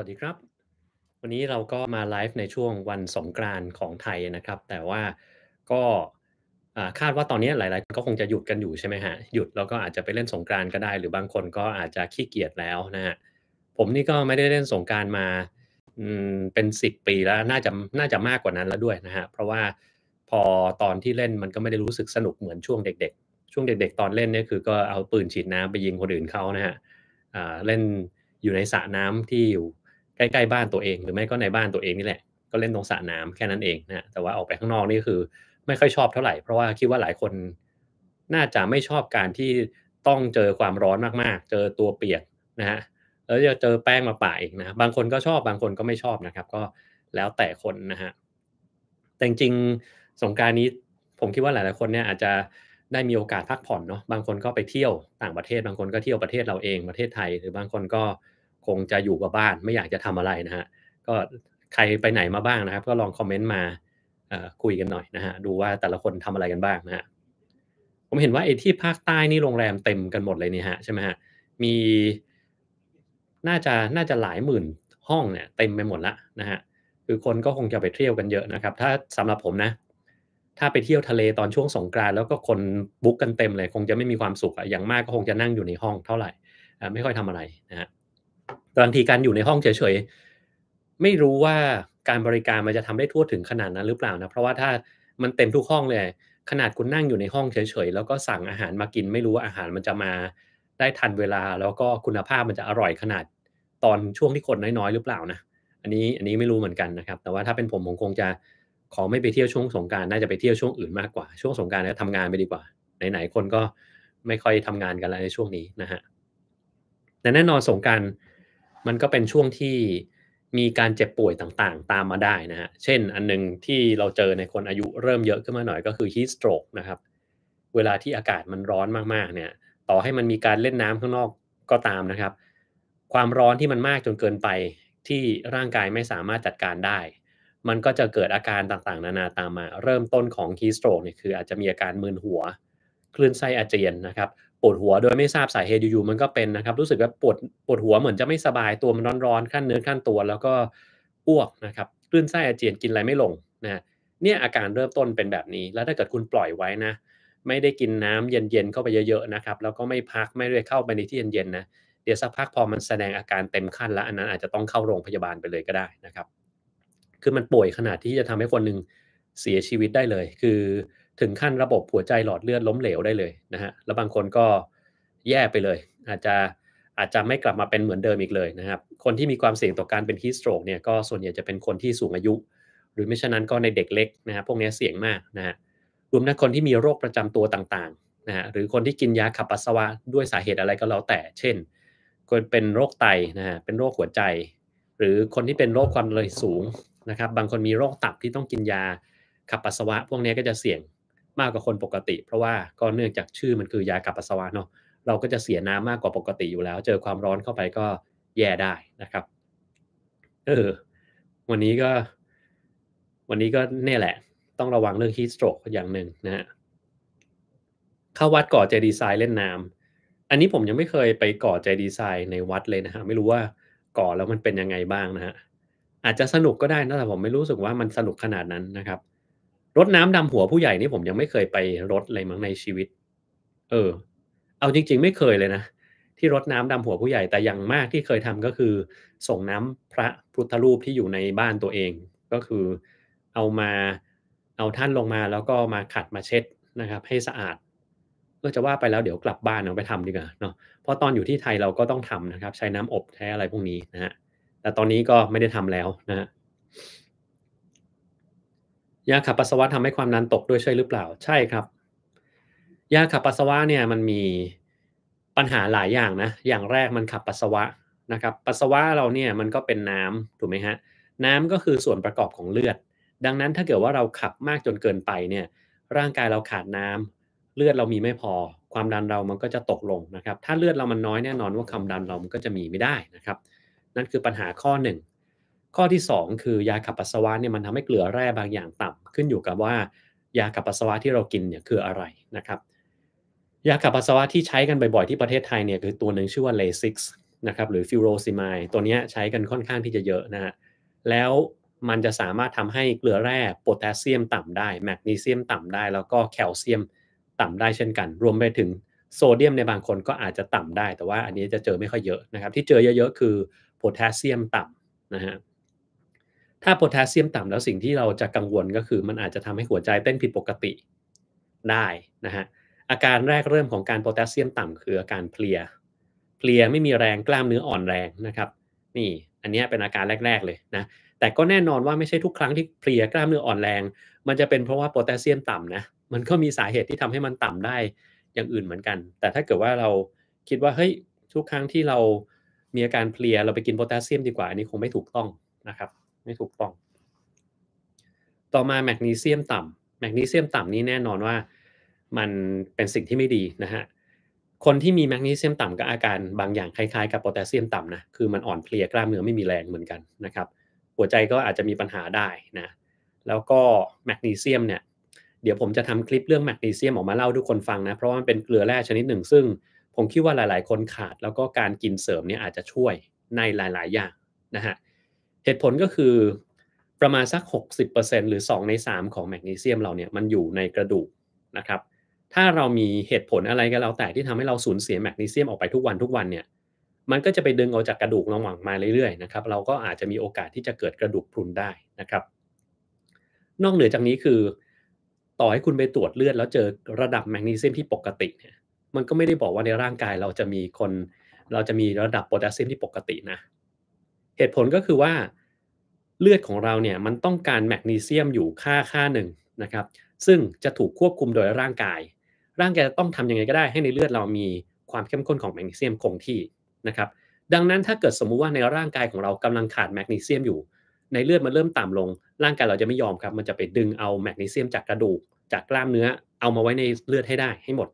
วัสดีครับ วันนี้เราก็มาไลฟ์ในช่วงวันสงกรานต์ของไทยนะครับแต่ว่าก็คาดว่าตอนนี้หลาย ๆ ก็คงจะหยุดกันอยู่ใช่ไหมฮะหยุดแล้วก็อาจจะไปเล่นสงกรานต์ก็ได้ หรือบางคนก็อาจจะขี้เกียจแล้วนะฮะผมนี่ก็ไม่ได้เล่นสงการมาเป็นสิบปีแล้วน่าจะน่าจะมากกว่านั้นแล้วด้วยนะฮะเพราะว่าพอตอนที่เล่นมันก็ไม่ได้รู้สึกสนุกเหมือนช่วงเด็ก ๆ ช่วงเด็ก ๆ ตอนเล่นเนี่ยคือก็เอาปืนฉีดน้ำไปยิงคนอื่นเขานะฮะเล่นอยู่ในสระน้ำที่อยู่ใกล้ๆบ้านตัวเอง หรือไม่ก็ในบ้านตัวเองนี่แหละก็เล่นตรงสระน้ำแค่นั้นเองนะแต่ว่าออกไปข้างนอกนี่คือ ไม่ค่อยชอบเท่าไหร่เพราะว่าคิดว่าหลายคนน่าจะไม่ชอบการที่ต้องเจอความร้อนมาก ๆ เจอตัวเปียกนะฮะแล้วจะเจอแป้งมาป่าอีกนะบางคนก็ชอบ บางคนก็ไม่ชอบนะครับ ก็แล้วแต่คนนะฮะแต่จริงสงการนี้ผมคิดว่าหลายๆคนเนี่ย อาจจะได้มีโอกาสพักผ่อนเนาะบางคนก็ไปเที่ยวต่างประเทศบางคนก็เที่ยวประเทศเราเอง ประเทศไทย หรือบางคนก็คงจะอยู่กับบ้านไม่อยากจะทำอะไรนะฮะ ก็ใครไปไหนมาบ้างนะครับ ก็ลองคอมเมนต์มาคุยกันหน่อยนะฮะดูว่าแต่ละคนทำอะไรกันบ้างนะฮะผมเห็นว่าไอ้ที่ภาคใต้นี่โรงแรมเต็มกันหมดเลยนี่ฮะใช่ไหมฮะมีน่าจะน่าจะหลายหมื่นห้องเนี่ยเต็มไปหมดละนะฮะคือคนก็คงจะไปเที่ยวกันเยอะนะครับ ถ้าสำหรับผมนะถ้าไปเที่ยวทะเลตอนช่วงสงกรานแล้วก็คนบุ๊กกันเต็มเลยคงจะไม่มีความสุขอะอย่างมากก็คงจะนั่งอยู่ในห้องเท่าไหร่ไม่ค่อยทำอะไรนะฮะบางทีการอยู่ในห้องเฉยๆไม่รู้ว่าการบริการมันจะทำได้ทั่วถึงขนาดนั้นหรือเปล่านะเพราะว่าถ้ามันเต็มทุกห้องเลยขนาดคุณนั่งอยู่ในห้องเฉยๆแล้วก็สั่งอาหารมากินไม่รู้ว่าอาหารมันจะมาได้ทันเวลา แล้วก็คุณภาพมันจะอร่อยขนาดตอนช่วงที่คนน้อยๆ หรือเปล่านะอันนี้อันนี้ไม่รู้เหมือนกันนะครับ แต่ว่าถ้าเป็นผมผมคงจะขอไม่ไปเที่ยวช่วงสงการน่าจะไปเที่ยวช่วงอื่นมากกว่าช่วงสงการแล้วทำงานไปดีกว่าไหนๆคนก็ไม่ค่อยทำงานกันแล้วในช่วงนี้นะฮะแต่แน่นอนสงการมันก็เป็นช่วงที่มีการเจ็บป่วยต่างๆตามมาได้นะฮะ เช่นอันนึงที่เราเจอในคนอายุเริ่มเยอะขึ้นมาหน่อยก็คือ heat stroke นะครับ เวลาที่อากาศมันร้อนมากๆ เนี่ย ต่อให้มันมีการเล่นน้ำข้างนอกก็ตามนะครับ ความร้อนที่มันมากจนเกินไป ที่ร่างกายไม่สามารถจัดการได้ มันก็จะเกิดอาการต่างๆ นานาตามมา เริ่มต้นของ heat stroke เนี่ยคือ อาจจะมีอาการมึนหัว คลื่นไส้อาเจียนนะครับปวดหัวโดยไม่ทราบสาเหตุอยู่ๆมันก็เป็นนะครับ รู้สึกว่า ปวดปวดหัวเหมือนจะไม่สบายตัวมันร้อนๆขั้นเนื้อขั้นตัวแล้วก็อ้วกนะครับคลื่นไส้อาเจียนกินอะไรไม่ลงนะ เนี่ยอาการเริ่มต้นเป็นแบบนี้ แล้วถ้าเกิดคุณปล่อยไว้นะ ไม่ได้กินน้ำเย็นๆ เข้าไปเยอะๆนะครับ แล้วก็ไม่พักไม่ได้เข้าไปในที่เย็นๆนะ เดี๋ยวสักพักพอมันแสดงอาการเต็มขั้นแล้ว อันนั้นอาจจะต้องเข้าโรงพยาบาลไปเลยก็ได้นะครับคือมันป่วยขนาดที่จะทำให้คนหนึ่งเสียชีวิตได้เลย คือถึงขั้นระบบหัวใจหลอดเลือดล้มเหลวได้เลยนะฮะ แล้วบางคนก็แย่ไปเลย อาจจะอาจจะไม่กลับมาเป็นเหมือนเดิมอีกเลยนะครับ คนที่มีความเสี่ยงต่อการเป็นฮีสโตรกเนี่ยก็ส่วนใหญ่จะเป็นคนที่สูงอายุ หรือไม่ฉะนั้นก็ในเด็กเล็กนะฮะ พวกนี้เสี่ยงมากนะฮะรวมทั้งคนที่มีโรคประจำตัวต่างๆนะฮะ หรือคนที่กินยาขับปัสสาวะด้วยสาเหตุอะไรก็แล้วแต่ เช่น คนเป็นโรคไตนะฮะ เป็นโรคหัวใจ หรือคนที่เป็นโรคความดันสูงนะครับ บางคนมีโรคตับที่ต้องกินยาขับปัสสาวะ พวกนี้ก็จะเสี่ยงมากกว่าคนปกติ เพราะว่าก็เนื่องจากชื่อมันคือยากับปัสสาวะเนาะเราก็จะเสียน้ำมากกว่าปกติอยู่แล้ว เจอความร้อนเข้าไปก็แย่ได้นะครับเออวันนี้ก็ วันนี้ก็เนี่ยแหละ ต้องระวังเรื่องฮีทสโตรกอย่างหนึ่งนะฮะเข้าวัดก่อเจดีไซน์เล่นน้ำอันนี้ผมยังไม่เคยไปก่อเจดีไซน์ในวัดเลยนะฮะไม่รู้ว่าก่อแล้วมันเป็นยังไงบ้างนะฮะอาจจะสนุกก็ได้นะแต่ผมไม่รู้สึกว่ามันสนุกขนาดนั้นนะครับรถน้ำดำหัวผู้ใหญ่นี่ผมยังไม่เคยไปรถอะไรมั้งในชีวิต เออ เอาจริงๆไม่เคยเลยนะ ที่รถน้ำดำหัวผู้ใหญ่แต่อย่างมากที่เคยทำก็คือ ส่งน้ำพระพุทธรูปที่อยู่ในบ้านตัวเองก็คือเอามาเอาท่านลงมาแล้วก็มาขัดมาเช็ดนะครับให้สะอาด ก็จะว่าไปแล้วเดี๋ยวกลับบ้านเอาไปทำดีกว่าเนาะเพราะตอนอยู่ที่ไทยเราก็ต้องทำนะครับใช้น้ำอบแท้อะไรพวกนี้นะฮะแต่ตอนนี้ก็ไม่ได้ทำแล้วนะฮะยาขับปัสสาวะทำให้ความดันตกด้วยใช่หรือเปล่าใช่ครับ ยาขับปัสสาวะเนี่ยมันมีปัญหาหลายอย่างนะอย่างแรกมันขับปัสสาวะนะครับปัสสาวะเราเนี่ยมันก็เป็นน้ำถูกไหมฮะน้ำก็คือส่วนประกอบของเลือด ดังนั้นถ้าเกิดว่าเราขับมากจนเกินไปเนี่ยร่างกายเราขาดน้ำ เลือดเรามีไม่พอ ความดันเรามันก็จะตกลงนะครับถ้าเลือดเรามันน้อยแน่นอนว่าความดันเรามันก็จะมีไม่ได้นะครับ นั่นคือปัญหาข้อหนึ่งข้อที่ 2 คือยาขับปัสสาวะเนี่ยมันทำให้เกลือแร่บางอย่างต่ำ ขึ้นอยู่กับว่า ยาขับปัสสาวะที่เรากินเนี่ยคืออะไรนะครับ ยาขับปัสสาวะที่ใช้กันบ่อยๆที่ประเทศไทยเนี่ยคือตัวหนึ่งชื่อว่าเลซิกนะครับหรือฟิโรซิมายตัวนี้ใช้กันค่อนข้างที่จะเยอะนะฮะแล้วมันจะสามารถทำให้เกลือแร่โพแทสเซียมต่ำได้แมกนีเซียมต่ำได้แล้วก็แคลเซียมต่ำได้เช่นกัน รวมไปถึงโซเดียมในบางคนก็อาจจะต่ำได้ แต่ว่าอันนี้จะเจอไม่ค่อยเยอะนะครับ ที่เจอเยอะๆคือโพแทสเซียมต่ำนะฮะถ้าโพแทสเซียมต่ำแล้วสิ่งที่เราจะกังวลก็คือมันอาจจะทำให้หัวใจเต้นผิดปกติได้นะฮะอาการแรกเริ่มของการโพแทสเซียมต่ำคืออาการเพลีย เพลียไม่มีแรงกล้ามเนื้ออ่อนแรงนะครับ นี่ อันนี้เป็นอาการแรก ๆ เลยนะ แต่ก็แน่นอนว่าไม่ใช่ทุกครั้งที่เพลียกล้ามเนื้ออ่อนแรง มันจะเป็นเพราะว่าโพแทสเซียมต่ำนะ มันก็มีสาเหตุที่ทำให้มันต่ำได้ อย่างอื่นเหมือนกัน แต่ถ้าเกิดว่าเราคิดว่าเฮ้ยทุกครั้งที่เรามีอาการเพลียเราไปกินโพแทสเซียมดีกว่าอันนี้คงไม่ถูกต้องนะครับไม่ถูกต้อง ต่อมาแมกนีเซียมต่ำแมกนีเซียมต่ำนี่แน่นอนว่ามันเป็นสิ่งที่ไม่ดีนะฮะ คนที่มีแมกนีเซียมต่ำก็อาการบางอย่างคล้ายๆ กับโพแทสเซียมต่ำนะคือมันอ่อนเพลียกล้ามเนื้อไม่มีแรงเหมือนกันนะครับ หัวใจก็อาจจะมีปัญหาได้นะ แล้วก็แมกนีเซียมเนี่ยเดี๋ยวผมจะทำคลิปเรื่องแมกนีเซียมออกมาเล่าทุกคนฟังนะเพราะว่ามันเป็นเกลือแร่ชนิดหนึ่ง ซึ่ง ผมคิดว่าหลายๆ คนขาดแล้วก็การกินเสริมเนี่ยอาจจะช่วยในหลายๆ อย่างนะฮะเหตุผลก็คือประมาณสัก 60%หรือ 2 ใน 3 ของแมกนีเซียมเราเนี่ยมันอยู่ในกระดูกนะครับถ้าเรามีเหตุผลอะไรก็แล้วแต่ที่ทำให้เราสูญเสียแมกนีเซียมออกไปทุกวันทุกวันเนี่ยมันก็จะไปดึงออกจากกระดูกราหวังมาเรื่อยๆนะครับเราก็อาจจะมีโอกาสที่จะเกิดกระดูกพรุนได้นะครับนอกเหนือจากนี้คือต่อให้คุณไปตรวจเลือดแล้วเจอระดับแมกนีเซียมที่ปกติเนี่ยมันก็ไม่ได้บอกว่าในร่างกายเราจะมีคนเราจะมีระดับโพแทสเซียมที่ปกตินะเหตุผลก็คือว่าเลือดของเราเนี่ยมันต้องการแมกนีเซียมอยู่ค่าค่าหนึ่งนะครับซึ่งจะถูกควบคุมโดยร่างกาย ร่างกายจะต้องทํำยังไงก็ได้ให้ในเลือดเรามีความเข้มข้นของแมกนีเซียมคงที่นะครับดังนั้นถ้าเกิดสมมุติว่าในร่างกายของเรากำลังขาดแมกนีเซียมอยู่ในเลือดมันเริ่มต่ำลง ร่างกายเราจะไม่ยอมครับมันจะไปดึงเอาแมกนีเซียมจากกระดูกจากกล้ามเนื้อเอามาไว้ในเลือดให้ได้ให้หมด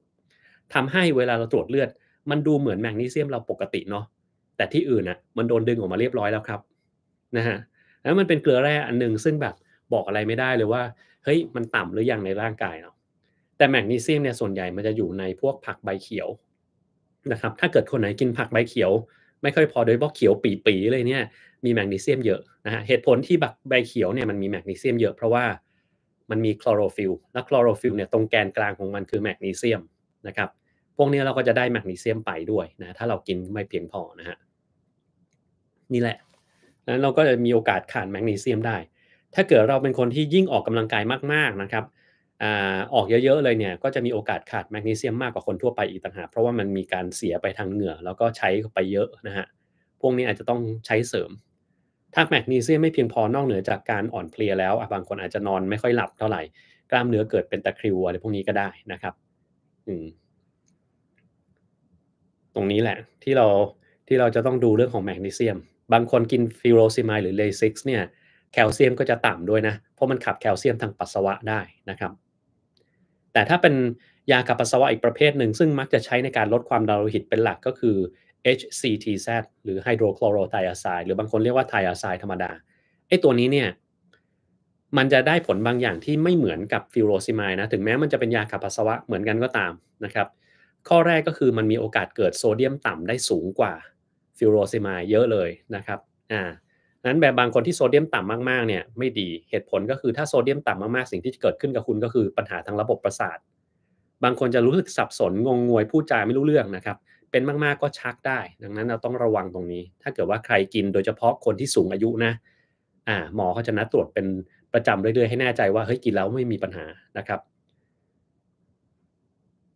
ทำให้เวลาเราตรวจเลือด มันดูเหมือนแมกนีเซียมเราปกติเนาะแต่ที่อื่นอ่ะมันโดนดึงออกมาเรียบร้อยแล้วครับนะฮะแล้วมันเป็นเกลือแร่อันหนึ่งซึ่งแบบบอกอะไรไม่ได้เลยว่าเฮ้ยมันต่ำหรือยังในร่างกายเนาะแต่แมกนีเซียมเนี่ยส่วนใหญ่มันจะอยู่ในพวกผักใบเขียวนะครับถ้าเกิดคนไหนกินผักใบเขียวไม่ค่อยพอโดยเฉพาะเขียวปี๋ๆเลยเนี่ยมีแมกนีเซียมเยอะนะฮะเหตุผลที่บักใบเขียวเนี่ยมันมีแมกนีเซียมเยอะเพราะว่ามันมีคลอโรฟิลและคลอโรฟิลเนี่ยตรงแกนกลางของมันคือแมกนีเซียมนะครับพวกนี้เราก็จะได้แมกนีเซียมไปด้วยนะถ้าเรากินไม่เพียงพอนะฮะนี่แหละนั้นเราก็จะมีโอกาสขาดแมกนีเซียมได้ ถ้าเกิดเราเป็นคนที่ยิ่งออกกำลังกายมากๆนะครับ ออกเยอะๆ เลยเนี่ย ก็จะมีโอกาสขาดแมกนีเซียมมากกว่าคนทั่วไปอีกต่างหาก เพราะว่ามันมีการเสียไปทางเหงื่อ แล้วก็ใช้ไปเยอะนะฮะ พวกนี้อาจจะต้องใช้เสริม ถ้าแมกนีเซียมไม่เพียงพอนอกเหนือจากการอ่อนเพลียแล้ว บางคนอาจจะนอนไม่ค่อยหลับเท่าไหร่ กล้ามเนื้อเกิดเป็นตะคริวอะไรพวกนี้ก็ได้นะครับ อืตรงนี้แหละที่เราที่เราจะต้องดูเรื่องของแมกนีเซียมบางคนกินฟิโรซิมายหรือเลซิกเนี่ย แคลเซียมก็จะต่ำด้วยนะ เพราะมันขับแคลเซียมทางปัสสาวะได้นะครับ แต่ถ้าเป็นยาขับปัสสาวะอีกประเภทหนึ่ง ซึ่งมักจะใช้ในการลดความดันโลหิตเป็นหลักก็คือ HCTZ หรือไฮโดรคลอโรไทอาไซด์หรือบางคนเรียกว่าไทอาไซด์ธรรมดาไอ้ตัวนี้เนี่ย มันจะได้ผลบางอย่างที่ไม่เหมือนกับฟิโรซิมายนะถึงแม้มันจะเป็นยาขับปัสสาวะเหมือนกันก็ตามนะครับ ข้อแรกก็คือมันมีโอกาสเกิดโซเดียมต่ำได้สูงกว่าฟิวโรซิมาเยอะเลยนะครับ อ่านั้นแบบบางคนที่โซเดียมต่ำมากๆ เนี่ยไม่ดี เหตุผลก็คือถ้าโซเดียมต่ำมากๆ สิ่งที่เกิดขึ้นกับคุณก็คือปัญหาทางระบบประสาท บางคนจะรู้สึกสับสนงงงวยพูดจาไม่รู้เรื่องนะครับ เป็นมากๆก็ชักได้ ดังนั้นเราต้องระวังตรงนี้ ถ้าเกิดว่าใครกินโดยเฉพาะคนที่สูงอายุนะ อ่าหมอเขาจะนัดตรวจเป็นประจำเรื่อยๆให้แน่ใจว่าเฮ้ยกินแล้วไม่มีปัญหา นะครับ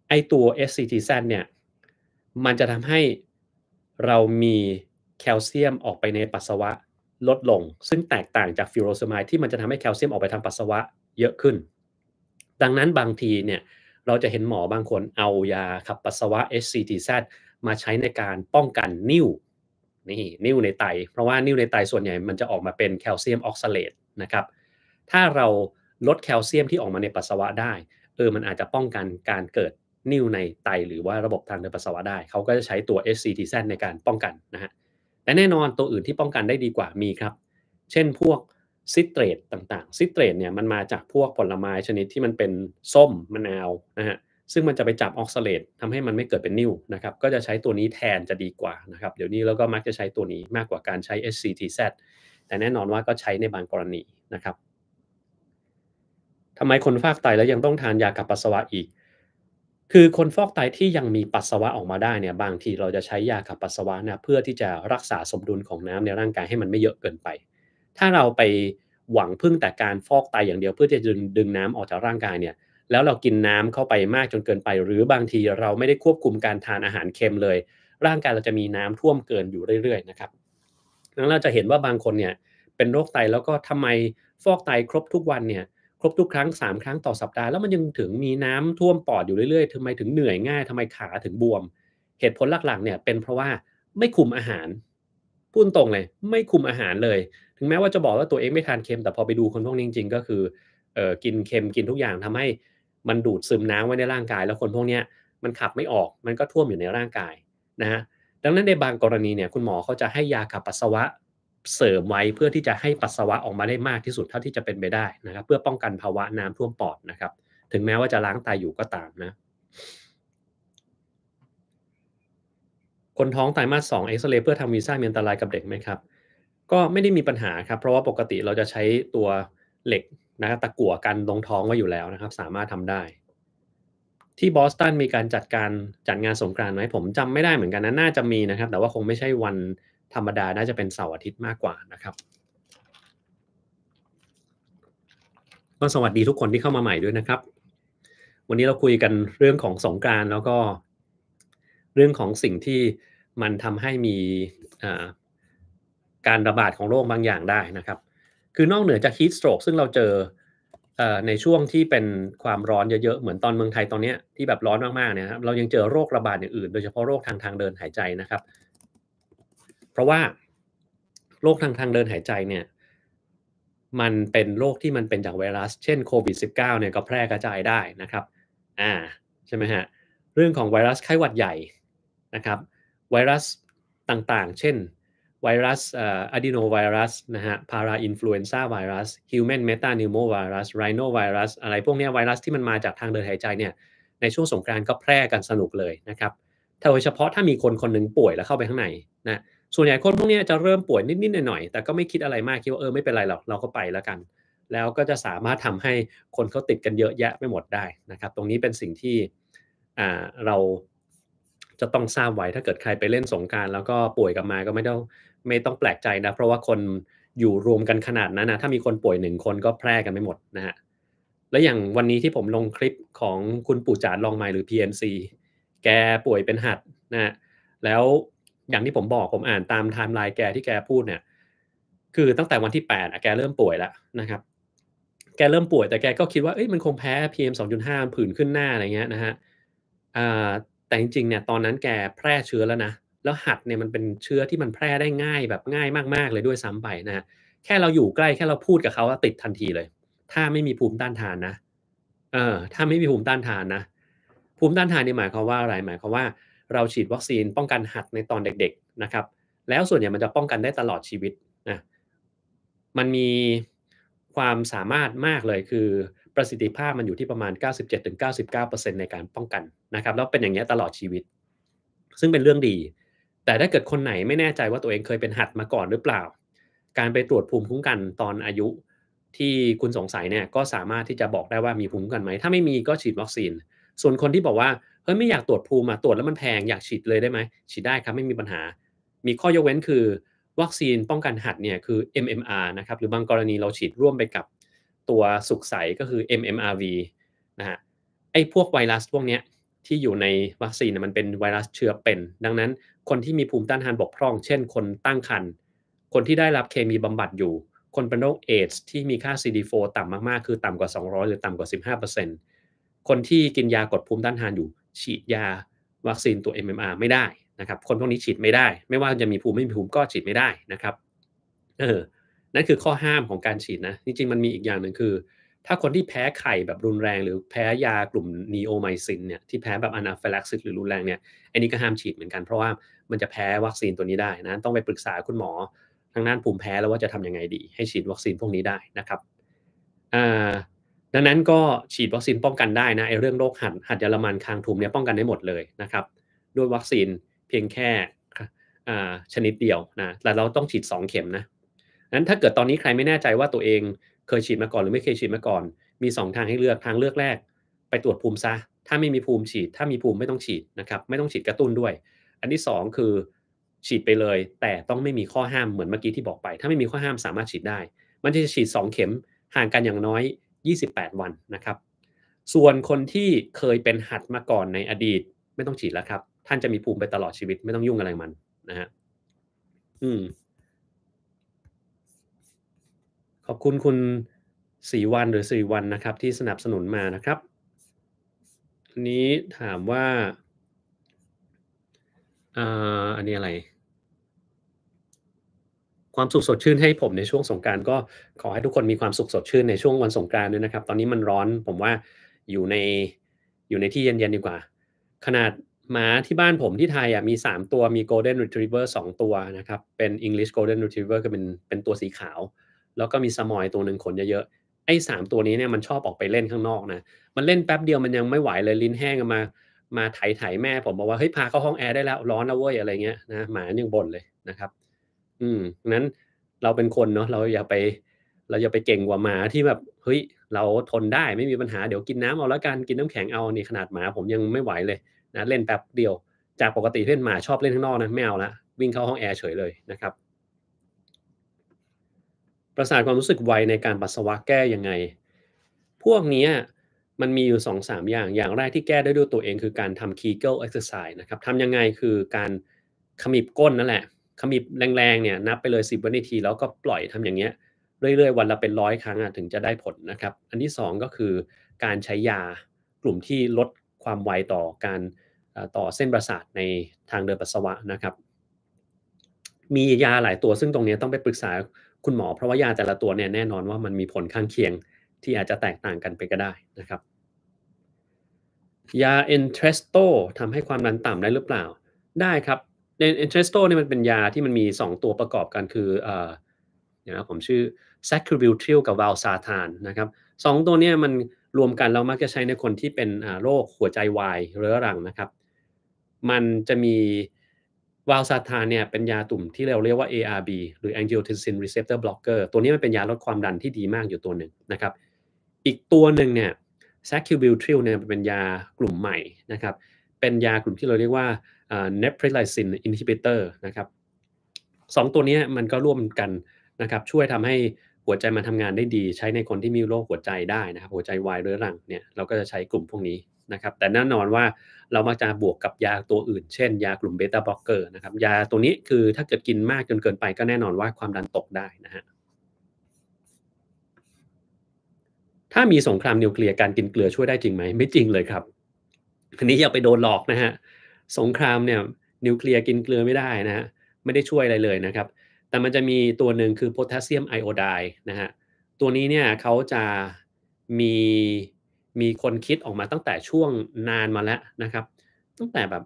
ไอตัว SCTZ เนี่ย มันจะทำให้เรามีแคลเซียมออกไปในปัสสาวะลดลง ซึ่งแตกต่างจากฟิโรสมายที่มันจะทำให้แคลเซียมออกไปทางปัสสาวะเยอะขึ้น ดังนั้นบางทีเนี่ยเราจะเห็นหมอบางคนเอายาขับปัสสาวะ s c t z มาใช้ในการป้องกันนิ่วนี่นิ่วในไต เพราะว่านิ่วในไตส่วนใหญ่มันจะออกมาเป็นแคลเซียมออกซาเลตนะครับถ้าเราลดแคลเซียมที่ออกมาในปัสสาวะได้เออมันอาจจะป้องกันการเกิดนิ่วในไตหรือว่าระบบทางเดินปัสสาวะได้ เขาก็จะใช้ตัว SCTZ ในการป้องกันนะฮะแต่แน่นอนตัวอื่นที่ป้องกันได้ดีกว่ามีครับ เช่นพวกซิตรตต่างๆซิตรตเนี่ยมันมาจากพวกผลไม้ชนิดที่มันเป็นส้มมะนาวนะฮะซึ่งมันจะไปจับออกซาเลตทำให้มันไม่เกิดเป็นนิ่วนะครับก็จะใช้ตัวนี้แทนจะดีกว่านะครับเดี๋ยวนี้เราก็มักจะใช้ตัวนี้มากกว่าการใช้ SCTZ แต่แน่นอนว่าก็ใช้ในบางกรณีนะครับทำไมคนฟากไตแล้วยังต้องทานยากับปัสสาวะอีกคือคนฟอกไตที่ยังมีปัสสาวะออกมาได้เนี่ยบางทีเราจะใช้ยาขับปัสสาวะนะเพื่อที่จะรักษาสมดุลของน้ำในร่างกายให้มันไม่เยอะเกินไป ถ้าเราไปหวังพึ่งแต่การฟอกไตอย่างเดียวเพื่อจะดึงดึงน้ำออกจากร่างกายเนี่ยแล้วเรากินน้ำเข้าไปมากจนเกินไปหรือบางทีเราไม่ได้ควบคุมการทานอาหารเค็มเลย ร่างกายเราจะมีน้ำท่วมเกินอยู่เรื่อยๆนะครับแล้วเราจะเห็นว่าบางคนเนี่ยเป็นโรคไตแล้วก็ทำไมฟอกไตครบทุกวันเนี่ยครบทุกครั้ง 3 ครั้งต่อสัปดาห์แล้วมันยังถึงมีน้ำท่วมปอดอยู่เรื่อย ๆทำไมถึงเหนื่อยง่ายทำไมขาถึงบวม เหตุผลหลักๆเนี่ยเป็นเพราะว่าไม่คุมอาหารพูดตรงเลยไม่คุมอาหารเลย ถึงแม้ว่าจะบอกว่าตัวเองไม่ทานเค็มแต่พอไปดูคนพวกนี้จริง ๆ ก็คือออกินเค็มกินทุกอย่างทำให้มันดูดซึมน้ำไว้ในร่างกาย แล้วคนพวกนี้มันขับไม่ออกมันก็ท่วมอยู่ในร่างกายนะฮะดังนั้นในบางกรณีเนี่ยคุณหมอเขาจะให้ยาขับปัสสาวะเสริมไว้เพื่อที่จะให้ปัสสาวะออกมาได้มากที่สุดเท่าที่จะเป็นไปได้นะครับ เพื่อป้องกันภาวะน้ำท่วมปอดนะครับ ถึงแม้ว่าจะล้างตายอยู่ก็ตามนะคนท้องไตยมาสสองเอ็กซเรย์เพื่อทำวีซ่ามีอันตรายกับเด็กไหมครับ ก็ไม่ได้มีปัญหาครับ เพราะว่าปกติเราจะใช้ตัวเหล็กนะตะกั่วกันตรงท้องไว้อยู่แล้วนะครับ สามารถทำได้ ที่บอสตันมีการจัดการจัดงานสงกรานต์ไหมผมจำไม่ได้เหมือนกันนะน่าจะมีนะครับ แต่ว่าคงไม่ใช่วันธรรมดาน่าจะเป็นเสาร์อาทิตย์มากกว่านะครับ ก็สวัสดีทุกคนที่เข้ามาใหม่ด้วยนะครับ วันนี้เราคุยกันเรื่องของสงการแล้วก็ เรื่องของสิ่งที่มันทำให้มีการระบาดของโรคบางอย่างได้นะครับ คือนอกเหนือจากฮีทสโตรกซึ่งเราเจอในช่วงที่เป็นความร้อนเยอะๆเหมือนตอนเมืองไทยตอนนี้ที่แบบร้อนมากๆเนี่ยครับเรายังเจอโรคระบาดอย่างอื่น โดยเฉพาะโรคทางทางเดินหายใจนะครับเพราะว่าโรคทางทางเดินหายใจเนี่ยมันเป็นโรคที่มันเป็นจากไวรัสเช่นโควิด -19 เนี่ยก็แพร่กระจายได้นะครับอ่าใช่ไหมฮะ เรื่องของไวรัสไข้หวัดใหญ่นะครับไวรัสต่างๆ เช่น ไวรัสอะดีโนไวรัสนะฮะพาราอินฟลูเอนซ่าไวรัสฮิวแมนเมตานิโมไวรัสไรโนไวรัสอะไรพวกนี้ไวรัสที่มันมาจากทางเดินหายใจเนี่ยในช่วงสงกรานก็แพร่กันสนุกเลยนะครับโดยเฉพาะถ้ามีคนคนหนึ่งป่วยแล้วเข้าไปข้างในนะส่วนใหญ่คนพวกนี้จะเริ่มป่วยนิดๆหน่อยๆ แต่ก็ไม่คิดอะไรมากคิดว่าเออไม่เป็นไรหรอกเราก็ไปแล้วกัน แล้วก็จะสามารถทำให้คนเขาติดกันเยอะแยะไม่หมดได้นะครับ ตรงนี้เป็นสิ่งที่เราจะต้องทราบไว้ถ้าเกิดใครไปเล่นสงการ แล้วก็ป่วยกลับมา ก็ไม่ต้องไม่ต้องแปลกใจนะเพราะว่าคนอยู่รวมกันขนาดนั้นนะถ้ามีคนป่วยหนึ่งคนก็แพร่กันไม่หมดนะฮะ และอย่างวันนี้ที่ผมลงคลิปของคุณปู่จาลองไมหรือ PMC แกป่วยเป็นหัดนะแล้วอย่างที่ผมบอกผมอ่านตามไทม์ไลน์แกที่แกพูดเนี่ย คือตั้งแต่วันที่แปดแกเริ่มป่วยแล้วนะครับแกเริ่มป่วยแต่แกก็คิดว่าเอ้ยมันคงแพ้ PM 2.5ผื่นขึ้นหน้าอะไรเงี้ยนะฮะแต่จริงๆเนี่ย ตอนนั้นแกแพร่เชื้อแล้วนะแล้วหัดเนี่ยมันเป็นเชื้อที่มันแพร่ได้ง่ายแบบง่ายมากๆเลยด้วยซ้ำไปนะฮะแค่เราอยู่ใกล้แค่เราพูดกับเขาวติดทันทีเลย ถ้าไม่มีภูมิต้านทานนะเออถ้าไม่มีภูมิต้านทานนะภูมิต้านทานนี่หมายความว่าอะไรหมายความว่าเราฉีดวัคซีนป้องกันหัดในตอนเด็กๆนะครับแล้วส่วนใหญ่มันจะป้องกันได้ตลอดชีวิตนะมันมีความสามารถมากเลยคือประสิทธิภาพมันอยู่ที่ประมาณ 97-99%ในการป้องกันนะครับ แล้วเป็นอย่างนี้ตลอดชีวิต ซึ่งเป็นเรื่องดี แต่ถ้าเกิดคนไหนไม่แน่ใจว่าตัวเองเคยเป็นหัดมาก่อนหรือเปล่า การไปตรวจภูมิคุ้มกันตอนอายุ ที่คุณสงสัยเนี่ยก็สามารถที่จะบอกได้ว่ามีภูมิคุ้มกันไหม ถ้าไม่มีก็ฉีดวัคซีน ส่วนคนที่บอกว่าอ้ยไม่อยากตรวจภูมิมาตรวจแล้วมันแพงอยากฉีดเลยได้ไหมฉีดได้ครับ ไม่มีปัญหา มีข้อยกเว้นคือวัคซีนป้องกันหัดเนี่ยคือ MMR นะครับ หรือบางกรณีเราฉีดร่วมไปกับตัวสุกใสก็คือ MMRV นะฮะไอ้พวกไวรัสพวกเนี้ยที่อยู่ในวัคซีนมันเป็นไวรัสเชื้อเป็น ดังนั้นคนที่มีภูมิต้านทานบกพร่องเช่นคนตั้งครรภ์คนที่ได้รับเคมีบำบัดอยู่คนเป็นโรคเอชที่มีค่า CD4 ต่ำมากๆคือต่ำกว่า 200 หรือต่ำกว่า15%คนที่กินยากดภูมิต้านทานอยู่ฉีดยาวัคซีนตัว MMR ไม่ได้นะครับ คนพวกนี้ฉีดไม่ได้ ไม่ว่าจะมีภูมิไม่มีภูมิก็ฉีดไม่ได้นะครับ เออนั่นคือข้อห้ามของการฉีดนะจริงๆมันมีอีกอย่างหนึ่งคือ ถ้าคนที่แพ้ไข่แบบรุนแรงหรือแพ้ยากลุ่มนีโอไมซินเนี่ย ที่แพ้แบบอนาฟลักซิสหรือรุนแรงเนี่ยอันนี้ก็ห้ามฉีดเหมือนกันเพราะว่ามันจะแพ้วัคซีนตัวนี้ได้นะต้องไปปรึกษาคุณหมอทางด้านภูมิแพ้แล้วว่าจะทํำยังไงดี ให้ฉีดวัคซีนพวกนี้ได้นะครับดังนั้นก็ฉีดวัคซีนป้องกันได้นะไอเรื่องโรคหัดหัดเยอรมันคางทุมเนี่ยป้องกันได้หมดเลยนะครับด้วยวัคซีนเพียงแค่ชนิดเดียวนะแต่เราต้องฉีด 2 เข็มนะนั้นถ้าเกิดตอนนี้ใครไม่แน่ใจว่าตัวเองเคยฉีดมาก่อนหรือไม่เคยฉีดมาก่อน มี 2 ทางให้เลือกทางเลือกแรก ไปตรวจภูมิซะ ถ้าไม่มีภูมิฉีดถ้ามีภูมิไม่ต้องฉีดนะครับ ไม่ต้องฉีดกระตุ้นด้วย อันที่ 2 คือ ฉีดไปเลย แต่ต้องไม่มีข้อห้ามเหมือนเมื่อกี้ที่บอกไป ถ้าไม่มีข้อห้ามสามารถฉีดได้ มันจะฉีด 2 เข็มห่างกันอย่างน้อย28 วันนะครับ ส่วนคนที่เคยเป็นหัดมาก่อนในอดีต ไม่ต้องฉีดแล้วครับ ท่านจะมีภูมิไปตลอดชีวิตไม่ต้องยุ่งอะไรมัน นะฮะอืมขอบคุณคุณสีวันหรือสีวันนะครับ ที่สนับสนุนมานะครับนี้ถามว่าอันนี้อะไรความสุขสดชื่นให้ผมในช่วงสงการก็ขอให้ทุกคนมีความสุขสดชื่นในช่วงวันสงการด้วยนะครับ ตอนนี้มันร้อนผมว่าอยู่ในอยู่ในที่เย็นๆดีกว่า ขนาดหมาที่บ้านผมที่ไทยอ่ะมี 3 ตัวมี Golden Retriever 2 ตัวนะครับ เป็น English Golden Retriever ก็เป็นเป็นตัวสีขาว แล้วก็มีสมอยตัวหนึ่งขนเยอะๆ ไอ้สามตัวนี้เนี่ยมันชอบออกไปเล่นข้างนอกนะ มันเล่นแป๊บเดียวมันยังไม่ไหวเลยลิ้นแห้งมามาไถ่ไถ่แม่ผมบอกว่าเฮ้ยพาเข้าห้องแอร์ได้แล้วร้อนแล้วเว้ยอะไรเงี้ยนะหมายังบ่นเลยนะครับอืมนั้นเราเป็นคนเนาะ เราอย่าไป เราอย่าไปเก่งกว่าหมาที่แบบเฮ้ยเราทนได้ไม่มีปัญหาเดี๋ยวกินน้ำเอาแล้วกันกินน้ำแข็งเอานี่ขนาดหมาผมยังไม่ไหวเลยนะเล่นแป๊บเดียวจากปกติเล่นหมาชอบเล่นข้างนอกนะไม่เอาละวิ่งเข้าห้องแอร์เฉยเลยนะครับประสาทความรู้สึกไวในการปัสสาวะแก้ยังไง พวกนี้มันมีอยู่2อสามอย่าง อย่างแรกที่แก้ได้ด้วยตัวเองคือการทำ Kegel exercise นะครับทำยังไงคือการขมิบก้นนั่นแหละขามีแรงๆเนี่ยนับไปเลย 10วินาที แล้วก็ปล่อยทำอย่างเงี้ยเรื่อยๆ วันละเป็นร้อยครั้งถึงจะได้ผลนะครับ อันที่ 2 ก็คือการใช้ยากลุ่มที่ลดความไวต่อการต่อเส้นประสาทในทางเดินปัสสาวะนะครับ มียาหลายตัวซึ่งตรงนี้ต้องไปปรึกษาคุณหมอเพราะว่ายาแต่ละตัวเนี่ยแน่นอนว่ามันมีผลข้างเคียงที่อาจจะแตกต่างกันไปก็ได้นะครับ ยาเอนเทรสโตทำให้ความดันต่ำได้หรือเปล่าได้ครับในเอนเทรสโตเนี่ยมันเป็นยาที่มันมี 2 ตัวประกอบกันคือเอ่อเี่ยนะผมชื่อ s a ค r i ิวทริลกับวาลซาทานนะครับสองตัวเนี่ยมันรวมกันเรามักจะใช้ในคนที่เป็นโรคหัวใจวายเรื้อรังนะครับ มันจะมีวาลซาทานเนี่ยเป็นยาตุ่มที่เราเรียกว่า ARB หรือ angiotensin receptor blocker ตัวนี้มันเป็นยาลดความดันที่ดีมากอยู่ตัวหนึ่งนะครับ อีกตัวหนึ่งเนี่ยซคิวบิลทริลเนี่ยเป็นยากลุ่มใหม่นะครับ เป็นยากลุ่มที่เราเรียกว่าเนปริไลซินอินฮิบิเตอร์นะครับสองตัวนี้มันก็ร่วมกันนะครับ ช่วยทำให้หัวใจมันทำงานได้ดี ใช้ในคนที่มีโรคหัวใจได้นะครับ หัวใจวายเรื้อรังเนี่ยเราก็จะใช้กลุ่มพวกนี้นะครับ แต่แน่นอนว่าเรามักจะบวกกับยาตัวอื่น เช่นยากลุ่มเบต้าบล็อกเกอร์นะครับ ยาตัวนี้คือถ้าเกิดกินมากจนเกินไปก็แน่นอนว่าความดันตกได้นะฮะถ้ามีสงครามนิวเคลียร์การกินเกลือช่วยได้จริงไหมไม่จริงเลยครับอันนี้อย่าไปโดนหลอกนะฮะสงครามเนี่ยนิวเคลียร์กินเกลือไม่ได้นะฮะไม่ได้ช่วยอะไรเลยนะครับแต่มันจะมีตัวหนึ่งคือโพแทสเซียมไอโอไดนะฮะตัวนี้เนี่ยเขาจะมีมีคนคิดออกมาตั้งแต่ช่วงนานมาแล้วนะครับ ตั้งแต่แบบ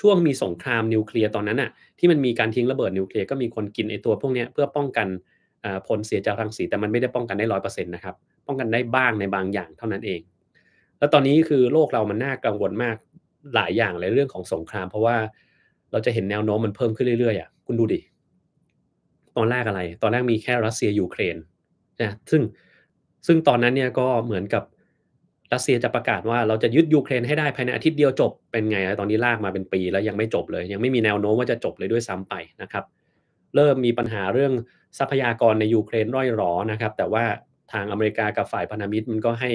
ช่วงมีสงครามนิวเคลียร์ตอนนั้นอะที่มันมีการทิ้งระเบิดนิวเคลียร์ก็มีคนกินไอตัวพวกนี้เพื่อป้องกันผลเสียจากรังสี แต่มันไม่ได้ป้องกันได้ร้อยเปอร์เซ็นต์นะครับป้องกันได้บ้างในบางอย่างเท่านั้นเอง แล้วตอนนี้คือโลกเรามันน่ากังวลมากหลายอย่างเลยเรื่องของสงคราม เพราะว่าเราจะเห็นแนวโน้มมันเพิ่มขึ้นเรื่อยๆอ่ะคุณดูดิตอนแรกอะไร ตอนแรกมีแค่รัสเซียยูเครนนะซึ่งซึ่งตอนนั้นเนี่ยก็เหมือนกับรัสเซียจะประกาศ ว่าเราจะยึดยูเครน ให้ได้ภายในอาทิตย์เดียวจบเป็นไงตอนนี้ลากมาเป็นปีแล้วยังไม่จบเลย ยังไม่มีแนวโน้มว่าจะจบเลยด้วยซ้ำไปนะครับ เริ่มมีปัญหาเรื่องทรัพยากรในยูเครนร่อยหรอนะครับ แต่ว่าทางอเมริกากับฝ่ายพันธมิตรมันก็ให้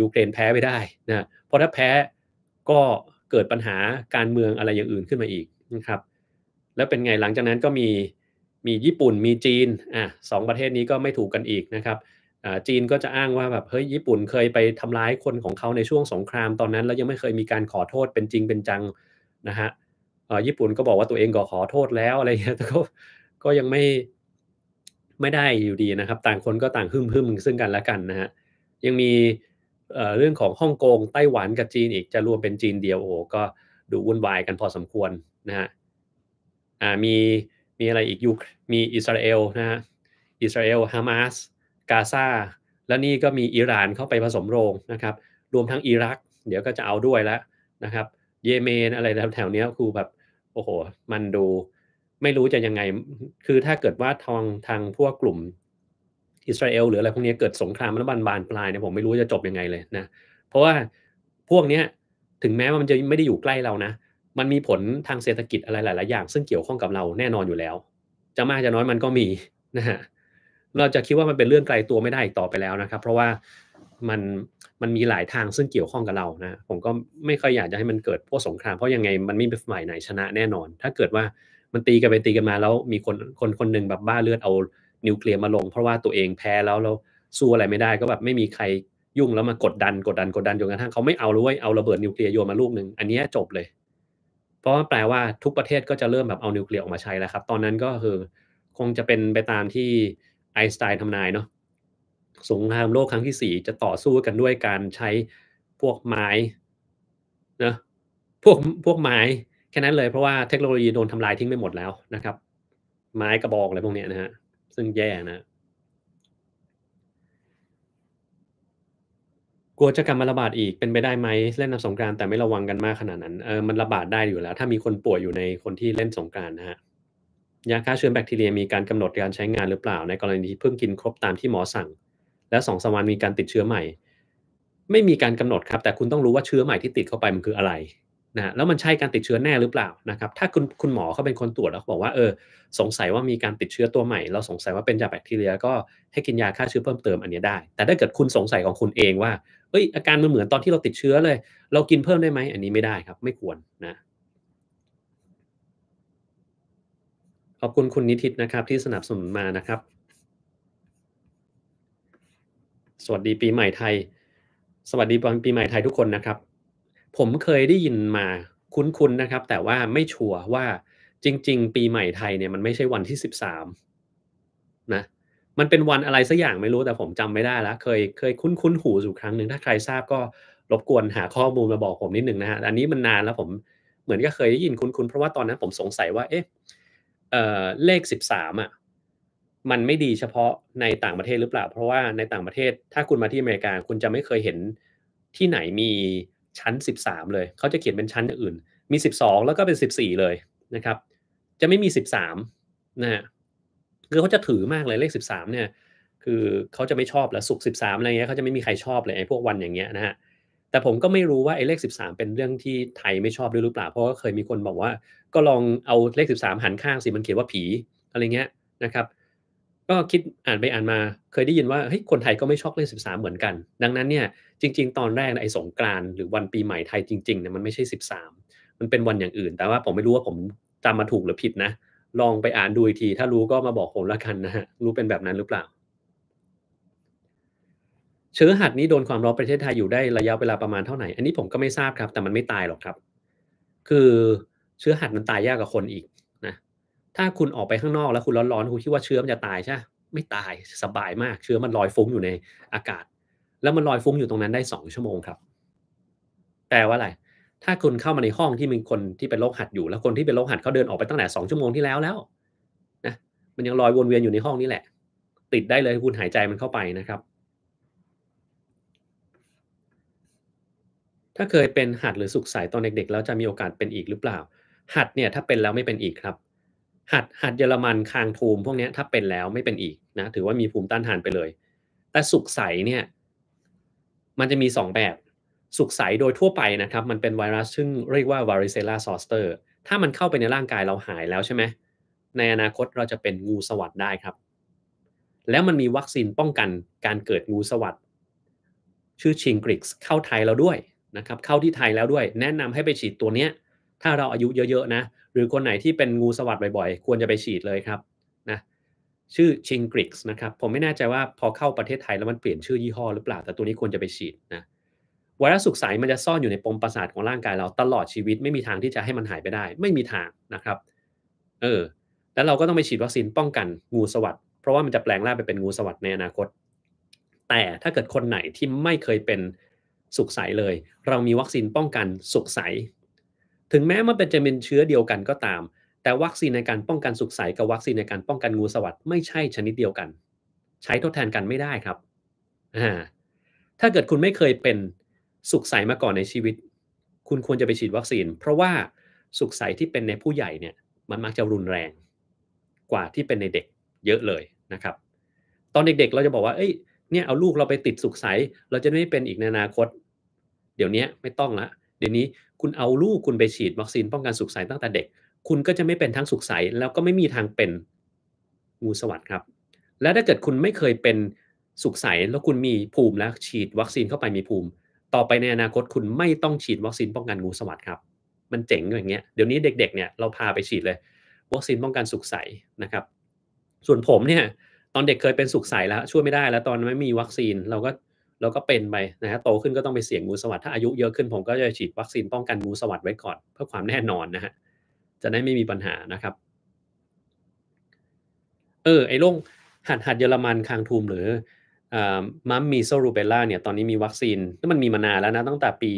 ยูเครนแพ้ไปได้นะเพราะถ้าแพ้ก็เกิดปัญหาการเมืองอะไรอย่างอื่นขึ้นมาอีกนะครับ แล้วเป็นไงหลังจากนั้นก็มีมีญี่ปุ่นมีจีนอ่ะสองประเทศนี้ก็ไม่ถูกกันอีกนะครับจีนก็จะอ้างว่าแบบเฮ้ยญี่ปุ่นเคยไปทำร้ายคนของเขาในช่วงสงครามตอนนั้นแล้วยังไม่เคยมีการขอโทษเป็นจริงเป็นจังนะฮะญี่ปุ่นก็บอกว่าตัวเองก็ขอโทษแล้วอะไรเงี้ยแต่ก็ก็ยังไม่ไม่ได้อยู่ดีนะครับ ต่างคนก็ต่างหึ่มหึ่มซึ่งกันและกันนะฮะยังมีเรื่องของฮ่องกงไต้หวันกับจีนอีกจะรวมเป็นจีนเดียวโอ้ก็ดูวุ่นวายกันพอสมควรนะฮะอ่ามีมีอะไรอีกยุคมีอิสราเอลนะฮะอิสราเอล ฮามาส กาซาแล้วนี่ก็มีอิหร่านเข้าไปผสมโรงนะครับ รวมทั้งอิรัก เดี๋ยวก็จะเอาด้วยแล้วนะครับ เยเมนอะไรแถวเนี้ยคือแบบ โอ้โห มันดูไม่รู้จะยังไงคือถ้าเกิดว่าทองทางพวกกลุ่มอิสราเอลหรืออะไรพวกนี้เกิดสงครามแล้วบานบานปลายเนี่ยผมไม่รู้จะจบยังไงเลยนะเพราะว่าพวกเนี้ยถึงแม้ว่ามันจะไม่ได้อยู่ใกล้เรานะ มันมีผลทางเศรษฐกิจอะไรหลายๆอย่างซึ่งเกี่ยวข้องกับเราแน่นอนอยู่แล้วจะมากจะน้อยมันก็มีนะฮะเราจะคิดว่ามันเป็นเรื่องไกลตัวไม่ได้อีกต่อไปแล้วนะครับ เพราะว่ามันมันมีหลายทางซึ่งเกี่ยวข้องกับเรานะผมก็ไม่ค่อยอยากจะให้มันเกิดพวกสงครามเพราะยังไงมันไม่มีฝ่ายไหนชนะแน่นอน ถ้าเกิดว่ามันตีกันไปตีกันมาแล้วมีคนคนคนหนึ่งแบบบ้าเลือดเอานิวเคลียร์มาลง เพราะว่าตัวเองแพ้แล้วเราสู้อะไรไม่ได้ ก็แบบไม่มีใครยุ่งแล้วมากดดันกดดันกดดันจนกระทั่งเขาไม่เอาเลยเอาระเบิดนิวเคลียร์โยนมาลูกหนึ่งอันนี้จบเลย เพราะว่าแปลว่าทุกประเทศก็จะเริ่มแบบเอานิวเคลียร์ออกมาใช้แล้วครับ ตอนนั้นก็คือคงจะเป็นไปตามที่ไอน์สไตน์ทำนายเนาะสงครามโลกครั้งที่สี่จะต่อสู้กันด้วยการใช้พวกไม้นะพวกพวกไม้แค่นั้นเลยเพราะว่าเทคโนโลยีโดนทำลายทิ้งไปหมดแล้วนะครับ ไม้กระบอกอะไรพวกเนี้ยนะฮะซึ่งแย่นะ กลัวจะกลับมาระบาดอีกเป็นไปได้ไหมเล่นน้ำสงการแต่ไม่ระวังกันมากขนาดนั้นเออมันระบาดได้อยู่แล้ว ถ้ามีคนป่วยอยู่ในคนที่เล่นสงการนะฮะยาฆ่าเชื้อ แบคทีเรียมีการกำหนดการใช้งานหรือเปล่าในกรณีที่เพิ่งกินครบตามที่หมอสั่ง แล้วสองสปมาหนมีการติดเชื้อใหม่ ไม่มีการกำหนดครับ แต่คุณต้องรู้ว่าเชื้อใหม่ที่ติดเข้าไปมันคืออะไรนะแล้วมันใช่การติดเชื้อแน่หรือเปล่านะครับ ถ้าคุณ คุณหมอเขาเป็นคนตรวจแล้วบอกว่า เออ สงสัยว่ามีการติดเชื้อตัวใหม่ เราสงสัยว่าเป็นจากแบคทีเรียก็ให้กินยาฆ่าเชื้อเพิ่มเติมอันนี้ได้ แต่ถ้าเกิดคุณสงสัยของคุณเองว่า เอ้ยอาการมันเหมือนตอนที่เราติดเชื้อเลย เรากินเพิ่มได้ไหม อันนี้ไม่ได้ครับ ไม่ควรนะ ขอบคุณคุณนิติตนะครับที่สนับสนุนมานะครับ สวัสดีปีใหม่ไทย สวัสดีปีใหม่ไทยทุกคนนะครับผมเคยได้ยินมาคุ้นๆนะครับ แต่ว่าไม่ชัวร์ว่าจริงๆ ปีใหม่ไทยเนี่ยมันไม่ใช่วันที่สิบสามนะ มันเป็นวันอะไรสักอย่างไม่รู้แต่ผมจำไม่ได้แล้วเคยเคยคุ้นๆหูสู่ครั้งหนึ่งถ้าใครทราบก็รบกวนหาข้อมูลมาบอกผมนิดนึงนะฮะอันนี้มันนานแล้ว ผมเหมือนก็เคยได้ยินคุ้นๆ เพราะว่าตอนนั้นผมสงสัยว่าเอ๊ะเเลขสิบสามอ่ะมันไม่ดีเฉพาะในต่างประเทศหรือเปล่าเพราะว่าในต่างประเทศถ้าคุณมาที่อเมริกาคุณจะไม่เคยเห็นที่ไหนมีชั้น 13 เลยเขาจะเขียนเป็นชั้นอื่นมี12แล้วก็เป็น14เลยนะครับ จะไม่มี13นะฮะคือเขาจะถือมากเลยเลข13เนี่ยคือเขาจะไม่ชอบแล้วสุก13อะไรเงี้ยเขาจะไม่มีใครชอบเลยไอ้พวกวันอย่างเงี้ยนะฮะแต่ผมก็ไม่รู้ว่าไอ้เลข13เป็นเรื่องที่ไทยไม่ชอบด้วยหรือเปล่าเพราะก็เคยมีคนบอกว่า ก็ลองเอาเลข13หันข้างสิมันเขียนว่าผีอะไรเงี้ยนะครับก็คิดอ่านไปอ่านมา เคยได้ยินว่าเฮ้ยคนไทยก็ไม่ชอบเลข13 เหมือนกัน ดังนั้นเนี่ย จริง ๆ ตอนแรกไอ้สงกรานหรือวันปีใหม่ไทยจริงๆเนี่ยมันไม่ใช่ 13 มันเป็นวันอย่างอื่น แต่ว่าผมไม่รู้ว่าผมจำมาถูกหรือผิดนะ ลองไปอ่านดูอีกทีถ้ารู้ก็มาบอกผมละกันนะฮะรู้เป็นแบบนั้นหรือเปล่า เชื้อหัดนี้โดนความร้อนประเทศไทยอยู่ได้ระยะเวลาประมาณเท่าไหร่อันนี้ผมก็ไม่ทราบครับ แต่มันไม่ตายหรอกครับ คือเชื้อหัดมันตายยากกว่าคนอีกถ้าคุณออกไปข้างนอก แล้วคุณร้อนๆคุณคิดว่าเชื้อมันจะตายใช่ไหมไม่ตายสบายมาก เชื้อมันลอยฟุ้งอยู่ในอากาศ แล้วมันลอยฟุ้งอยู่ตรงนั้นได้สองชั่วโมงครับแปลว่าอะไรถ้าคุณเข้ามาในห้องที่มีคนที่เป็นโรคหัดอยู่แล้ว คนที่เป็นโรคหัดเขาเดินออกไปตั้งแต่สองชั่วโมงที่แล้วแล้วนะมันยังลอยวนเวียนอยู่ในห้องนี้แหละ ติดได้เลยคุณหายใจมันเข้าไปนะครับ ถ้าเคยเป็นหัดหรือสุกสตอนเด็กๆแล้วจะมีโอกาสเป็นอีกหรือเปล่า หัดเนี่ยถ้าเป็นแล้วไม่เป็นอีกครับหัดหัดเยอรมันคางทูมพวกนี้ถ้าเป็นแล้วไม่เป็นอีกนะ ถือว่ามีภูมิต้านทานไปเลย แต่สุกใสเนี่ยมันจะมี 2 แบบ สุกใสโดยทั่วไปนะครับ มันเป็นไวรัสซึ่งเรียกว่าวาริเซลาซอสเตอร์ถ้ามันเข้าไปในร่างกายเราหายแล้วใช่ไหมในอนาคตเราจะเป็นงูสวัสด์ได้ครับ แล้วมันมีวัคซีนป้องกันการเกิดงูสวัสด์ชื่อชิงกริกเข้าไทยเราด้วยนะครับเข้าที่ไทยแล้วด้วย แนะนำให้ไปฉีดตัวเนี้ยถ้าเราอายุเยอะๆนะหรือคนไหนที่เป็นงูสวัสดบ่อยๆ ควรจะไปฉีดเลยครับนะชื่อชิงกริกส์นะครับ ผมไม่แน่ใจว่าพอเข้าประเทศไทย แล้วมันเปลี่ยนชื่อยี่ห้อหรือเปล่า แต่ตัวนี้ควรจะไปฉีดนะไวรัสสุกใสมันจะซ่อนอยู่ในปมประสาทของร่างกายเราตลอดชีวิตไม่มีทางที่จะให้มันหายไปได้ ไม่มีทางนะครับเออแล้วเราก็ต้องไปฉีดวัคซีนป้องกันงูสวัสดเพราะว่ามันจะแปลงร่างไปเป็นงูสวัสดในอนาคต แต่ถ้าเกิดคนไหนที่ไม่เคยเป็นสุกใสเลย เรามีวัคซีนป้องกันสุกใสถึงแม้มันเป็นจะเป็นเชื้อเดียวกันก็ตาม แต่วัคซีนในการป้องกันสุกใสกับวัคซีนในการป้องกันงูสวัสดไม่ใช่ชนิดเดียวกัน ใช้ทดแทนกันไม่ได้ครับ ถ้าเกิดคุณไม่เคยเป็นสุกใสมาก่อนในชีวิต คุณควรจะไปฉีดวัคซีน เพราะว่าสุกใสที่เป็นในผู้ใหญ่เนี่ย มันมักจะรุนแรงกว่าที่เป็นในเด็กเยอะเลยนะครับ ตอนเด็กๆเราจะบอกว่าเอ้ย เนี่ย เอาลูกเราไปติดสุกใส เราจะไม่เป็นอีกในอนาคต เดี๋ยวนี้ไม่ต้องละเดี๋ยวนี้คุณเอาลูกคุณไปฉีดวัคซีนป้องกันสุขใสตั้งแต่เด็กคุณก็จะไม่เป็นทั้งสุขใสแล้วก็ไม่มีทางเป็น งูสวัสดครับ และถ้าเกิดคุณไม่เคยเป็นสุขใสแล้วคุณมีภูมิแล้วฉีดวัคซีนเข้าไปมีภูมิ ต่อไปในอนาคตคุณไม่ต้องฉีดวัคซีนป้องกันงูสวัสดครับ มันเจ๋งอย่างเงี้ยเดี๋ยวนี้เด็กๆเนี่ยเราพาไปฉีดเลย วัคซีนป้องกันสุขใสนะครับ ส่วนผมเนี่ยตอนเด็กเคยเป็นสุขใสแล้ว ช่วยไม่ได้ แล้วตอนไม่มีวัคซีนเราก็แล้วก็เป็นไปนะฮะโตขึ้นก็ต้องไปเสี่ยงงูสวัสดถ้าอายุเยอะขึ้นผมก็จะฉีดวัคซีนป้องกันงูสวัสดไว้ก่อน เพื่อความแน่นอนนะฮะจะได้ไม่มีปัญหานะครับ เออไอ้โรคหัดหัดเยอรมัน คางทูมหรืออมัมมีโซรูเบล่าเนี่ย ตอนนี้มีวัคซีนมันมีมานานแล้วนะ ตั้งแต่ปี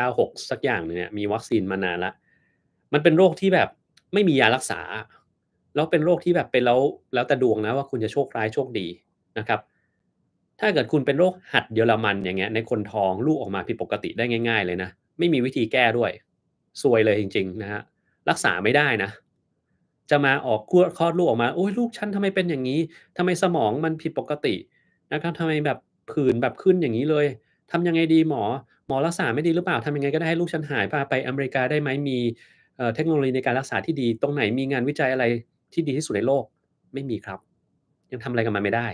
196สักอย่างเนี่ย มีวัคซีนมานานละมันเป็นโรคที่แบบไม่มียารักษา แล้วเป็นโรคที่แบบเป็นแล้วแล้วแต่ดวงนะว่าคุณจะโชคร้ายโชคดีนะครับถ้าเกิดคุณเป็นโรคหัดเยอรมันอย่างเงี้ยในคนท้องลูกออกมาผิดปกติได้ง่ายๆ เลยนะ ไม่มีวิธีแก้ด้วยซวยเลยจริงๆ นะฮะรักษาไม่ได้นะ จะมาออกกู้คลอดลูกออกมาโอ้ยลูกฉันทำไมเป็นอย่างนี้ ทำไมสมองมันผิดปกตินะครับทำไมแบบผื่นแบบขึ้นอย่างนี้เลย ทำยังไงดีหมอ หมอรักษาไม่ดีหรือเปล่าทำยังไงก็ได้ให้ลูกฉันหายพาไปอเมริกาได้ไหมมีเทคโนโลยีในการรักษาที่ดี ตรงไหน มีงานวิจัยอะไรที่ดีที่สุดในโลกไม่มีครับ ยังทำอะไรกับมันไม่ได้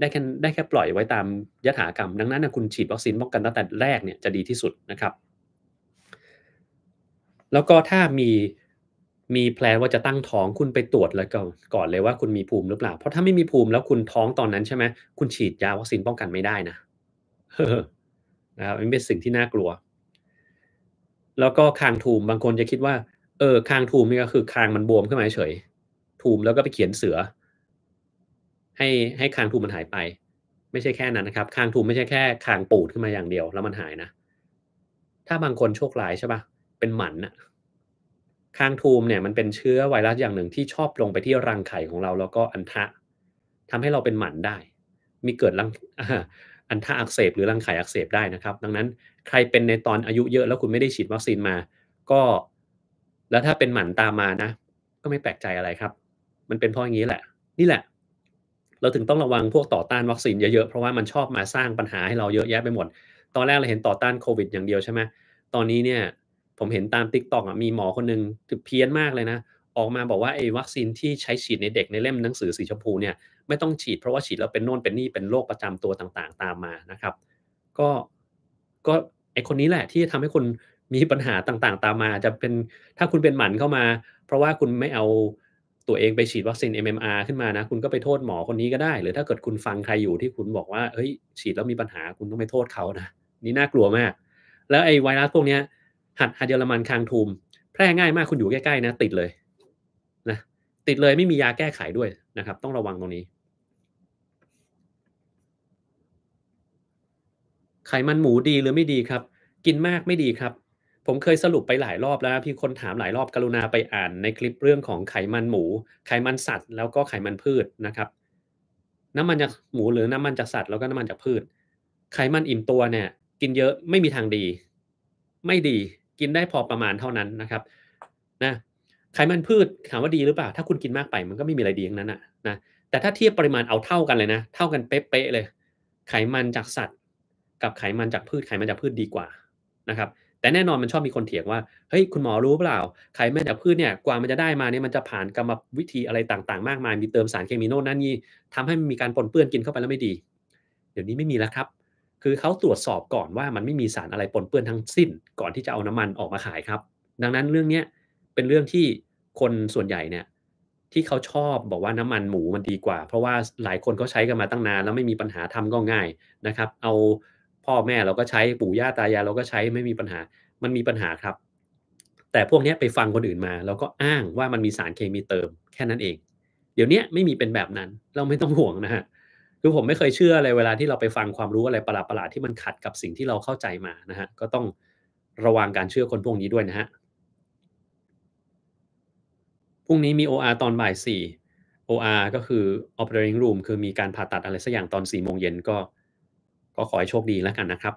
ได้แค่ได้แค่ปล่อยไว้ตามยถากรรมดังนั้นนะคุณฉีดวัคซีนป้องกันตั้งแต่แรกเนี่ยจะดีที่สุดนะครับ แล้วก็ถ้ามีมีแพลนว่าจะตั้งท้องคุณไปตรวจแล้วก่อนก่อนเลยว่าคุณมีภูมิหรือเปล่า เพราะถ้าไม่มีภูมิแล้วคุณท้องตอนนั้นใช่ไหมคุณฉีดยาวัคซีนป้องกันไม่ได้นะนะครับนี่เป็นสิ่งที่น่ากลัว แล้วก็คางทูมบางคนจะคิดว่าเออคางทูมนี่ก็คือ คางมันบวมขึ้นมาเฉยทูมแล้วก็ไปเขียนเสือให้ให้คางทูมมันหายไป ไม่ใช่แค่นั้นนะครับคางทูมไม่ใช่แค่คางปูดขึ้นมาอย่างเดียวแล้วมันหายนะ ถ้าบางคนโชคร้ายใช่ปะเป็นหมันอะคางทูมเนี่ยมันเป็นเชื้อไวรัสอย่างหนึ่งที่ชอบลงไปที่รังไข่ของเราแล้วก็อันทะ ทำให้เราเป็นหมันได้ มีเกิดรังอันทะอักเสบหรือรังไข่อักเสบได้นะครับ ดังนั้นใครเป็นในตอนอายุเยอะแล้วคุณไม่ได้ฉีดวัคซีนมา ก็แล้วถ้าเป็นหมันตามมานะก็ไม่แปลกใจอะไรครับ มันเป็นเพราะอย่างนี้แหละ นี่แหละเราถึงต้องระวังพวกต่อต้านวัคซีนเยอะ ๆ เพราะว่ามันชอบมาสร้างปัญหาให้เราเยอะแยะไปหมด ตอนแรกเราเห็นต่อต้านโควิดอย่างเดียวใช่ไหมตอนนี้เนี่ยผมเห็นตามติ๊กต็อกมีหมอคนหนึ่งือเพี้ยนมากเลยนะ ออกมาบอกว่าไอ้วัคซีนที่ใช้ฉีดในเด็กในเล่มหนังสือสีชมพูเนี่ยไม่ต้องฉีดเพราะว่าฉีดแล้วเป็นโน่นเป็นนี่เป็นโรคประจำตัวต่างๆ ตามมานะครับ ก็ก็ไอคนนี้แหละที่ทำให้คุณมีปัญหาต่างๆ ตามมาจะเป็นถ้าคุณเป็นหมันเข้ามา เพราะว่าคุณไม่เอาตัวเองไปฉีดวัคซีน MMR ขึ้นมานะคุณก็ไปโทษหมอคนนี้ก็ได้ หรือถ้าเกิดคุณฟังใครอยู่ที่คุณบอกว่าเฮ้ย ฉีดแล้วมีปัญหาคุณต้องไปโทษเขานะ นี่น่ากลัวมาก แล้วไอไวรัสพวกนี้ หัดฮัดเยอรมันคางทูมแพร่ง่ายมากคุณอยู่ใกล้ๆนะ ติดเลยนะติดเลยไม่มียาแก้ไขด้วยนะครับ ต้องระวังตรงนี้ ไขมันหมูดีหรือไม่ดีครับ กินมากไม่ดีครับผมเคยสรุปไปหลายรอบแล้วนะพี่คนถามหลายรอบกรุณาไปอ่านในคลิปเรื่องของไขมันหมู ไขมันสัตว์ แล้วก็ไขมันพืชนะครับ น้ำมันจากหมูหรือน้ำมันจากสัตว์แล้วก็น้ำมันจากพืช ไขมันอิ่มตัวเนี่ย กินเยอะไม่มีทางดี ไม่ดีกินได้พอประมาณเท่านั้นนะครับ นะ ไขมันพืชถามว่าดีหรือเปล่า ถ้าคุณกินมากไปมันก็ไม่มีอะไรดีอย่างนั้นนะนะแต่ถ้าเทียบปริมาณเอาเท่ากันเลยนะเท่ากันเป๊ะๆเลย ไขมันจากสัตว์ กับไขมันจากพืชไขมันจากพืชดีกว่านะครับแต่แน่นอนมันชอบมีคนเถียงว่าเฮ้ยคุณหมอรู้เปล่าไข่แม่จากพืชเนี่ยกว่ามันจะได้มาเนี่ยมันจะผ่านกรรมวิธีอะไรต่างๆ มากมายมีเติมสารเคมีโน่นนั่นนี่ทำให้มมีการปนเปื้อนกินเข้าไปแล้วไม่ดีเดี๋ยวนี้ไม่มีแล้วครับ คือเขาตรวจสอบก่อนว่ามันไม่มีสารอะไรปนเปื้อนทั้งสิ้นก่อนที่จะเอาน้ำมันออกมาขายครับ ดังนั้นเรื่องนี้เป็นเรื่องที่คนส่วนใหญ่เนี่ย ที่เขาชอบบอกว่าน้ำมันหมูมันดีกว่า เพราะว่าหลายคนเขาใช้กันมาตั้งนานแล้วไม่มีปัญหาทำก็ง่ายนะครับ เอาพ่อแม่เราก็ใช้ปู่ย่าตายายเราก็ใช้ไม่มีปัญหา มันมีปัญหาครับ แต่พวกนี้ไปฟังคนอื่นมาแล้วก็อ้างว่ามันมีสารเคมีเติมแค่นั้นเอง เดี๋ยวนี้ไม่มีเป็นแบบนั้นเราไม่ต้องห่วงนะฮะ คือผมไม่เคยเชื่อเลยเวลาที่เราไปฟังความรู้อะไรประหลาดๆที่มันขัดกับสิ่งที่เราเข้าใจมานะฮะก็ต้องระวังการเชื่อคนพวกนี้ด้วยนะฮะ พรุ่งนี้มี OR ตอนบ่าย4 OR ก็คือ operating room คือมีการผ่าตัดอะไรสักอย่างตอน4โมงเย็นก็ก็ขอให้โชคดีแล้วกันนะครับ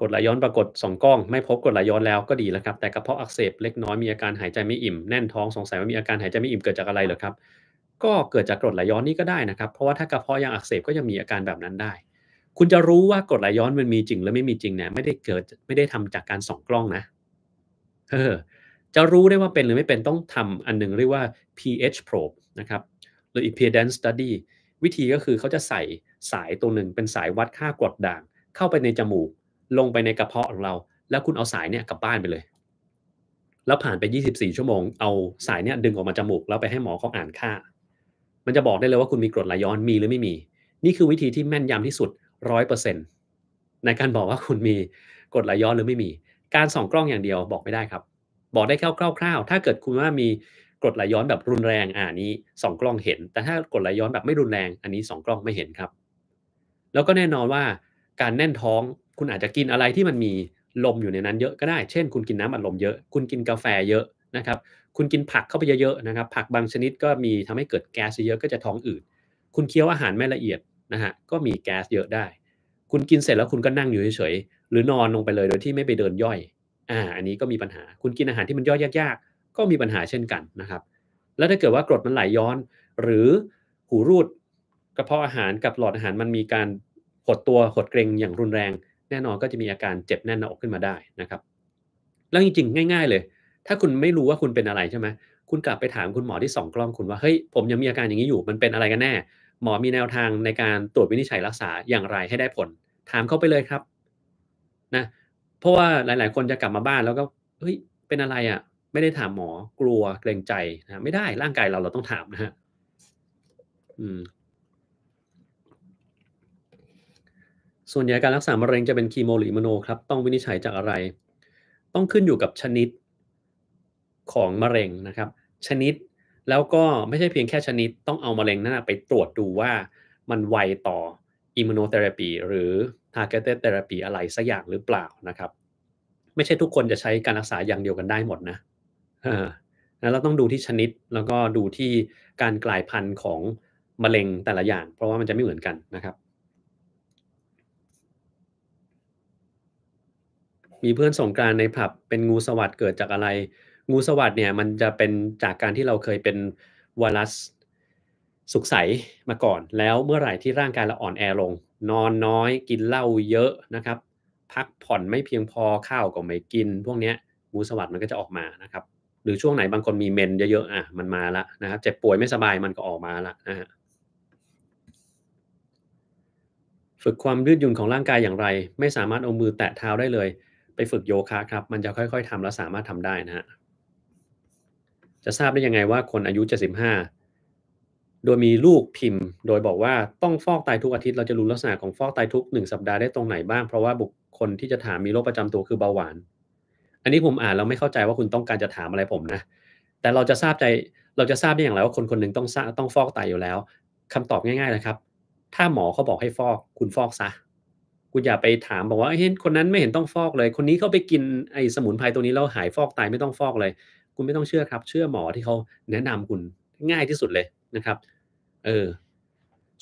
กดไหลย้อนปรากฏ 2 กล้อง ไม่พบกดไหลย้อนแล้วก็ดีแล้วครับแต่กระเพาะอักเสบเล็กน้อยมีอาการหายใจไม่อิ่มแน่นท้องสงสัยว่ามีอาการหายใจไม่อิ่มเกิดจากอะไรเหรอครับ ก็เกิดจากกรดไหลย้อนนี่ก็ได้นะครับ เพราะว่าถ้ากระเพาะยังอักเสบก็ยังมีอาการแบบนั้นได้ คุณจะรู้ว่ากรดไหลย้อนมันมีจริง หรือไม่มีจริงเนี่ยไม่ได้เกิดไม่ได้ทำจากการส่องกล้องนะเออจะรู้ได้ว่าเป็นหรือไม่เป็นต้องทำอันนึงเรียกว่า pH probe นะครับหรือ impedance study วิธีก็คือเขาจะใส่สายตัวหนึ่งเป็นสายวัดค่ากรดด่างเข้าไปในจมูก ลงไปในกระเพาะของเรา แล้วคุณเอาสายเนี่ยกลับบ้านไปเลย แล้วผ่านไป 24 ชั่วโมงเอาสายเนี่ยดึงออกมาจมูกแล้วไปให้หมอเขาอ่านค่า มันจะบอกได้เลยว่าคุณมีกรดไหลย้อนมีหรือไม่มี นี่คือวิธีที่แม่นยำที่สุดร้อยเปอร์เซ็นต์ในการบอกว่าคุณมีกรดไหลย้อนหรือไม่มี การส่องกล้องอย่างเดียวบอกไม่ได้ครับบอกได้คร่าวๆถ้าเกิดคุณว่ามีกดไหลย้อนแบบรุนแรงอ่านี้ 2 กล้องเห็น แต่ถ้ากดไหลย้อนแบบไม่รุนแรงอันนี้2กล้องไม่เห็นครับแล้วก็แน่นอนว่าการแน่นท้องคุณอาจจะกินอะไรที่มันมีลมอยู่ในนั้นเยอะก็ได้เช่นคุณกินน้ำอัดลมเยอะ คุณกินกาแฟเยอะนะครับคุณกินผักเข้าไปเยอะๆนะครับ ผักบางชนิดก็มีทำให้เกิดแก๊สเยอะก็จะท้องอืดคุณเคี้ยวอาหารไม่ละเอียดนะฮะก็มีแก๊สเยอะได้ คุณกินเสร็จแล้วคุณก็นั่งอยู่เฉยๆหรือนอนลงไปเลยโดยที่ไม่ไปเดินย่อยอ่าอันนี้ก็มีปัญหาคุณกินอาหารที่มันย่อยยากก็มีปัญหาเช่นกันนะครับ แล้วถ้าเกิดว่ากรดมันไหลยย้อน หรือหูรูด กระเพาะอาหารกับหลอดอาหารมันมีการ หดตัว หดเกรงอย่างรุนแรง แน่นอนก็จะมีอาการเจ็บแน่นหน้าอกขึ้นมาได้นะครับ แล้วจริงๆ ง่าย ๆ เลย ถ้าคุณไม่รู้ว่าคุณเป็นอะไรใช่ไหมคุณกลับไปถามคุณหมอที่ส่องกล้องคุณว่าเฮ้ยผมยังมีอาการอย่างนี้อยู่ มันเป็นอะไรกันแน่หมอมีแนวทางในการตรวจวินิจฉัยรักษาอย่างไรให้ได้ผล ถามเข้าไปเลยครับนะเพราะว่าหลาย ๆ คนจะกลับมาบ้านแล้วก็เฮ้ยเป็นอะไรอะ่ะไม่ได้ถามหมอกลัวเกรงใจนะไม่ได้ ร่างกายเราเราต้องถามนะฮะส่วนใหญ่การรักษามะเร็งจะเป็นคีโมหรือมโนครับ ต้องวินิจฉัยจากอะไร ต้องขึ้นอยู่กับชนิดของมะเร็งนะครับ ชนิดแล้วก็ไม่ใช่เพียงแค่ชนิด ต้องเอามะเร็งนั้นไปตรวจดูว่ามันไวต่ออิมมูโนเทอราปีหรือทาร์เก e ตเ h e ร a p อะไรสักอย่างหรือเปล่านะครับ ไม่ใช่ทุกคนจะใช้การรักษาอย่างเดียวกันได้หมดนะเราต้องดูที่ชนิดแล้วก็ดูที่การกลายพันธุ์ของมะเร็งแต่ละอย่าง เพราะว่ามันจะไม่เหมือนกันนะครับ มีเพื่อนสงการในผับเป็นงูสวัสด์เกิดจากอะไร งูสวัสด์เนี่ยมันจะเป็นจากการที่เราเคยเป็นไวรัสสุขใสมาก่อน แล้วเมื่อไหร่ที่ร่างกายเราอ่อนแอลง นอนน้อยกินเหล้าเยอะนะครับ พักผ่อนไม่เพียงพอข้าวก็ไม่กิน พวกนี้งูสวัสด์มันก็จะออกมานะครับหรือช่วงไหนบางคนมีเมนเยอะๆ อ่ะมันมาละนะครับเจ็บป่วยไม่สบายมันก็ออกมาละนะฮะฝึกความยืดหยุ่นของร่างกายอย่างไร ไม่สามารถเอามือแตะเท้าได้เลยไปฝึกโยคะครับ มันจะค่อยๆทำแล้วสามารถทำได้นะฮะจะทราบได้ยังไงว่าคนอายุ75โดยมีลูกพิมพ์ โดยบอกว่าต้องฟอกไตทุกอาทิตย์เราจะรู้ลักษณะของฟอกไตทุก1สัปดาห์ได้ตรงไหนบ้างเพราะว่าบุคคลที่จะถามมีโรคประจำตัวคือเบาหวานอันนี้ผมอ่านเราไม่เข้าใจว่าคุณต้องการจะถามอะไรผมนะ แต่เราจะทราบใจเราจะทราบได้อย่างไร ว่าคนคนหนึ่งต้องต้องฟอกไตอยู่แล้ว คำตอบง่ายๆนะครับ ถ้าหมอเขาบอกให้ฟอก คุณฟอกซะคุณอย่าไปถามบอกว่าเฮ้ยคนนั้นไม่เห็นต้องฟอกเลย คนนี้เขาไปกินไอ้สมุนไพรตัวนี้แล้วหายฟอกไตไม่ต้องฟอกเลย คุณไม่ต้องเชื่อครับ เชื่อหมอที่เขาแนะนำคุณง่ายที่สุดเลยนะครับ เออ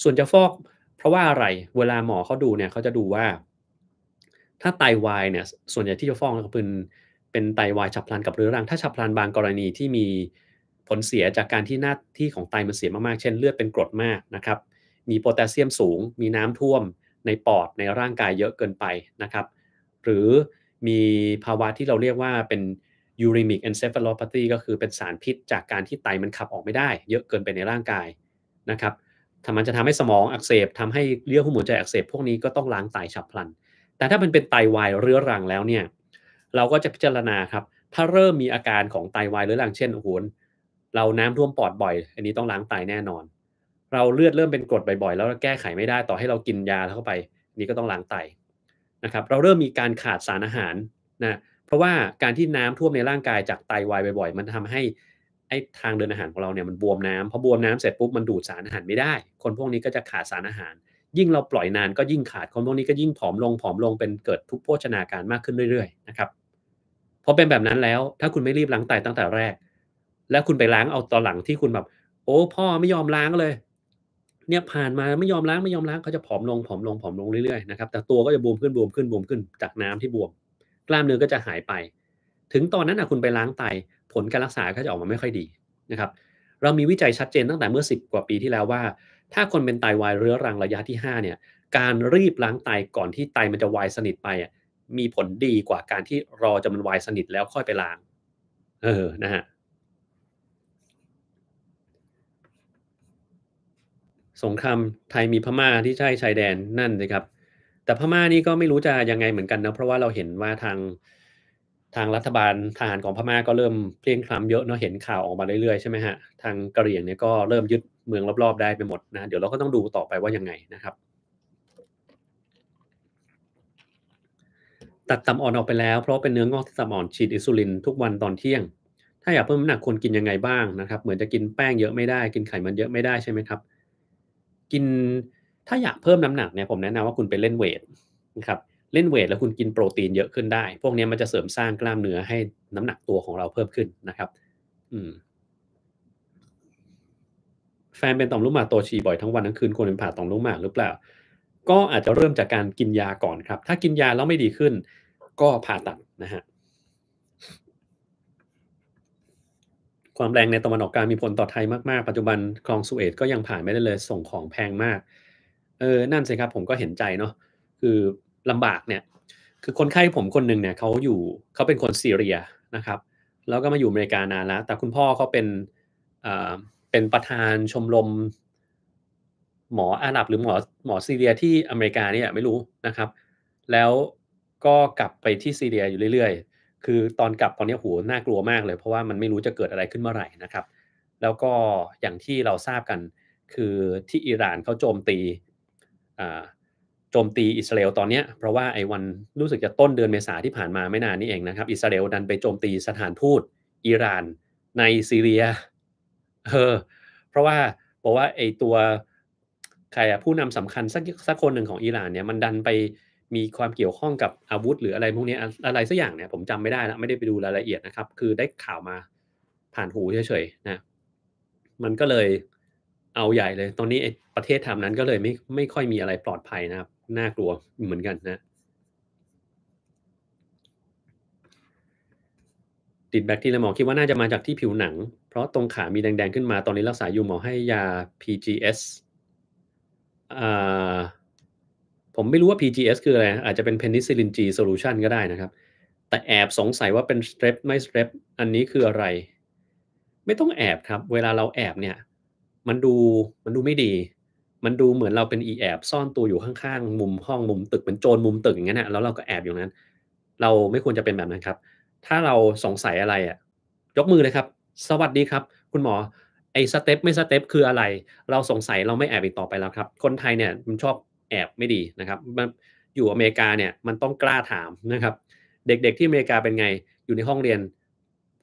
ส่วนจะฟอก เพราะว่าอะไรเวลาหมอเขาดูเนี่ยเขาจะดูว่า ถ้าไตาวายเนี่ยส่วนใหญ่ที่จะฟอกก็เป็นเป็นไตวายฉับพลันกับเรื้อรัง ถ้าฉับพลันบางกรณีที่มีผลเสียจากการที่หน้าที่ของไตมันเสียมากๆ เช่นเลือดเป็นกรดมากนะครับ มีโพแทสเซียมสูงมีน้ำท่วมในปอดในร่างกายเยอะเกินไปนะครับ หรือมีภาวะที่เราเรียกว่าเป็นยูริมิกเอนเซฟาโลพาตีก็คือเป็นสารพิษจากการที่ไตมันขับออกไม่ได้ เยอะเกินไปในร่างกายนะครับทำมันจะทำให้สมองอักเสบทำให้เลือดหัวใจอักเสบพวกนี้ก็ต้องล้างไตฉับพลัน แต่ถ้ามันเป็นไตาวายเรื้อรังแล้วเนี่ยเราก็จะพิจารณาครับ ถ้าเริ่มมีอาการของไตาวายเรื้อรังเช่นโอ้โหเราน้ำท่วมปอดบ่อย อันนี้ต้องล้างไตแน่นอน เราเลือดเริ่มเป็นกรดบ่อย ๆ แล้วแก้ไขไม่ได้ต่อให้เรากินยาเข้าไปนนี่ก็ต้องล้างไตนะครับ เราเริ่มมีการขาดสารอาหารนะเพราะว่าการที่น้ำท่วมในร่างกายจากไตาวายบ่อย ๆ มันทำให้ไอทางเดินอาหารของเราเนี่ยมันบวมน้ำพอบวมน้ำเสร็จปุ๊บมันดูดสารอาหารไม่ได้ คนพวกนี้ก็จะขาดสารอาหาร ยิ่งเราปล่อยนานก็ยิ่งขาดคนพวกนี้ก็ยิ่งผอมลงผอมลงเป็นเกิดทุพโภชนาการมากขึ้นเรื่อยๆนะครับพราะเป็นแบบนั้นแล้วถ้าคุณไม่รีบล้างไตตั้งแต่แรก แล้วคุณไปล้างเอาตอนหลังที่คุณแบบ โอ้ พ่อไม่ยอมล้างเลย เนี่ยผ่านมาไม่ยอมล้างไม่ยอมล้างเขาจะผอมลงผอมลงผอมลงเรื่อยๆนะครับแต่ตัวก็จะบวมขึ้นบวมขึ้นบวมขึ้นจากน้ำที่บวม กล้ามเนื้อก็จะหายไป ถึงตอนนั้น่ะคุณไปล้างไตผลการรักษาก็จะออกมาไม่ค่อยดีนะครับ เรามีวิจัยชัดเจนตั้งแต่เมื่อ10กว่าปีที่แล้วว่าถ้าคนเป็นไตาวายเรื้อรังระยะที่5เนี่ยการรีบล้างไตก่อนที่ไตมันจะวายสนิทไปมีผลดีกว่าการที่รอจนมันวายสนิทแล้วค่อยไปล้าง เออ นะฮะ สงครามไทยมีพม่าที่ใช่ชายแดนนั่นนะครับ แต่พม่านี่ก็ไม่รู้จะยังไงเหมือนกันนะเพราะว่าเราเห็นว่าทางทางรัฐบาลทหารของพม่าก็เริ่มเพียงคล้ำเยอะเนาะเห็นข่าวออกมาเรื่อยๆใช่ไหมฮะทางกะเหรี่ยงเนี่ยก็เริ่มยึดเมืองรอบๆได้ไปหมดนะเดี๋ยวเราก็ต้องดูต่อไปว่ายังไงนะครับตัดตับอ่อนออกไปแล้วเพราะเป็นเนื้องอกที่ตับอ่อนฉีดอิสูลินทุกวันตอนเที่ยง ถ้าอยากเพิ่มน้ำหนักควรกินยังไงบ้างนะครับ เหมือนจะกินแป้งเยอะไม่ได้ กินไขมันเยอะไม่ได้ใช่ไหมครับกินถ้าอยากเพิ่มน้ำหนักเนี่ยผมแนะนำว่าคุณไปเล่นเวทนะครับ เล่นเวทแล้วคุณกินโปรตีนเยอะขึ้นได้ พวกนี้มันจะเสริมสร้างกล้ามเนื้อให้น้ำหนักตัวของเราเพิ่มขึ้นนะครับ อืม แฟนเป็นต่อมลูกหมากโตฉี่บ่อยทั้งวันทั้งคืนควรเป็นผ่าต่อมลูกหมากหรือเปล่าก็อาจจะเริ่มจากการกินยาก่อนครับ ถ้ากินยาแล้วไม่ดีขึ้นก็ผ่าตัดนะฮะ ความแรงในตะวันออกกลางมีผลต่อไทยมากๆ ปัจจุบันคลองสุเอตก็ยังผ่านไม่ได้เลย ส่งของแพงมาก เออ นั่นสิครับผมก็เห็นใจเนาะ คือลำบากเนี่ย คือคนไข้ผมคนหนึ่งเนี่ยเขาอยู่เขาเป็นคนซีเรียนะครับ แล้วก็มาอยู่อเมริกานานแล้ว แต่คุณพ่อเขาเป็นเอ่เป็นประธานชมรมหมออาหรับหรือหมอหมอซีเรียที่อเมริกาเนี่ยไม่รู้นะครับ แล้วก็กลับไปที่ซีเรียอยู่เรื่อยๆ คือตอนกลับตอนนี้ัวน่ากลัวมากเลย เพราะว่ามันไม่รู้จะเกิดอะไรขึ้นเมื่อไหร่นะครับ แล้วก็อย่างที่เราทราบกันคือที่อิหร่านเขาโจมตี โจมตีอิสราเอลตอนนี้ เพราะว่าไอ้วันรู้สึกจะต้นเดือนเมษาที่ผ่านมาไม่นานนี้เองนะครับ อิสราเอลดันไปโจมตีสถานทูตอิหร่านในซีเรียเออเพราะว่าบอกว่าไอ้ตัวใครอะผู้นำสำคัญสักสักคนหนึ่งของอิหร่านเนี่ยมันดันไปมีความเกี่ยวข้องกับอาวุธหรืออะไร พวกนี้อะไรสักอย่างเนี่ยผมจำไม่ได้ละไม่ได้ไปดูรายละเอียดนะครับคือได้ข่าวมาผ่านหูเฉยๆนะมันก็เลยเอาใหญ่เลย ตอนนี้ประเทศทำนั้นก็เลยไม่ไม่ค่อยมีอะไรปลอดภัยนะครับ น่ากลัวเหมือนกันนะติดแบคทีเรียหมอคิดว่าน่าจะมาจากที่ผิวหนัง เพราะตรงขามีแดงๆขึ้นมาตอนนี้รักษาอยู่หมอให้ยา PGS ผมไม่รู้ว่า PGS คืออะไร อาจจะเป็น Penicillin G Solution ก็ได้นะครับ แต่แอบสงสัยว่าเป็น strep ไม่ strep อันนี้คืออะไร ไม่ต้องแอบครับ เวลาเราแอบเนี่ย มันดูมันดูไม่ดี มันดูเหมือนเราเป็นอีแอบซ่อนตัวอยู่ข้างๆ มุม ห้องมุมตึกเป็นโจรมุมตึกอย่างนั้นนะ แล้วเราก็แอบอยู่นั้น เราไม่ควรจะเป็นแบบนั้นครับ ถ้าเราสงสัยอะไรอ่ะ ยกมือเลยครับ สวัสดีครับ คุณหมอไอ้สเต็ปไม่สเต็ปคืออะไร เราสงสัยเราไม่แอบอีกต่อไปแล้วครับ คนไทยเนี่ย มันชอบแอบไม่ดีนะครับ อยู่อเมริกาเนี่ย มันต้องกล้าถามนะครับ เด็ก ๆที่อเมริกาเป็นไง อยู่ในห้องเรียน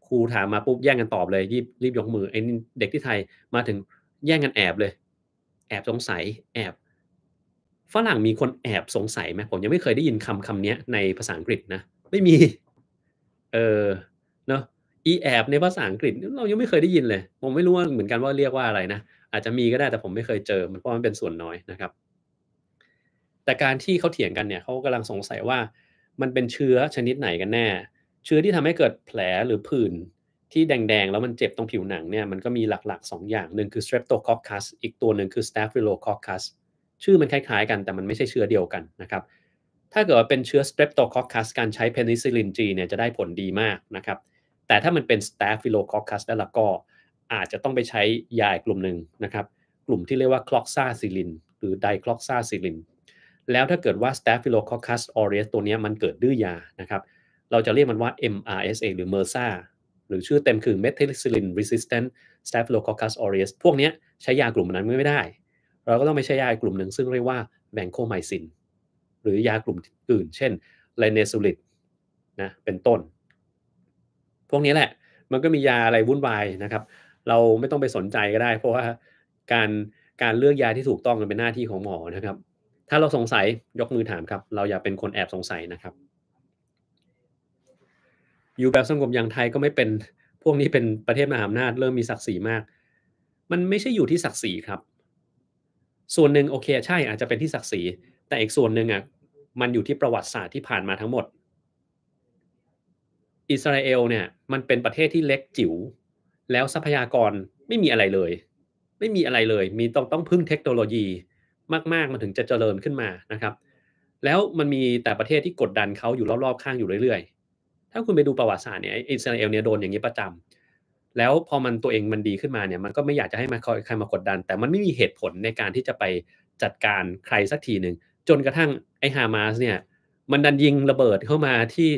ครูถามมาปุ๊บแย่งกันตอบเลยรีบรีบยกมือไอ้เด็กที่ไทยมาถึงแย่งกันแอบเลย แอบสงสัยแอบฝรั่งมีคนแอบสงสัยไหมผมยังไม่เคยได้ยินคำคำนี้ในภาษาอังกฤษนะ ไม่มี เออ เนาะอีแอบในภาษาอังกฤษเรายังไม่เคยได้ยินเลย ผมไม่รู้ว่าเหมือนกันว่าเรียกว่าอะไรนะ อาจจะมีก็ได้แต่ผมไม่เคยเจอมันเพราะมันเป็นส่วนน้อยนะครับ แต่การที่เขาเถียงกันเนี่ยเขากำลังสงสัยว่ามันเป็นเชื้อชนิดไหนกันแน่ เชื้อที่ทำให้เกิดแผลหรือผื่นที่แดงๆ แล้วมันเจ็บตรงผิวหนังเนี่ยมันก็มีหลักๆ 2 อย่างหนึ่งคือ streptococcus อีกตัวหนึ่งคือ staphylococcus ชื่อมันคล้าย ๆ กัน แต่มันไม่ใช่เชื้อเดียวกันนะครับถ้าเกิดว่าเป็นเชื้อ streptococcus การใช้ penicillin G เนี่ยจะได้ผลดีมากนะครับแต่ถ้ามันเป็น Staphylococcus แล้วก็อาจจะต้องไปใช้ยาอีกกลุ่มหนึ่งนะครับกลุ่มที่เรียกว่า c l o x a c i l i n หรือ d i c l o x a c i l i n แล้วถ้าเกิดว่า Staphylococcus aureus ตัวนี้มันเกิดดื้อยานะครับ เราจะเรียกมันว่า MRSA หรือ MRSA หรือชื่อเต็มคือ Methicillin Resistant Staphylococcus aureus พวกนี้ใช้ยากลุ่มนั้นไม่ได้ เราก็ต้องไปใช้ยากลุ่มหนึ่ง ซึ่งเรียกว่า Vancomycin หรือยากลุ่มอื่น เช่น l a n e s u l i d นะเป็นต้นพวกนี้แหละ มันก็มียาอะไรวุ่นวายนะครับ เราไม่ต้องไปสนใจก็ได้ เพราะว่าการการเลือกยาที่ถูกต้องเป็นหน้าที่ของหมอนะครับ ถ้าเราสงสัยยกมือถามครับ เราอย่าเป็นคนแอบสงสัยนะครับอยู่แบบสงบอย่างไทยก็ไม่เป็น พวกนี้เป็นประเทศมหาอำนาจเริ่มมีศักดิ์ศรีมาก มันไม่ใช่อยู่ที่ศักดิ์ศรีครับ ส่วนหนึ่งโอเค ใช่อาจจะเป็นที่ศักดิ์ศรี แต่อีกส่วนหนึ่งอ่ะมันอยู่ที่ประวัติศาสตร์ที่ผ่านมาทั้งหมดอิสราเอลเนี่ยมันเป็นประเทศที่เล็กจิ๋วแล้วทรัพยากรไม่มีอะไรเลย ไม่มีอะไรเลยมีต้องต้องพึ่งเทคโนโลยีมากๆมันถึงจะเจริญขึ้นมานะครับ แล้วมันมีแต่ประเทศที่กดดันเขาอยู่รอบๆข้างอยู่เรื่อยๆ ถ้าคุณไปดูประวัติศาสตร์เนี่ยอิสราเอลเนี่ยโดนอย่างนี้ประจำ แล้วพอมันตัวเองมันดีขึ้นมาเนี่ยมันก็ไม่อยากจะให้มาใครมากดดัน แต่มันไม่มีเหตุผลในการที่จะไปจัดการใครสักทีหนึ่งจนกระทั่งไอฮามาสเนี่ยมันดันยิงระเบิดเข้ามาที่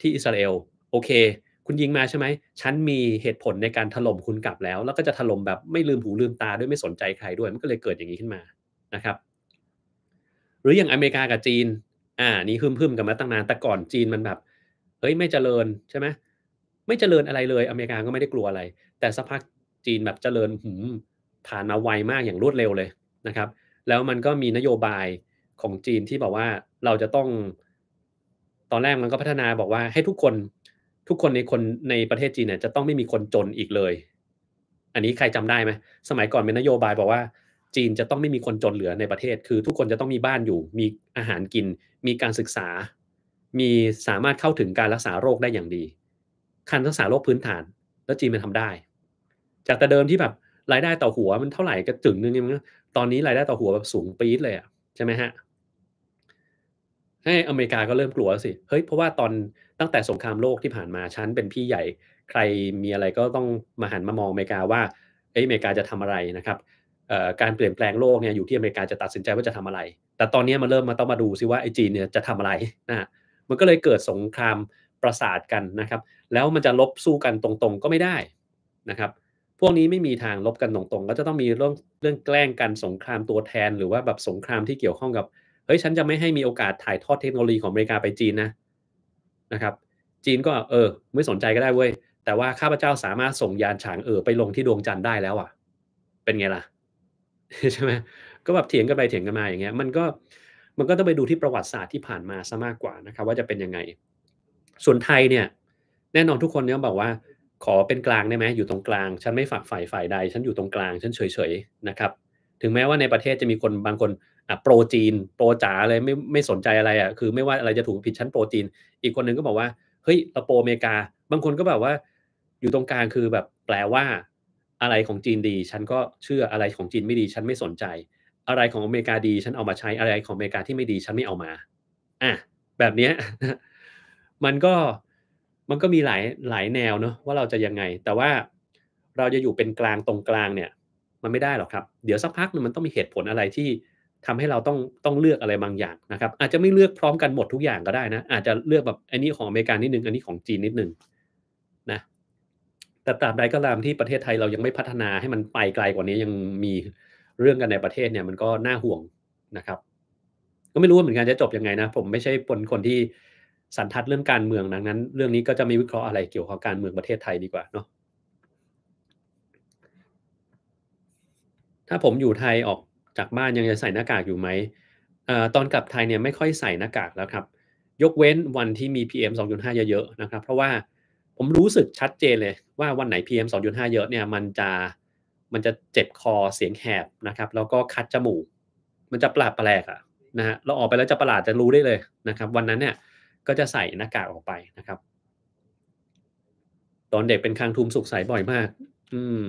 ที่อิสราเอลโอเค คุณยิงมาใช่ไหมฉันมีเหตุผลในการถล่มคุณกลับแล้ว แล้วก็จะถล่มแบบไม่ลืมหูลืมตาด้วยไม่สนใจใครด้วย มันก็เลยเกิดอย่างนี้ขึ้นมา นะครับ หรืออย่างอเมริกากับจีน อ่า นี่พึ่มมกันมาตั้งนานแต่ก่อนจีนมันแบบเฮ้ยไม่เจริญใช่ไหมไม่เจริญอะไรเลย อเมริกาก็ไม่ได้กลัวอะไร แต่สักพักจีนแบบเจริญหืมผ่านมาไวมากอย่างรวดเร็วเลย นะครับ แล้วมันก็มีนโยบายของจีนที่บอกว่าเราจะต้อง ตอนแรกมันก็พัฒนาบอกว่าให้ทุกคนทุกคนในคนในประเทศจีนเนี่ยจะต้องไม่มีคนจนอีกเลย อันนี้ใครจำได้ไหม สมัยก่อนเป็นนโยบายบอกว่าจีนจะต้องไม่มีคนจนเหลือในประเทศ คือทุกคนจะต้องมีบ้านอยู่ มีอาหารกิน มีการศึกษา มีสามารถเข้าถึงการรักษาโรคได้อย่างดี คันรักษาโรคพื้นฐาน แล้วจีนมันทำได้ จากแต่เดิมที่แบบรายได้ต่อหัวมันเท่าไหร่ก็ถึงนึงเนี่ตอนนี้รายได้ต่อหัวแบบสูงปี๊ดเลยอะใช่ไหมฮะให้อเมริกาก็เริ่มกลัวสิเฮ้ยเพราะว่าตอนตั้งแต่สงครามโลกที่ผ่านมาฉันเป็นพี่ใหญ่ ใครมีอะไรก็ต้องมาหันมามองอเมริกาว่าเอ้ยอเมริกาจะทำอะไรนะครับการเปลี่ยนแปลงโลกเนี่ยอยู่ที่อเมริกาจะตัดสินใจว่าจะทำอะไร แต่ตอนนี้มันเริ่มมาต้องมาดูซิว่าไอ้จีนเนี่ยจะทำอะไรนะมันก็เลยเกิดสงครามประสาทกันนะครับ แล้วมันจะลบสู้กันตรงๆก็ไม่ได้นะครับ พวกนี้ไม่มีทางลบกันตรงๆก็จะต้องมีเรื่องเรื่องแกล้งกันสงครามตัวแทนหรือว่าแบบสงครามที่เกี่ยวข้องกับเฮ้ยฉันจะไม่ให้มีโอกาสถ่ายทอดเทคโนโลยีของอเมริกาไปจีนนะนะครับ จีนก็เออ ไม่สนใจก็ได้เว้ย แต่ว่าข้าพเจ้าสามารถส่งยานฉางเออไปลงที่ดวงจันทร์ได้แล้วอ่ะ เป็นไงล่ะ ใช่ไหมก็แบบเถียงกันไปเถียงกันมาอย่างเงี้ยมันก็มันก็ต้องไปดูที่ประวัติศาสตร์ที่ผ่านมาซะมากกว่านะครับ ว่าจะเป็นยังไง ส่วนไทยเนี่ย แน่นอนทุกคนเนี่ยบอกว่า ขอเป็นกลางได้ไหมอยู่ตรงกลาง ฉันไม่ฝักฝ่ายฝ่ายใด ฉันอยู่ตรงกลางฉันเฉยๆนะครับ ถึงแม้ว่าในประเทศจะมีคนบางคนโปรจีน โปรจ๋าะไรไม่ไม่สนใจอะไรอ่ะคือ ไม่ว่าอะไรจะถูกผิดชั้นโปรจีน อีกคนนึงก็บอกว่าเฮ้ยเราโปรอเมริกา บางคนก็แบบว่า อยู่ตรงกลางคือแบบแปลว่า อะไรของจีนดีฉันก็เชื่ออะไรของจีนไม่ดีฉันไม่สนใจ อะไรของอเมริกาดีฉันเอามาใช้อะไรของอเมริกาที่ไม่ดีฉันไม่เอามาอ่ะแบบเนี้ยมันก็มันก็มีหลายหลายแนวเนาะว่าเราจะยังไง แต่ว่า เราจะอยู่เป็นกลางตรงกลางเนี่ย มันไม่ได้หรอกครับเดี๋ยวสักพักนึงมันต้องมีเหตุผลอะไรที่ทำให้เราต้องต้องเลือกอะไรบางอย่างนะครับ อาจจะไม่เลือกพร้อมกันหมดทุกอย่างก็ได้นะอาจจะเลือกแบบอันนี้ของอเมริกานิดนึงอันนี้ของจีนนิดนึงนะ แต่ตราบใดก็ตามที่ประเทศไทยเรายังไม่พัฒนาให้มันไปไกลกว่านี้ยังมีเรื่องกันในประเทศเนี่ย มันก็น่าห่วงนะครับ ก็ไม่รู้เหมือนกันจะจบยังไงนะ ผมไม่ใช่คนคนที่สันทัดเรื่องการเมืองดังนั้น เรื่องนี้ก็จะไม่วิเคราะห์อะไรเกี่ยวกับการเมืองประเทศไทยดีกว่าเนาะถ้าผมอยู่ไทยออกจากบ้านยังจะใส่หน้ากากอยู่ไหมตอนกลับไทยเนี่ยไม่ค่อยใส่หน้ากากแล้วครับ ยกเว้นวันที่มี PM 2.5 เยอะๆนะครับ เพราะว่าผมรู้สึกชัดเจนเลย ว่าวันไหน PM 2.5 เยอะเนี่ย มันจะมันจะเจ็บคอเสียงแหบนะครับ แล้วก็คัดจมูกมันจะปลาดแปลกอะนะฮะเราออกไปแล้วจะประหลาดจะรู้ได้เลยนะครับ วันนั้นเนี่ยก็จะใส่หน้ากากออกไปนะครับ ตอนเด็กเป็นคางทุมสุกใสบ่อยมาก อืม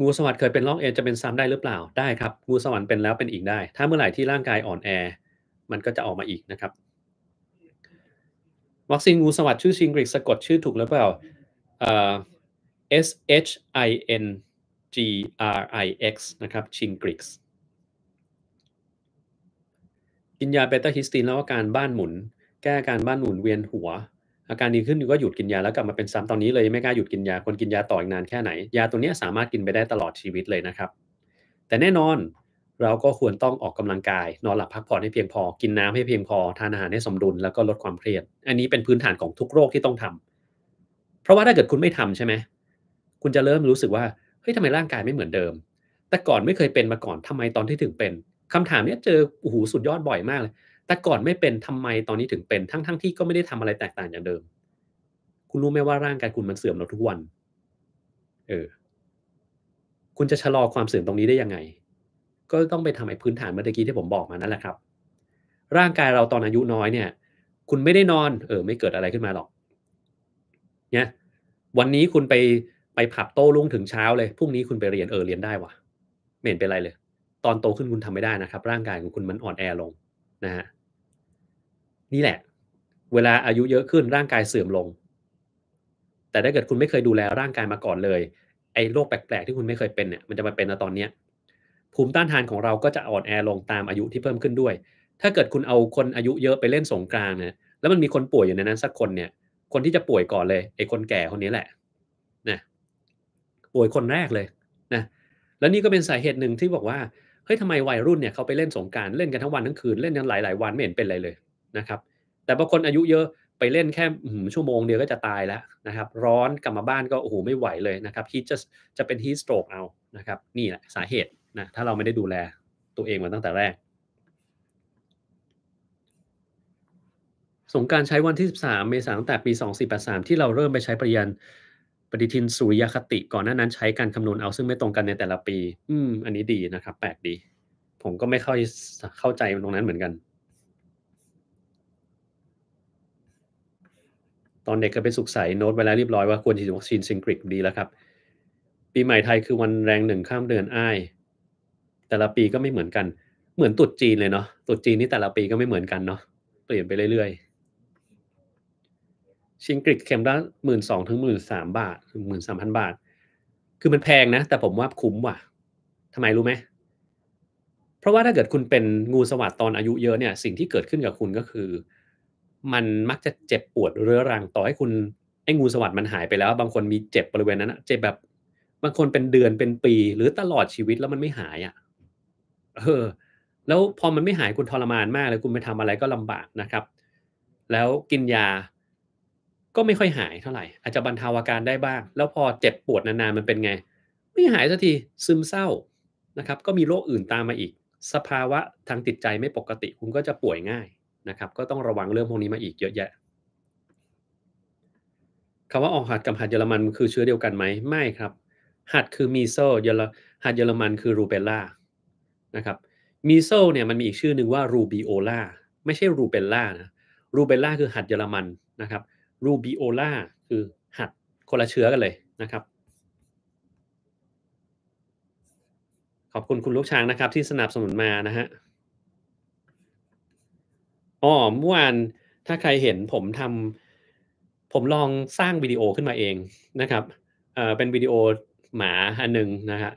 งูสวัสด์เคยเป็นล่องเอ็นจะเป็นซ้ำได้หรือเปล่าได้ครับ งูสวัสด์เป็นแล้วเป็นอีกได้ ถ้าเมื่อไหร่ที่ร่างกายอ่อนแอมันก็จะออกมาอีกนะครับ วัคซีนงูสวัสด์ชื่อชิงกริกสะกดชื่อถูกหรือเปล่า S H I N G R I X นะครับชิงกริกกินยาเบต้าฮิสตินแล้วอาการบ้านหมุน แก้อาการบ้านหมุนเวียนหัวอาการดีขึ้นก็หยุดกินยาแล้วกลับมาเป็นซ้ำตอนนี้เลยไม่กล้าหยุดกินยาคนกินยาต่ออีกนานแค่ไหนยาตัวนี้สามารถกินไปได้ตลอดชีวิตเลยนะครับ แต่แน่นอน เราก็ควรต้องออกกำลังกาย นอนหลับพักผ่อนให้เพียงพอ กินน้ำให้เพียงพอทานอาหารให้สมดุลแล้วก็ลดความเครียด อันนี้เป็นพื้นฐานของทุกโรคที่ต้องทำ เพราะว่าถ้าเกิดคุณไม่ทำใช่ไหมคุณจะเริ่มรู้สึกว่าเฮ้ยทำไมร่างกายไม่เหมือนเดิม แต่ก่อนไม่เคยเป็นมาก่อนทำไมตอนที่ถึงเป็น คำถามนี้เจอโอ้โหสุดยอดบ่อยมากเลยแต่ก่อนไม่เป็นทำไมตอนนี้ถึงเป็นทั้งๆทที่ก็ไม่ได้ทำอะไรแตกต่างจากเดิม คุณรู้ไหมว่าร่างกายคุณมันเสื่อมเราทุกวัน เออ คุณจะชะลอความเสื่อมตรงนี้ได้ยังไง ก็ต้องไปทำไอ้พื้นฐานเมื่อกี้ที่ผมบอกมานั่นแหละครับ ร่างกายเราตอนอายุน้อยเนี่ย คุณไม่ได้นอน เออ ไม่เกิดอะไรขึ้นมาหรอกเนี่ยวันนี้คุณไปไปผับโต้รุ่งถึงเช้า เลย พรุ่งนี้คุณไปเรียนเออเรียนได้วะ ไม่เห็นเป็นไรเลย ตอนโตขึ้นคุณทำไม่ได้นะครับ ร่างกายของคุณมันอ่อนแอลง นะฮะนี่แหละ เวลาอายุเยอะขึ้นร่างกายเสื่อมลง แต่ถ้าเกิดคุณไม่เคยดูแลร่างกายมาก่อนเลย ไอ้โรคแปลกๆ ที่คุณไม่เคยเป็นเนี่ยมันจะมาเป็นตอนเนี้ยภูมิต้านทานของเราก็จะอ่อนแอลงตามอายุที่เพิ่มขึ้นด้วย ถ้าเกิดคุณเอาคนอายุเยอะไปเล่นสงกรานเนี่ย แล้วมันมีคนป่วยอยู่ในนั้นสักคนเนี่ย คนที่จะป่วยก่อนเลยไอ้คนแก่คนนี้แหละ นะ ป่วยคนแรกเลย นะ แล้วนี่ก็เป็นสาเหตุหนึ่งที่บอกว่า เฮ้ยทำไมวัยรุ่นเนี่ยเขาไปเล่นสงการเล่นกันทั้งวันทั้งคืนเล่นกันหลายหลายวันไม่เห็นเป็นอะไรเลยนะครับ แต่บางคนอายุเยอะไปเล่นแค่ชั่วโมงเดียวก็จะตายแล้วนะครับ ร้อนกลับมาบ้านก็โอ้โหไม่ไหวเลยนะครับฮีจะจะเป็นฮีทสโตรกเอานะครับ นี่แหละสาเหตุนะถ้าเราไม่ได้ดูแลตัวเองมาตั้งแต่แรกสงการใช้วันที่ 13เมษายนตั้งแต่ปี 2483 ที่เราเริ่มไปใช้ปริยันปฏิทินสุริยคติก่อนหน้านั้นใช้การคำนวณเอาซึ่งไม่ตรงกันในแต่ละปี อืม อันนี้ดีนะครับแปลกดีผมก็ไม่ค่อยเข้าใจตรงนั้นเหมือนกันตอนเด็กก็ไปสุขใสโน้ตไว้แล้วเรียบร้อยว่าควรฉีดวัคซีนซิงกริกดีแล้วครับ ปีใหม่ไทยคือวันแรงหนึ่งข้ามเดือนอ้าย แต่ละปีก็ไม่เหมือนกัน เหมือนตุดจีนเลยเนาะตุดจีนนี่แต่ละปีก็ไม่เหมือนกันเนาะเปลี่ยนไปเรื่อยๆซิงกริกเข็มละหมื่นสองถึงหมื่นสามบาทหมื่นสามพันบาทคือมันแพงนะ แต่ผมว่าคุ้มว่ะ ทำไมรู้ไหมเพราะว่าถ้าเกิดคุณเป็นงูสวัสดตอนอายุเยอะเนี่ยสิ่งที่เกิดขึ้นกับคุณก็คือมันมักจะเจ็บปวดเรื้อรัง ต่อให้คุณไอ้งูสวัสด์มันหายไปแล้วบางคนมีเจ็บบริเวณนั้นเจ็บแบบบางคนเป็นเดือนเป็นปี หรือตลอดชีวิตแล้วมันไม่หายอะ่ะเออแล้วพอมันไม่หายคุณทรมานมากเลยคุณไปทำอะไรก็ลำบากนะครับ แล้วกินยา ก็ไม่ค่อยหายเท่าไหร่อาจจะบรรเทาอาการได้บ้าง แล้วพอเจ็บปวดนานๆมันเป็นไง ไม่หายสักทีซึมเศร้านะครับ ก็มีโรคอื่นตามมาอีก สภาวะทางจิตใจไม่ปกติ คุณก็จะป่วยง่ายนะครับก็ต้องระวังเรื่องพวกนี้มาอีกเยอะแยะคำว่าออกหัดกับหัดเยอรมันคือเชื้อเดียวกันไหมไม่ครับ หัดคือมีโซเยอรหัดเยอรมันคือรูเบล่านะครับ มีโซเนี่ยมันมีอีกชื่อหนึ่งว่ารูบิโอล่าไม่ใช่รูเบล่านะรูเบล่าคือหัดเยอรมันนะครับรูบิโอล่าคือหัดคนละเชื้อกันเลยนะครับ ขอบคุณคุณลูกช้างนะครับที่สนับสนุนมานะฮะอ๋อเมื่อวานถ้าใครเห็นผมทำผมลองสร้างวิดีโอขึ้นมาเองนะครับเอ่อเป็นวิดีโอหมาอันหนึ่งนะฮะ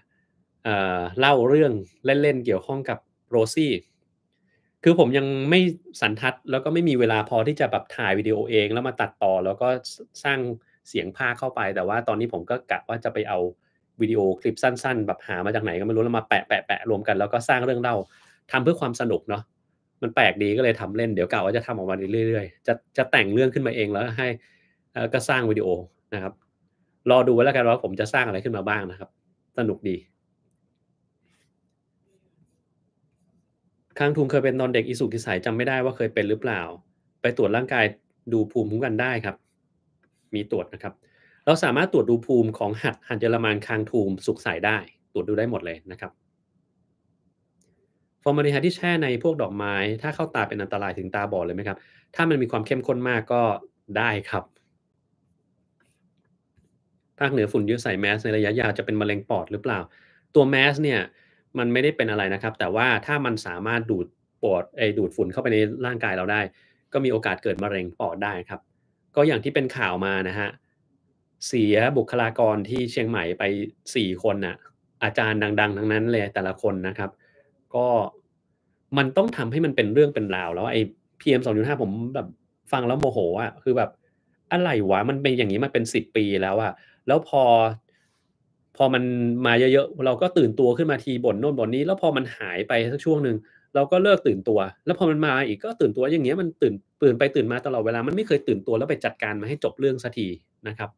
เอ่อเล่าเรื่องเล่นๆเกี่ยวข้องกับโรซี่คือผมยังไม่สันทัดแล้วก็ไม่มีเวลาพอที่จะแบบถ่ายวิดีโอเองแล้วมาตัดต่อแล้วก็สร้างเสียงภาคเข้าไป แต่ว่าตอนนี้ผมก็กะว่าจะไปเอาวิดีโอคลิปสั้น ๆแบบหามาจากไหนก็ไม่รู้แล้วมาแปะแปะแปะรวมกัน แล้วก็สร้างเรื่องเล่าทำเพื่อความสนุกเนาะมันแปลกดีก็เลยทำเล่นเดี๋ยวกล่าว่าจะทำออกมาเรื่อยๆจะจะแต่งเรื่องขึ้นมาเองแล้วให้ก็สร้างวิดีโอนะครับรอดูไว้แล้วกันว่าผมจะสร้างอะไรขึ้นมาบ้างนะครับสนุกดีคางทุงเคยเป็นตอนเด็กอิสุกิสัยจำไม่ได้ว่าเคยเป็นหรือเปล่า ไปตรวจร่างกายดูภูมิคุ้มกันได้ครับ มีตรวจนะครับ เราสามารถตรวจดูภูมิของหัดหันเยอรมันคางทูมสุกใสได้ ตรวจดูได้หมดเลยนะครับฟอร์มาลีนไฮที่แช่ในพวกดอกไม้ ถ้าเข้าตาเป็นอันตรายถึงตาบอดเลยไหมครับถ้ามันมีความเข้มข้นมากก็ได้ครับภาคเหนือฝุ่นยอดใส่แมสในระยะยาวจะเป็นมะเร็งปอดหรือเปล่า ตัวแมสเนี่ยมันไม่ได้เป็นอะไรนะครับ แต่ว่าถ้ามันสามารถดูดปอดไอดูดฝุ่นเข้าไปในร่างกายเราได้ ก็มีโอกาสเกิดมะเร็งปอดได้ครับ ก็อย่างที่เป็นข่าวมานะฮะเสียบุคลากรที่เชียงใหม่ไปสี่คนนะ่ะอาจารย์ดัง ๆทั้งนั้นเลยแต่ละคนนะครับก็มันต้องทำให้มันเป็นเรื่องเป็นราวแล้วไอ้พีเอ็มสองจุดห้าผมแบบฟังแล้วโมโห อ่ะคือแบบอะไรวะ มันเป็นอย่างนี้มาเป็นสิบปีแล้วอะแล้วพอ พอมันมาเยอะๆเราก็ตื่นตัวขึ้นมาทีบ่นโน่นบ่นนี้แล้วพอมันหายไปสักช่วงหนึ่งเราก็เลิกตื่นตัว แล้วพอมันมาอีกก็ตื่นตัวอย่างเงี้ยมันตื่นตื่นไปตื่นมาตลอดเวลามันไม่เคยตื่นตัวแล้วไปจัดการมาให้จบเรื่องสักทีนะครับ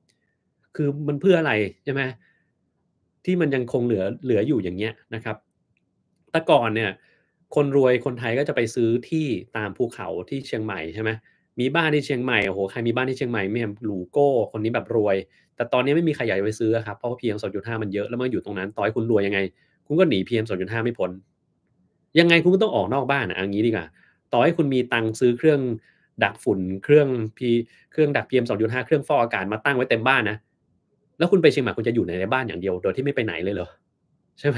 คือมันเพื่ออะไรใช่ไหมที่มันยังคงเหลือเหลืออยู่อย่างเงี้ยนะครับแต่ก่อนเนี่ย คนรวยคนไทยก็จะไปซื้อที่ตามภูเขาที่เชียงใหม่ใช่ไหมมีบ้านที่เชียงใหม่โอ้โหใครมีบ้านที่เชียงใหม่ไม่หลูโก้คนนี้แบบรวย แต่ตอนนี้ไม่มีใครอยากไปซื้อครับ เพราะพีเอ็มสองจุดห้ามันเยอะแล้วมันอยู่ตรงนั้นต่อยคุณรวยยังไง คุณก็หนีพีเอ็มสองจุดห้าไม่พ้นยังไงคุณก็ต้องออกนอกบ้านอ่ะอย่างนี้ดีกว่าต่อให้คุณมีตังค์ซื้อเครื่องดักฝุ่นเครื่องพีเครื่องดักพีเอ็มสองจุดห้าเครื่องฟอกอากาศมาตั้งไว้เต็มบ้านนะแล้วคุณไปเชียงใหม่คุณจะอยู่ในบ้านอย่างเดียว โดยที่ไม่ไปไหนเลยเหรอใช่ไหม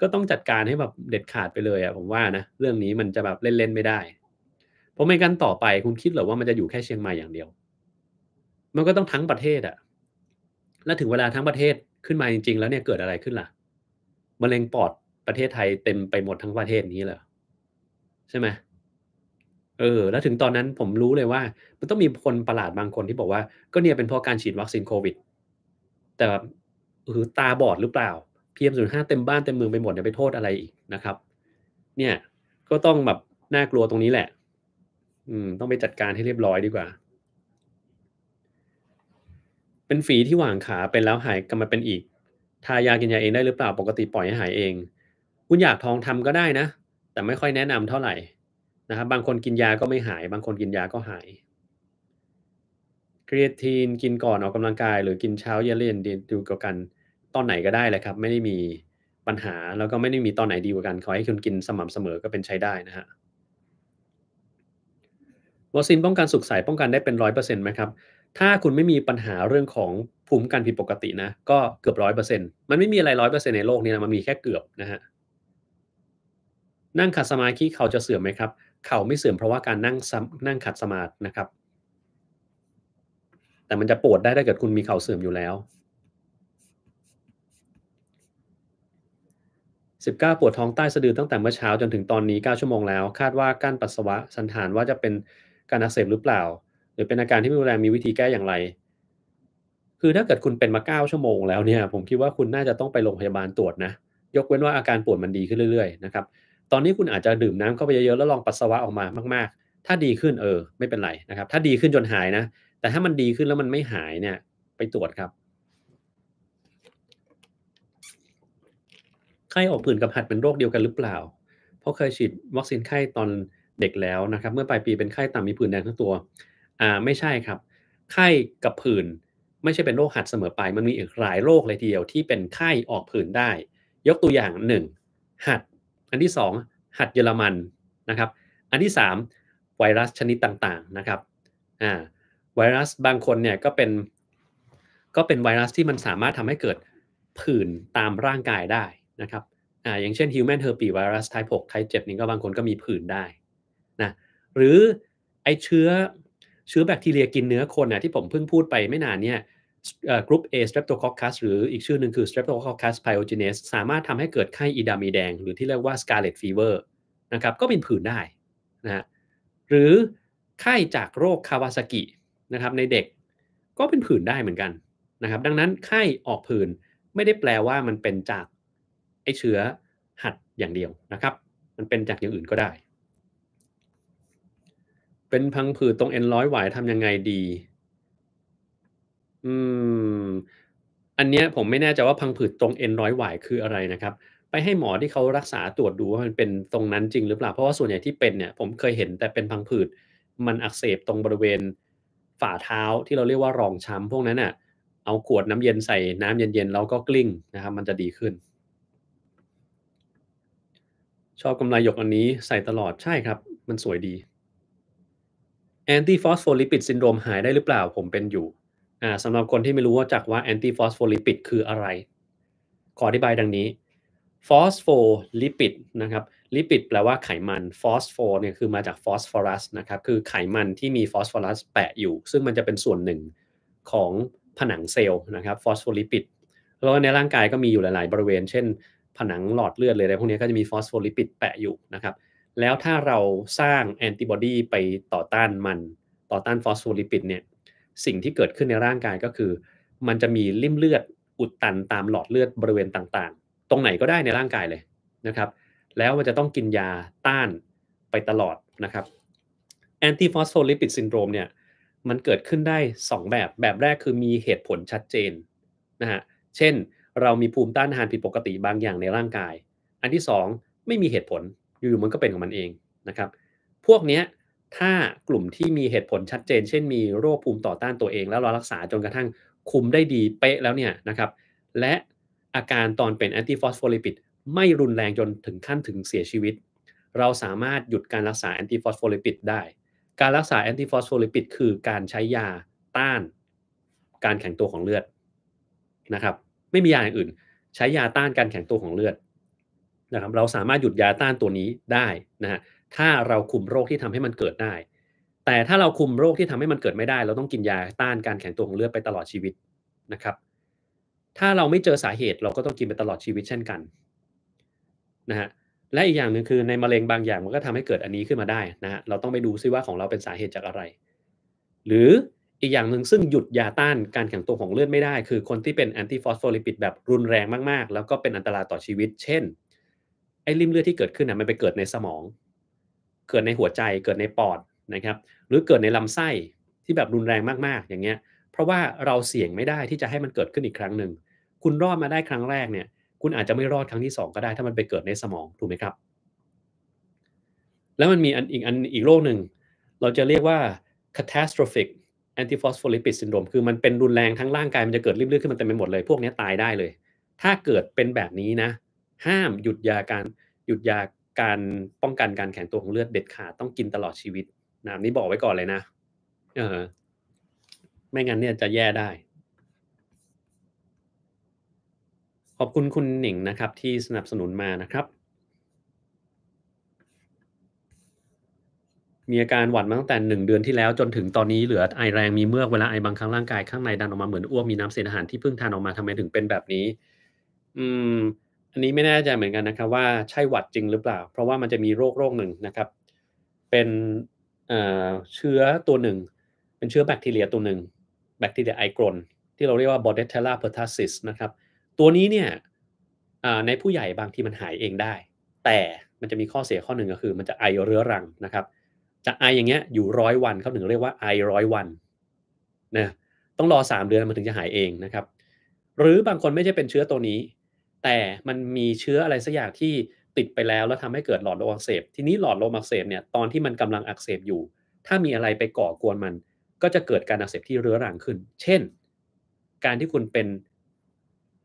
ก็ต้องจัดการให้แบบเด็ดขาดไปเลยอะผมว่านะ เรื่องนี้มันจะแบบเล่นๆไม่ได้เพราะไม่กันต่อไปคุณคิดหรอว่ามันจะอยู่แค่เชียงใหม่อย่างเดียว มันก็ต้องทั้งประเทศอะแล้วถึงเวลาทั้งประเทศขึ้นมาจริงๆแล้วเนี่ยเกิดอะไรขึ้นล่ะมะเร็งปอดประเทศไทยเต็มไปหมดทั้งประเทศนี้เหรอใช่ไหมเออแล้วถึงตอนนั้นผมรู้เลยว่ามันต้องมีคนประหลาดบางคนที่บอกว่าก็เนี่ยเป็นเพราะการฉีดวัคซีนโควิด แต่แบบเออตาบอดหรือเปล่าพีมศูนย์ห้าเต็มบ้านเต็มเมืองไปหมดเนี่ยไปโทษอะไรอีกนะครับ เนี่ยก็ต้องแบบน่ากลัวตรงนี้แหละ อืมต้องไปจัดการให้เรียบร้อยดีกว่า เป็นฝีที่หว่างขาเป็นแล้วหายกลับมาเป็นอีกทายากินยาเองได้หรือเปล่าปกติปล่อยให้หายเอง คุณอยากทองทำก็ได้นะ แต่ไม่ค่อยแนะนำเท่าไหร่นะครับบางคนกินยาก็ไม่หายบางคนกินยาก็หาย ครีเอทีนกินก่อนออกกำลังกายหรือกินเช้าเย็นเล่นดีดูกันตอนไหนก็ได้เลยครับไม่ได้มีปัญหาแล้วก็ไม่ได้มีตอนไหนดีกว่ากันขอให้คุณกินสม่ำเสมอก็เป็นใช้ได้นะฮะวัคซีนป้องกันสุขใสป้องกันได้เป็นร้อยเปอร์เซ็นต์ไหมครับถ้าคุณไม่มีปัญหาเรื่องของภูมิกันผิดปกตินะก็เกือบร้อยเปอร์เซ็นต์มันไม่มีอะไรร้อยเปอร์เซ็นต์ในโลกนี้นะมันมีแค่เกือบนะฮะนั่งขัดสมาธิเขาจะเสื่อมไหมครับเขาไม่เสื่อมเพราะว่าการนั่งนั่งขัดสมาธินะครับแต่มันจะปวดได้ถ้าเกิดคุณมีเข่าเสื่อมอยู่แล้ว19 ปวดท้องใต้สะดือตั้งแต่เมื่อเช้า จนถึงตอนนี้ 9 ชั่วโมงแล้วคาดว่าก้านปัสสาวะสันฐานว่าจะเป็นการอักเสบหรือเปล่า หรือเป็นอาการที่ไม่รุนแรงมีวิธีแก้อย่างไร คือถ้าเกิดคุณเป็นมา 9 ชั่วโมงแล้วเนี่ย ผมคิดว่าคุณน่าจะต้องไปโรงพยาบาลตรวจนะยกเว้นว่าอาการปวดมันดีขึ้นเรื่อยๆนะครับตอนนี้คุณอาจจะดื่มน้ำเข้าไปเยอะๆแล้วลองปัสสาวะออกมามาก ๆ ถ้าดีขึ้นเออ ไม่เป็นไรนะครับ ถ้าดีขึ้นจนหายนะ แต่ถ้ามันดีขึ้นแล้วมันไม่หายเนี่ยไปตรวจครับไข้ออกผื่นกับหัดเป็นโรคเดียวกันหรือเปล่า เพราะเคยฉีดวัคซีนไข้ตอนเด็กแล้วนะครับ เมื่อปลายปีเป็นไข้ต่ำมีผื่นแดงทั้งตัว อ่าไม่ใช่ครับ ไข้กับผื่นไม่ใช่เป็นโรคหัดเสมอไป มันมีอีกหลายโรคเลยทีเดียวที่เป็นไข้ออกผื่นได้ ยกตัวอย่าง 1. หัด อันที่ 2 หัดเยอรมันนะครับ อันที่ 3 ไวรัสชนิดต่างๆนะครับอ่าไวรัสบางคนเนี่ยก็เป็นก็เป็นไวรัสที่มันสามารถทำให้เกิดผื่นตามร่างกายได้นะครับอ่าอย่างเช่น human herpes virus type 6ไข้เจ็บนี่ก็บางคนก็มีผื่นได้นะ หรือไอเชื้อเชื้อแบคทีเรียกินเนื้อคนนะที่ผมเพิ่งพูดไปไม่นานเนี่ยกรุ๊ป A streptococcus หรืออีกชื่อหนึ่งคือ streptococcus pyogenes สามารถทำให้เกิดไข้อีดามีแดงหรือที่เรียกว่า scarlet fever นะครับก็เป็นผื่นได้นะหรือไข้จากโรคคาวาซากินะครับในเด็กก็เป็นผื่นได้เหมือนกันนะครับดังนั้นไข้ออกผื่นไม่ได้แปลว่ามันเป็นจากไอเชื้อหัดอย่างเดียวนะครับ มันเป็นจากอย่างอื่นก็ได้ เป็นพังผืดตรงเอ็นร้อยหวายทำยังไงดี อืม อันเนี้ยผมไม่แน่ใจว่าพังผืดตรงเอ็นร้อยหวายคืออะไรนะครับ ไปให้หมอที่เขารักษาตรวจดูว่ามันเป็นตรงนั้นจริง หรือเปล่า เพราะว่าส่วนใหญ่ที่เป็นเนี่ยผมเคยเห็นแต่เป็นพังผืดมันอักเสบตรงบริเวณฝ่าเท้าที่เราเรียกว่ารองช้ำพวกนั้นน่ะ เอาขวดน้ำเย็นใส่น้ำเย็นๆแล้วก็กลิ้งนะครับ มันจะดีขึ้นชอบกำไรหยกอันนี้ใส่ตลอดใช่ครับ มันสวยดีแอนตี้ฟอสโฟลิปิดซินโดรมหายได้หรือเปล่าผมเป็นอยู่อ่าสำหรับคนที่ไม่รู้ว่าจักว่าแอนตี้ฟอสโฟลิปิดคืออะไร ขออธิบายดังนี้ฟอสโฟลิปิดนะครับลิปิดแปลว่าไขมันฟอสโฟเนี่ยคือมาจากฟอสฟอรัสนะครับคือไขมันที่มีฟอสฟอรัสแปะอยู่ ซึ่งมันจะเป็นส่วนหนึ่งของผนังเซลล์นะครับฟอสโฟลิปิดแล้วในร่างกายก็มีอยู่หลาย ๆ บริเวณ เช่นผนังหลอดเลือดเลยอะไรพวกนี้ก็จะมีฟอสโฟลิปิดแปะอยู่นะครับ แล้วถ้าเราสร้างแอนติบอดีไปต่อต้านมัน ต่อต้านฟอสโฟลิปิดเนี่ย สิ่งที่เกิดขึ้นในร่างกายก็คือ มันจะมีริ่มเลือดอุดตันตามหลอดเลือดบริเวณต่างๆ ตรงไหนก็ได้ในร่างกายเลยนะครับ แล้วมันจะต้องกินยาต้านไปตลอดนะครับ แอนติฟอสโฟลิปิดซินโดรมเนี่ย มันเกิดขึ้นได้2แบบ แบบแรกคือมีเหตุผลชัดเจนนะฮะ เช่นเรามีภูมิต้านทานผิดปกติบางอย่างในร่างกาย อันที่ 2 ไม่มีเหตุผลอยู่ๆมันก็เป็นของมันเองนะครับ พวกนี้ถ้ากลุ่มที่มีเหตุผลชัดเจน เช่นมีโรคภูมิต่อต้านตัวเอง แล้วเรารักษาจนกระทั่งคุมได้ดีเป๊ะแล้วเนี่ยนะครับและอาการตอนเป็นแอนติฟอสโฟลิปิดไม่รุนแรงจนถึงขั้นถึงเสียชีวิต เราสามารถหยุดการรักษาแอนติฟอสโฟลิปิดได้ การรักษาแอนติฟอสโฟลิปิดคือการใช้ยาต้าน การแข็งตัวของเลือดนะครับไม่มียาอย่างอื่นใช้ยาต้านการแข็งตัวของเลือด นะครับเราสามารถหยุดยาต้านตัวนี้ได้นะฮะถ้าเราคุมโรคที่ทำให้มันเกิดได้ แต่ถ้าเราคุมโรคที่ทำให้มันเกิดไม่ได้ เราต้องกินยาต้านการแข็งตัวของเลือดไปตลอดชีวิตนะครับ ถ้าเราไม่เจอสาเหตุเราก็ต้องกินไปตลอดชีวิตเช่นกันนะฮะและอีกอย่างหนึ่งคือในมะเร็งบางอย่างมันก็ทำให้เกิดอันนี้ขึ้นมาได้นะฮะเราต้องไปดูซิว่าของเราเป็นสาเหตุจากอะไร หรืออีกอย่างหนึ่งซึ่งหยุดยาต้านการแข็งตัวของเลือดไม่ได้ คือคนที่เป็นแอนติฟอสโฟลิปิดแบบรุนแรงมากๆ แล้วก็เป็นอันตรายต่อชีวิต เช่นไอ้ริ่มเลือดที่เกิดขึ้นน่ะมันไปเกิดในสมอง เกิดในหัวใจเกิดในปอดนะครับ หรือเกิดในลำไส้ที่แบบรุนแรงมากๆอย่างเงี้ยเพราะว่าเราเสี่ยงไม่ได้ที่จะให้มันเกิดขึ้นอีกครั้งหนึ่งคุณรอดมาได้ครั้งแรกเนี่ยคุณอาจจะไม่รอดครั้งที่ 2 ก็ได้ ถ้ามันไปเกิดในสมองถูกไหมครับ แล้วมันมีอันอีกอันอีกโรคหนึ่งเราจะเรียกว่า catastrophic แอนติฟอสโฟลิปิดซินโดรมคือมันเป็นรุนแรงทั้งร่างกาย มันจะเกิดริบเลือดขึ้นมันเต็มไปหมดเลย พวกนี้ตายได้เลย ถ้าเกิดเป็นแบบนี้นะ ห้ามหยุดยาการหยุดยาการป้องกันการแข็งตัวของเลือดเด็ดขาด ต้องกินตลอดชีวิตนะนี่บอกไว้ก่อนเลยนะเออไม่งั้นเนี่ยจะแย่ได้ ขอบคุณคุณหนิงนะครับ ที่สนับสนุนมานะครับมีอาการหวัดมาตั้งแต่หนึ่งเดือนที่แล้วจนถึงตอนนี้ เหลือไอแรงมีเมือกเวลาไอบางครั้งร่างกายข้างในดันออกมาเหมือนอ้วกมีน้ำเสียอาหารที่เพิ่งทานออกมาทำไมถึงเป็นแบบนี้ อืม อันนี้ไม่แน่ใจเหมือนกันนะครับ ว่าใช่หวัดจริงหรือเปล่า เพราะว่ามันจะมีโรคโรคหนึ่งนะครับ เป็นเชื้อตัวหนึ่งเป็นเชื้อแบคทีเรียตัวหนึ่ง แบคทีเรียไอกรนที่เราเรียกว่า b o ตเ e t e l l a pertussis นะครับ ตัวนี้เนี่ยในผู้ใหญ่บางที่มันหายเองได้แต่มันจะมีข้อเสียข้อหนึ่งก็คือ มันจะไอเรื้อรังนะครับจะไออย่างเงี้ยอยู่ร้อยวันเขาถึงเรียกว่าไอร้อยวันนะต้องรอ 3 เดือนมันถึงจะหายเองนะครับ หรือบางคนไม่ใช่เป็นเชื้อตัวนี้ แต่มันมีเชื้ออะไรสักอย่างที่ติดไปแล้วแล้วทำให้เกิดหลอดลมอักเสบทีนี้หลอดลมอักเสบเนี่ยตอนที่มันกำลังอักเสบอยู่ ถ้ามีอะไรไปก่อกวนมัน ก็จะเกิดการอักเสบที่เรื้อรังขึ้น เช่น การที่คุณเป็น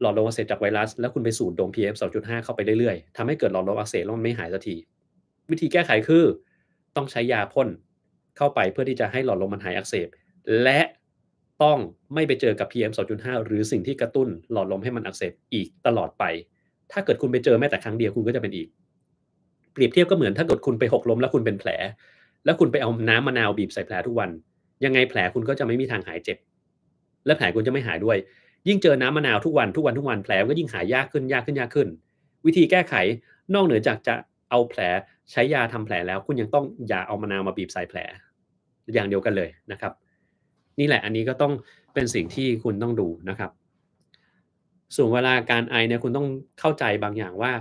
หลอดลมอักเสบจากไวรัสแล้วคุณไปสูดดม PM 2.5เข้าไปเรื่อยๆทำให้เกิดหลอดลมอักเสบแล้วมันไม่หายสักที วิธีแก้ไขคือต้องใช้ยาพ่นเข้าไปเพื่อที่จะให้หลอดลมมันหายอักเสบและต้องไม่ไปเจอกับ PM 2.5 หรือสิ่งที่กระตุ้นหลอดลมให้มันอักเสบอีกตลอดไป ถ้าเกิดคุณไปเจอแม้แต่ครั้งเดียวคุณก็จะเป็นอีกเปรียบเทียบก็เหมือนถ้าเกิดคุณไปหกล้มแล้วคุณเป็นแผล แล้วคุณไปเอาน้ำมะนาวบีบใส่แผลทุกวัน ยังไงแผลคุณก็จะไม่มีทางหายเจ็บ และแผลคุณจะไม่หายด้วย ยิ่งเจอน้ำมะนาวทุกวันทุกวันทุกวันแผลก็ยิ่งหายยากขึ้นยากขึ้นยากขึ้น วิธีแก้ไขนอกเหนือจากจะเอาแผลใช้ยาทำแผลแล้วคุณยังต้องอย่าเอามะนาวมาบีบใส่แผล อย่างเดียวกันเลยนะครับ นี่แหละอันนี้ก็ต้องเป็นสิ่งที่คุณต้องดูนะครับส่วนเวลาการไอเนี่ยคุณต้องเข้าใจบางอย่างว่า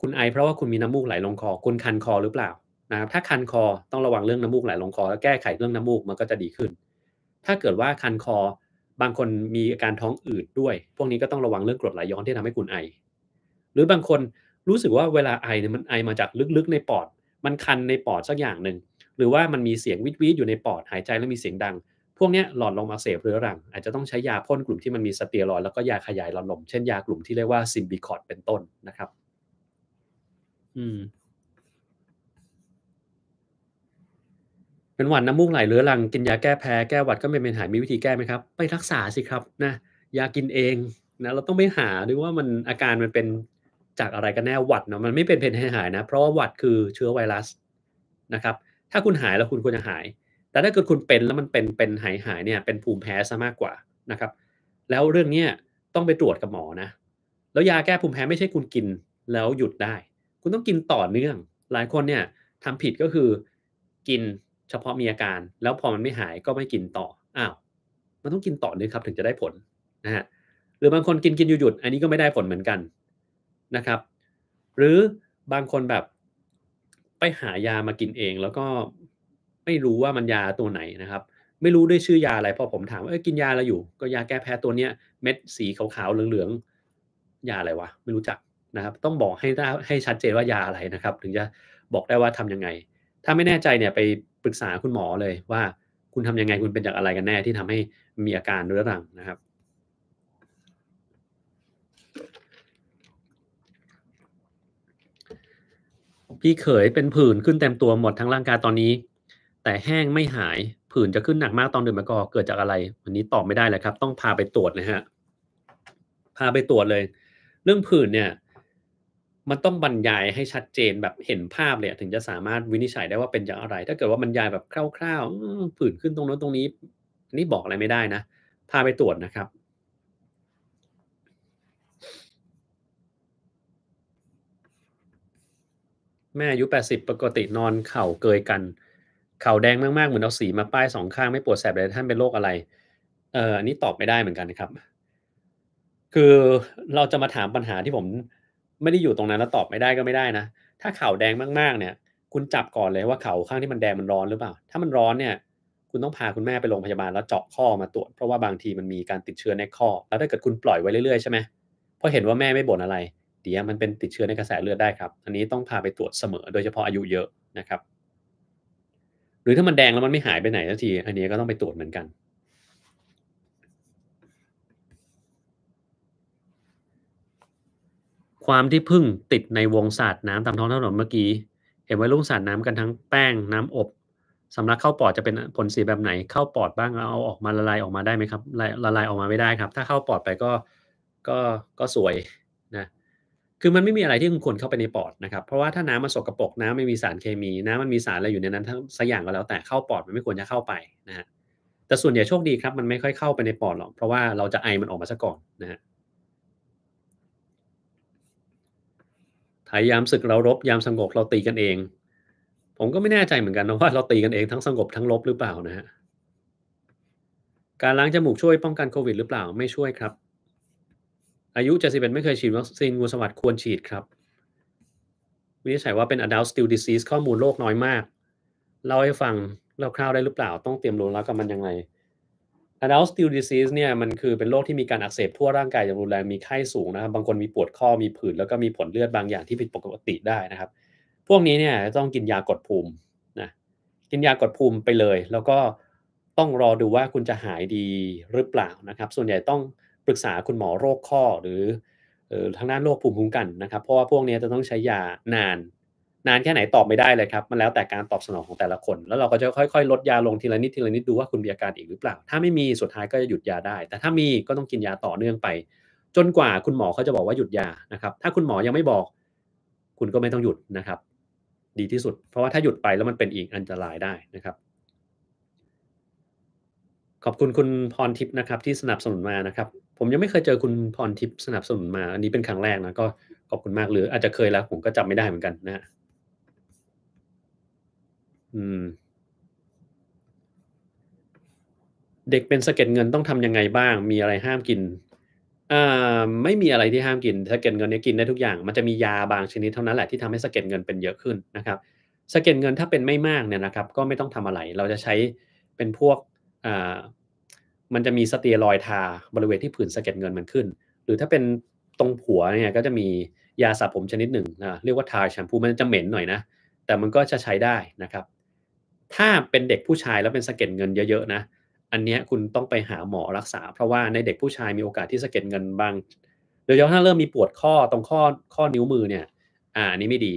คุณไอเพราะว่าคุณมีน้ำมูกไหลลงคอคุณคันคอหรือเปล่านะครับ ถ้าคันคอต้องระวังเรื่องน้ำมูกไหลลงคอ แล้วแก้ไขเรื่องน้ำมูกมันก็จะดีขึ้น ถ้าเกิดว่าคันคอ บางคนมีอาการท้องอืดด้วย พวกนี้ก็ต้องระวังเรื่องกรดไหลย้อนที่ทำให้คุณไอ หรือบางคนรู้สึกว่าเวลาไอเนี่ยมันไอมาจากลึกๆในปอด มันคันในปอดสักอย่างหนึ่ง หรือว่ามันมีเสียงวิทวิทอยู่ในปอดหายใจแล้วมีเสียงดัง พวกนี้หลอดลมอักเสบเรื้อรัง อาจจะต้องใช้ยาพ่นกลุ่มที่มันมีสเตียรอยแล้วก็ยาขยายหลอดลมเช่น ยากลุ่มที่เรียกว่าซิมบิคอรดเป็นต้นนะครับอืมเป็นหวัดน้ำมูกไหลเรื้อรังกินยาแก้แพ้แก้หวัดก็ไม่เป็นหายมีวิธีแก้ไหมครับ ไปรักษาสิครับ นะยากินเองนะ เราต้องไปหาดูว่ามันอาการมันเป็นจากอะไรกันแน่หวัดเนาะมันไม่เป็นเพนให้หายนะ เพราะว่าหวัดคือเชื้อไวรัสนะครับถ้าคุณหายแล้วคุณควรจะหาย แต่ถ้าเกิดคุณเป็นแล้วมันเป็นเป็น หายหายเนี่ยเป็นภูมิแพ้ซะมากกว่านะครับ แล้วเรื่องเนี้ต้องไปตรวจกับหมอนะแล้วยาแก้ภูมิแพ้ไม่ใช่คุณกินแล้วหยุดได้ คุณต้องกินต่อเนื่อง หลายคนเนี่ยทำผิดก็คือกินเฉพาะมีอาการ แล้วพอมันไม่หายก็ไม่กินต่ออ้าวมันต้องกินต่อเนื่องครับถึงจะได้ผลนะฮะหรือบางคนกินกินหยุดหยุดอันนี้ก็ไม่ได้ผลเหมือนกันนะครับหรือบางคนแบบไปหายามากินเอง แล้วก็ไม่รู้ว่ามันยาตัวไหนนะครับ ไม่รู้ด้วยชื่อยาอะไรพอผมถามเอากินยาอะไรอยู่ก็ยาแก้แพ้ตัวเนี้ยเม็ดสีขาวๆเหลืองๆยาอะไรวะไม่รู้จักนะครับ ต้องบอกให้ให้ชัดเจนว่ายาอะไรนะครับ ถึงจะบอกได้ว่าทํำยังไง ถ้าไม่แน่ใจเนี่ยไปปรึกษาคุณหมอเลยว่า คุณทำยังไงคุณเป็นจากอะไรกันแน่ที่ทำให้มีอาการเรื้อรังนะครับพี่เขยเป็นผื่นขึ้นเต็มตัวหมดทั้งร่างกายตอนนี้ แต่แห้งไม่หาย ผื่นจะขึ้นหนักมากตอนเดือนมกราเกิดจากอะไร วันนี้ตอบไม่ได้เลยครับ ต้องพาไปตรวจนะฮะ พาไปตรวจเลย เรื่องผื่นเนี่ย มันต้องบรรยายให้ชัดเจนแบบเห็นภาพเลยถึงจะสามารถวินิจฉัยได้ว่าเป็นอย่างอะไร ถ้าเกิดว่าบรรยายแบบคร่าวๆผื่นขึ้นตรงโน้นตรงนี้นี่บอกอะไรไม่ได้นะพาไปตรวจนะครับแม่อายุแปดสิบปกตินอนเข่าเกยกันเข่าแดงมาก ๆ เหมือนเอาสีมาป้ายสองข้างไม่ปวดแสบเลยท่านเป็นโรคอะไรเอออันนี้ตอบไม่ได้เหมือนกันนะครับ คือเราจะมาถามปัญหาที่ผมไม่ได้อยู่ตรงนั้นแล้วตอบไม่ได้ก็ไม่ได้นะถ้าเข่าแดงมาก ๆ เนี่ย คุณจับก่อนเลยว่าเข่าข้างที่มันแดงมันร้อนหรือเปล่า ถ้ามันร้อนเนี่ย คุณต้องพาคุณแม่ไปโรงพยาบาลแล้วเจาะข้อมาตรวจเพราะว่าบางทีมันมีการติดเชื้อในข้อ แล้วถ้าเกิดคุณปล่อยไว้เรื่อย ๆ ใช่ไหมเพราะเห็นว่าแม่ไม่บ่นอะไรเดี๋ยวมันเป็นติดเชื้อในกระแสเลือดได้ครับอันนี้ต้องพาไปตรวจเสมอ โดยเฉพาะอายุเยอะนะครับ หรือถ้ามันแดงแล้วมันไม่หายไปไหนสักที อันนี้ก็ต้องไปตรวจเหมือนกัน ความที่พึ่งติดในวงศาสตร์น้ำตามท้องถนนเมื่อกี้เห็นว่าลุ่งสา์น้ำกันทั้งแป้งน้ำอบสำลักเข้าปอดจะเป็นผลเสียแบบไหน เข้าปอดบ้างเอาออกมาละลายออกมาได้ไหมครับละลายออกมาไม่ได้ครับ ถ้าเข้าปอดไปก็ก็ก็สวยคือมันไม่มีอะไรที่คุณควรเข้าไปในปอดนะครับเพราะว่าถ้าน้ำมันสกรปรกน้ำไม่มีสารเคมี น้ำมันมีสารอะไรอยู่ในนั้นทั้งสักอย่างก็แล้วแต่เข้าปอดมันไม่ควรจะเข้าไปนะฮะแต่ส่วนใหญ่โชคดีครับมันไม่ค่อยเข้าไปในปอดหรอก เพราะว่าเราจะไอมันออกมาซะก่อนนะฮะไทยยามศึกเรารบยามสงบเราตีกันเอง ผมก็ไม่แน่ใจเหมือนกันนะว่าเราตีกันเองทั้งสงบทั้งรบหรือเปล่านะฮะการล้างจมูกช่วยป้องกันโควิดหรือเปล่าไม่ช่วยครับอายุ71ไม่เคยฉีดวัคซีน งูสวัสดควรฉีดครับ วินิจฉัยว่าเป็น adult still disease ข้อมูลโรคน้อยมากเล่าให้ฟังเาคร่าวได้หรือเปล่า ต้องเตรียมรู้แล้วกับมันยังไง adult still disease เนี่ย มันคือเป็นโรคที่มีการอักเสบทั่วร่างกายอย่างรุนแรง มีไข้สูงนะครับ บางคนมีปวดข้อมีผื่น แล้วก็มีผลเลือดบางอย่างที่ผิดปกติได้นะครับ พวกนี้เนี่ยต้องกินยากดภูมินะ กินยากดภูมิไปเลย แล้วก็ต้องรอดูว่าคุณจะหายดีหรือเปล่านะครับ ส่วนใหญ่ต้องปรึกษาคุณหมอโรคข้อหรือทางด้านโรคภูมิคุ้มกันนะครับ เพราะว่าพวกนี้จะต้องใช้ยานาน นานแค่ไหนตอบไม่ได้เลยครับมันแล้วแต่การตอบสนองของแต่ละคนแล้วเราก็จะค่อยๆ ลดยาลงทีละนิดทีละนิดดูว่าคุณมีอาการอีกหรือเปล่า ถ้าไม่มีสุดท้ายก็จะหยุดยาได้แต่ถ้ามีก็ต้องกินยาต่อเนื่องไป จนกว่าคุณหมอเขาจะบอกว่าหยุดยานะครับ ถ้าคุณหมอยังไม่บอกคุณก็ไม่ต้องหยุดนะครับ ดีที่สุด เพราะว่าถ้าหยุดไปแล้วมันเป็นอีกอันตรายได้นะครับ ขอบคุณคุณพรทิพย์นะครับ ที่สนับสนุนมานะครับผมยังไม่เคยเจอคุณพรทิพย์สนับสนุนมา อันนี้เป็นครั้งแรกนะก็ขอบคุณมากหรืออาจจะเคยแล้วผมก็จำไม่ได้เหมือนกันนะเด็กเป็นสะเก็ดเงินต้องทำยังไงบ้าง มีอะไรห้ามกินอ่าไม่มีอะไรที่ห้ามกินสะเก็ดเงินเนี้ยกินได้ทุกอย่างมันจะมียาบางชนิดเท่านั้นแหละที่ทำให้สะเก็ดเงินเป็นเยอะขึ้นนะครับสะเก็ดเงินถ้าเป็นไม่มากเนี่ยนะครับ ก็ไม่ต้องทำอะไร เราจะใช้เป็นพวกอ่ามันจะมีสเตียรอยทาบริเวณที่ผื่นสะเก็ดเงินมันขึ้น หรือถ้าเป็นตรงหัวเนี่ยก็จะมียาสระผมชนิดหนึ่งนะเรียกว่าทาแชมพูมันจะเหม็นหน่อยนะแต่มันก็จะใช้ได้นะครับ ถ้าเป็นเด็กผู้ชายแล้วเป็นสะเก็ดเงินเยอะๆนะอันนี้คุณต้องไปหาหมอรักษา เพราะว่าในเด็กผู้ชายมีโอกาสที่สะเก็ดเงินบางโดยเฉพาะถ้าเริ่มมีปวดข้อตรงข้อข้อนิ้วมือเนี่ย อ่านี้ไม่ดี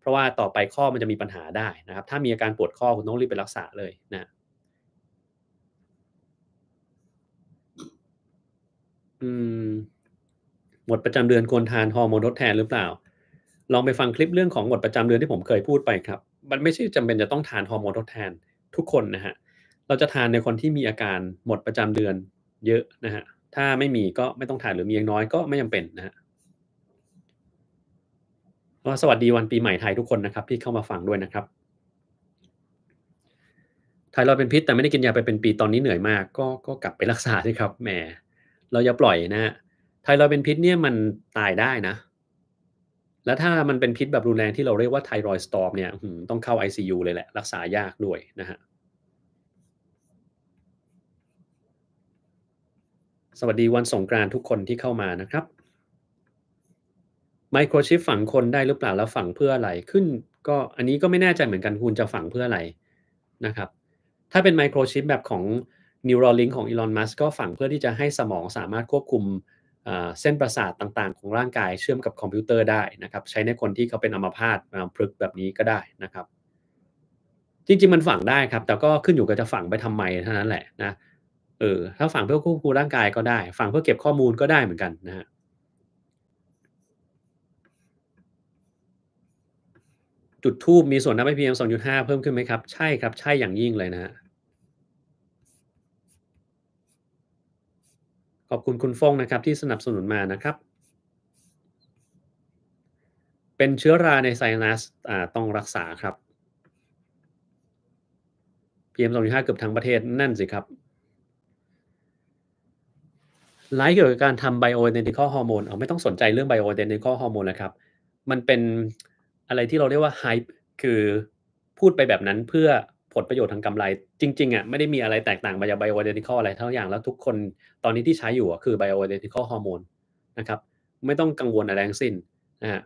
เพราะว่าต่อไปข้อมันจะมีปัญหาได้นะครับ ถ้ามีอาการปวดข้อคุณต้องรีบไปรักษาเลยนะอืมหมดประจำเดือนควรทานฮอร์โมนทดแทนหรือเปล่า ลองไปฟังคลิปเรื่องของหมดประจำเดือนที่ผมเคยพูดไปครับ มันไม่ใช่จำเป็นจะต้องทานฮอร์โมนทดแทนทุกคนนะฮะ เราจะทานในคนที่มีอาการหมดประจำเดือนเยอะนะฮะ ถ้าไม่มีก็ไม่ต้องทานหรือมีอย่างน้อยก็ไม่จาเป็นนะฮะก็สวัสดีวันปีใหม่ไทยทุกคนนะครับที่เข้ามาฟังด้วยนะครับ ไทยเราเป็นพิษแต่ไม่ได้กินยาไปเป็นปีตอนนี้เหนื่อยมากก็ก็กลับไปรักษาสิครับแหมเราอย่าปล่อยนะฮะไทรอยเป็นพิษเนี่ยมันตายได้นะ แล้วถ้ามันเป็นพิษแบบรุนแรงที่เราเรียกว่าไทรอยสตอมเนี่ยต้องเข้า ICU เลยแหละ รักษายากด้วยนะฮะ สวัสดีวันสงกรานทุกคนที่เข้ามานะครับไมโครชิปฝังคนได้หรือเปล่าแล้วฝังเพื่ออะไรขึ้น ก็อันนี้ก็ไม่แน่ใจเหมือนกันคุณจะฝังเพื่ออะไรนะครับ ถ้าเป็นไมโครชิปแบบของ Neuralink ของอีลอนมัสก็ฝังเพื่อที่จะให้สมองสามารถควบคุมเส้นประสาทต่าง ๆ ของร่างกายเชื่อมกับคอมพิวเตอร์ได้นะครับ ใช้ในคนที่เขาเป็นอัมพาตมาพลึกแบบนี้ก็ได้นะครับ จริงๆมันฝังได้ครับ แต่ก็ขึ้นอยู่กับจะฝังไปทำไม เท่านั้นแหละนะเออถ้าฝังเพื่อควบคุมร่างกายก็ได้ ฝังเพื่อเก็บข้อมูลก็ได้เหมือนกันนะฮะจุดทูบมีส่วนทำให้ดห้าเพิ่มขึ้นไหมครับใช่ครับใช่อย่างยิ่งเลยนะฮะขอบคุณคุณฟงนะครับที่สนับสนุนมานะครับ เป็นเชื้อราในไซนัสต้องรักษาครับ PM 2.5เกือบทั้งประเทศนั่นสิครับไลฟ์เกี่ยวกับการทำไบโอเดนติคอลฮอร์โมนเอาไม่ต้องสนใจเรื่องไบโอเดนติคอลฮอร์โมนนะครับ มันเป็นอะไรที่เราเรียกว่าไฮป์คือพูดไปแบบนั้นเพื่อผลประโยชน์ทางกำไร จริงๆอ่ะไม่ได้มีอะไรแตกต่างไปจากไบโอเดนติคออะไรเท่าอย่างแล้วทุกคนตอนนี้ที่ใช้อยู่คือไบโอเดนติคอฮอร์โมนนะครับไม่ต้องกังวลอะไรทั้งสิ้นนะฮะ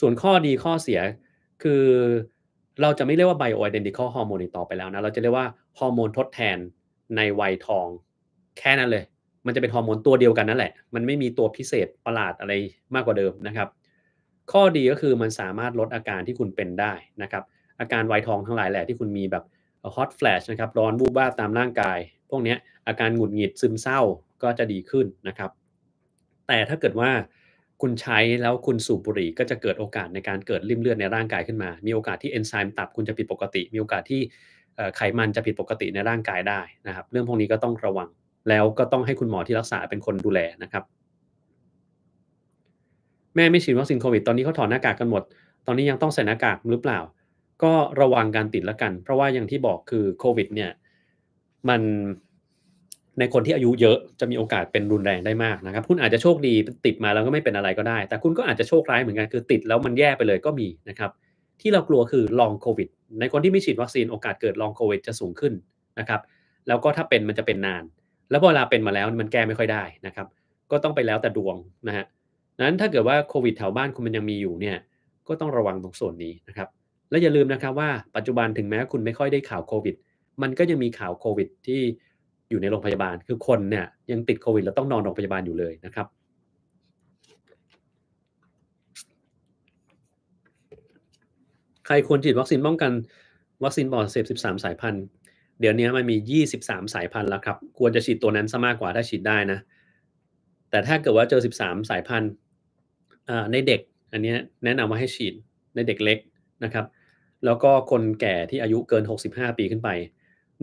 ส่วนข้อดีข้อเสียคือเราจะไม่เรียกว่าไบโอเดนติคอฮอร์โมนต่อไปแล้วนะเราจะเรียกว่าฮอร์โมนทดแทนในวัยทอง แค่นั้นเลย มันจะเป็นฮอร์โมนตัวเดียวกันนั่นแหละ มันไม่มีตัวพิเศษประหลาดอะไรมากกว่าเดิมนะครับ ข้อดีก็คือมันสามารถลดอาการที่คุณเป็นได้นะครับอาการไวทองทั้งหลายแหละที่คุณมีแบบฮอตแฟลชนะครับร้อนวูบวาบตามร่างกาย พวกนี้อาการหงุดหงิดซึมเศร้าก็จะดีขึ้นนะครับ แต่ถ้าเกิดว่า คุณใช้แล้วคุณสูบบุหรี่ก็จะเกิดโอกาสในการเกิดริ่มเลือดในร่างกายขึ้นมามีโอกาสที่เอนไซม์ตับคุณจะผิดปกติ มีโอกาสที่ไขมันจะผิดปกติในร่างกายได้นะครับ เรื่องพวกนี้ก็ต้องระวัง แล้วก็ต้องให้คุณหมอที่รักษาเป็นคนดูแลนะครับ แม่ไม่ฉีดวัคซีนโควิด ตอนนี้เขาถอดหน้ากากกันหมด ตอนนี้ยังต้องใส่หน้ากากหรือเปล่าก็ระวังการติดละกัน เพราะว่าอย่างที่บอกคือโควิดเนี่ยมันในคนที่อายุเยอะจะมีโอกาสเป็นรุนแรงได้มากนะครับ คุณอาจจะโชคดีติดมาแล้วก็ไม่เป็นอะไรก็ได้ แต่คุณก็อาจจะโชคร้ายเหมือนกันคือติดแล้วมันแย่ไปเลยก็มีนะครับ ที่เรากลัวคือลองโควิดในคนที่ไม่ฉีดวัคซีนโอกาสเกิดลองโควิดจะสูงขึ้นนะครับ แล้วก็ถ้าเป็นมันจะเป็นนาน แล้วพอเวลาเป็นมาแล้วมันแก้ไม่ค่อยได้นะครับ ก็ต้องไปแล้วแต่ดวงนะฮะนั้นถ้าเกิดว่าโควิดแถวบ้านคุณมันยังมีอยู่เนี่ยก็ต้องระวังตรงส่วนนี้นะครับและอย่าลืมนะครับว่าปัจจุบันถึงแม้คุณไม่ค่อยได้ข่าวโควิด มันก็ยังมีข่าวโควิด ที่อยู่ในโรงพยาบาล คือคนเนี่ยยังติดโควิดแล้วต้องนอนโรงพยาบาลอยู่เลยนะครับ ใครควรฉีดวัคซีนป้องกัน วัคซีนบอดเสพ13 สายพันธุ์ เดี๋ยวนี้มันมี 23 สายพันธุ์แล้วครับ ควรจะฉีดตัวนั้นซะมากกว่าถ้าฉีดได้นะ แต่ถ้าเกิดว่าเจอ13 สายพันธุ์ในเด็ก อันนี้แนะนำว่าให้ฉีดในเด็กเล็กนะครับแล้วก็คนแก่ที่อายุเกิน 65 ปีขึ้นไป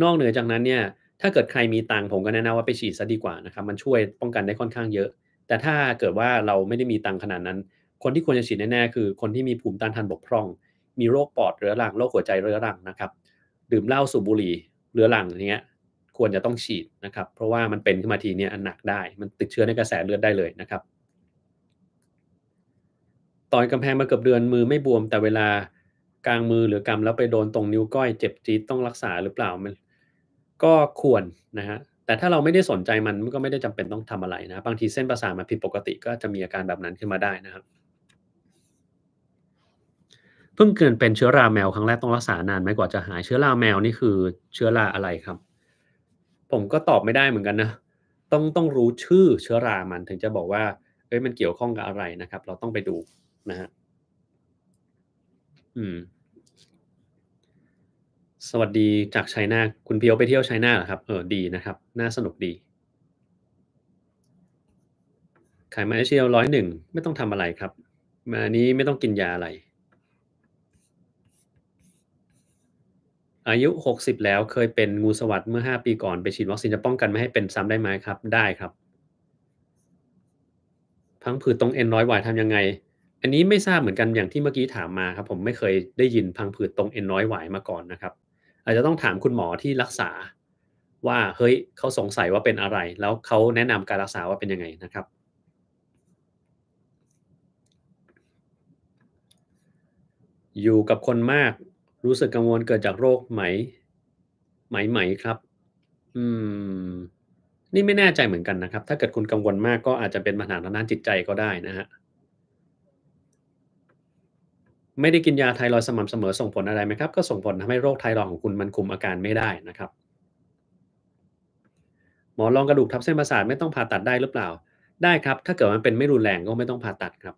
นอกเหนือจากนั้นเนี่ยถ้าเกิดใครมีตังผมก็แนะนำว่าไปฉีดซะดีกว่านะครับมันช่วยป้องกันได้ค่อนข้างเยอะ แต่ถ้าเกิดว่าเราไม่ได้มีตังขนาดนั้น คนที่ควรจะฉีดแน่ ๆ คือคนที่มีภูมิต้านทานบกพร่อง มีโรคปอดเรื้อรัง โรคหัวใจเรื้อรังนะครับ ดื่มเหล้าสูบบุหรี่เรื้อรังเนี้ยควรจะต้องฉีดนะครับ เพราะว่ามันเป็นขึ้นมาทีเนี้ยอันหนักได้ มันติดเชื้อในกระแสเลือดได้เลยนะครับตอนกำแพงมาเกือบเดือนมือไม่บวมแต่เวลากลางมือหรือกำแล้วไปโดนตรงนิ้วก้อยเจ็บจี๊ดต้องรักษาหรือเปล่ามันก็ควรนะฮะแต่ถ้าเราไม่ได้สนใจมันมันก็ไม่ได้จำเป็นต้องทำอะไรนะ บางทีเส้นประสาทมันผิดปกติ ก็จะมีอาการแบบนั้นขึ้นมาได้นะครับเพิ่งเกิดเป็นเชื้อราแมวครั้งแรกต้องรักษานานไหมกว่าจะหายเชื้อราแมวนี่คือเชื้อราอะไรครับ ผมก็ตอบไม่ได้เหมือนกันนะต้องต้องรู้ชื่อเชื้อรามันถึงจะบอกว่า เอ้ยมันเกี่ยวข้องกับอะไรนะครับ เราต้องไปดูนะฮะอืมสวัสดีจากไชน่าคุณเพียวไปเที่ยวไชน่าเหรอครับ เออดีนะครับ น่าสนุกดีขายมาเอเชียร้อยหนึ่งไม่ต้องทำอะไรครับ มานี้ไม่ต้องกินยาอะไร อายุ 60 แล้วเคยเป็นงูสวัสด์เมื่อ 5 ปีก่อนไปฉีดวัคซีนจะป้องกันไม่ให้เป็นซ้ำได้ไหมครับ ได้ครับ พังผืดตรงเอ็นร้อยวายทำยังไง อันนี้ไม่ทราบเหมือนกันอย่างที่เมื่อกี้ถามมาครับผมไม่เคยได้ยินพังผืดตรงเอ็นน้อยหวายมาก่อนนะครับอาจจะต้องถามคุณหมอที่รักษาว่าเฮ้ยเขาสงสัยว่าเป็นอะไร แล้วเขาแนะนำการรักษาว่าเป็นยังไงนะครับ อยู่กับคนมากรู้สึกกังวลเกิดจากโรคไหม ไหมไหมครับ อืม นี่ไม่แน่ใจเหมือนกันนะครับ ถ้าเกิดคุณกังวลมากก็อาจจะเป็นปัญหาทางด้านจิตใจก็ได้นะฮะไม่ได้กินยาไทรอยสม่ำเสมอส่งผลอะไรไหมครับ ก็ส่งผลทำให้โรคไทรอยของคุณมันคุมอาการไม่ได้นะครับ หมอรองกระดูกทับเส้นประสาทไม่ต้องผ่าตัดได้หรือเปล่าได้ครับ ถ้าเกิดมันเป็นไม่รุนแรงก็ไม่ต้องผ่าตัดครับ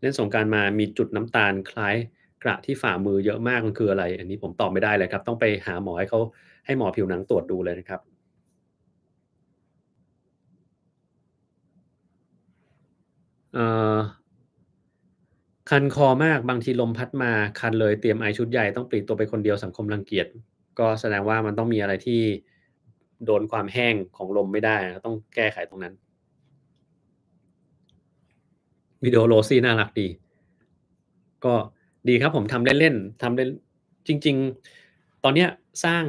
เล่นสงการมามีจุดน้ำตาลคล้ายกระที่ฝ่ามือเยอะมากมันคืออะไร อันนี้ผมตอบไม่ได้เลยครับ ต้องไปหาหมอให้เขาให้หมอผิวหนังตรวจดูเลยนะครับเอ่อคันคอมากบางทีลมพัดมาคันเลยเตรียมไอชุดใหญ่ต้องปลีกตัวไปคนเดียวสังคมรังเกียจก็แสดงว่ามันต้องมีอะไรที่โดนความแห้งของลมไม่ได้ ต้องแก้ไขตรงนั้นวิดีโอโรซี่น่ารักดี ก็ดีครับผมทำเล่นๆทำเล่นจริงๆ ตอนเนี้ยสร้าง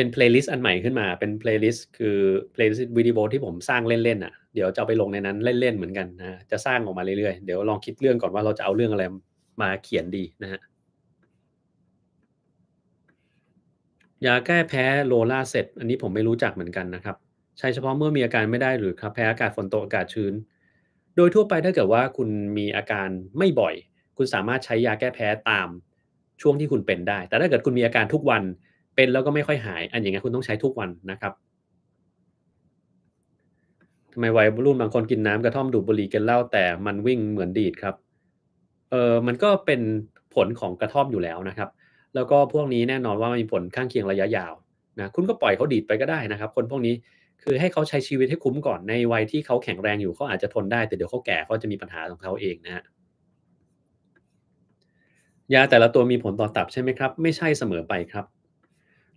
เป็นเพลย์ลิสต์อันใหม่ขึ้นมา เป็นเพลย์ลิสต์คือเพลย์ลิสต์วิดีโอที่ผมสร้างเล่นๆอ่ะ เดี๋ยวจะเอาไปลงในนั้นเล่นๆเหมือนกันนะจะสร้างออกมาเรื่อยๆ เดี๋ยวลองคิดเรื่องก่อนว่าเราจะเอาเรื่องอะไรมาเขียนดีนะฮะ ยาแก้แพ้โลลาเสร็จอันนี้ผมไม่รู้จักเหมือนกันนะครับ ใช้เฉพาะเมื่อมีอาการไม่ได้หรือครับแพ้อากาศฝนตกอากาศชื้น โดยทั่วไปถ้าเกิดว่าคุณมีอาการไม่บ่อย คุณสามารถใช้ยาแก้แพ้ตามช่วงที่คุณเป็นได้ แต่ถ้าเกิดคุณมีอาการทุกวันเป็นแล้วก็ไม่ค่อยหาย อันอย่างเงี้ยคุณต้องใช้ทุกวันนะครับทำไมวัยรุ่นบางคนกินน้ำกระท่อมดูดบุหรี่กันเหล้าแต่มันวิ่งเหมือนดีดครับเออมันก็เป็นผลของกระท่อมอยู่แล้วนะครับแล้วก็พวกนี้แน่นอนว่ามีผลข้างเคียงระยะยาวนะคุณก็ปล่อยเขาดีดไปก็ได้นะครับ คนพวกนี้คือให้เขาใช้ชีวิตให้คุ้มก่อนในวัยที่เขาแข็งแรงอยู่เขาอาจจะทนได้ แต่เดี๋ยวเขาแก่เขาจะมีปัญหาของเขาเองนะฮะยาแต่ละตัวมีผลต่อตับใช่ไหมครับไม่ใช่เสมอไปครับ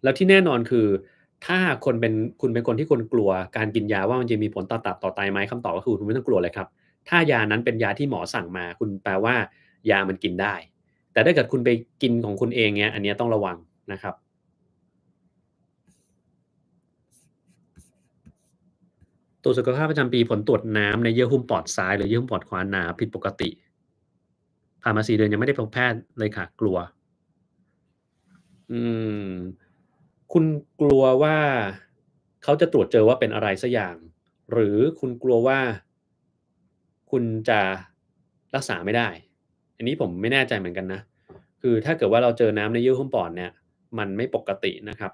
แล้วที่แน่นอนคือ ถ้าคนเป็นคุณเป็นคนที่คนกลัว การกินยาว่ามันจะมีผลต่อตับต่อไตไหมคำตอบก็คือคุณไม่ต้องกลัวเลยครับ ถ้ายานั้นเป็นยาที่หมอสั่งมา คุณแปลว่า ยามันกินได้ แต่ถ้าเกิดคุณไปกินของคุณเองเนี้ยอันนี้ต้องระวังนะครับตรวจสุขภาพประจำปีผลตรวจน้ำในเยื่อหุ้มปอดซ้าย หรือเยื่อหุ้มปอดขวาหนาผิดปกติผ่านมาสี่เดือนยังไม่ได้พบแพทย์เลยค่ะ กลัว อืมคุณกลัวว่าเขาจะตรวจเจอว่าเป็นอะไรสักอย่าง หรือคุณกลัวว่า คุณจะรักษาไม่ได้ อันนี้ผมไม่แน่ใจเหมือนกันนะ คือถ้าเกิดว่าเราเจอน้ำในเยื่อหุ้มปอดเนี่ย มันไม่ปกตินะครับ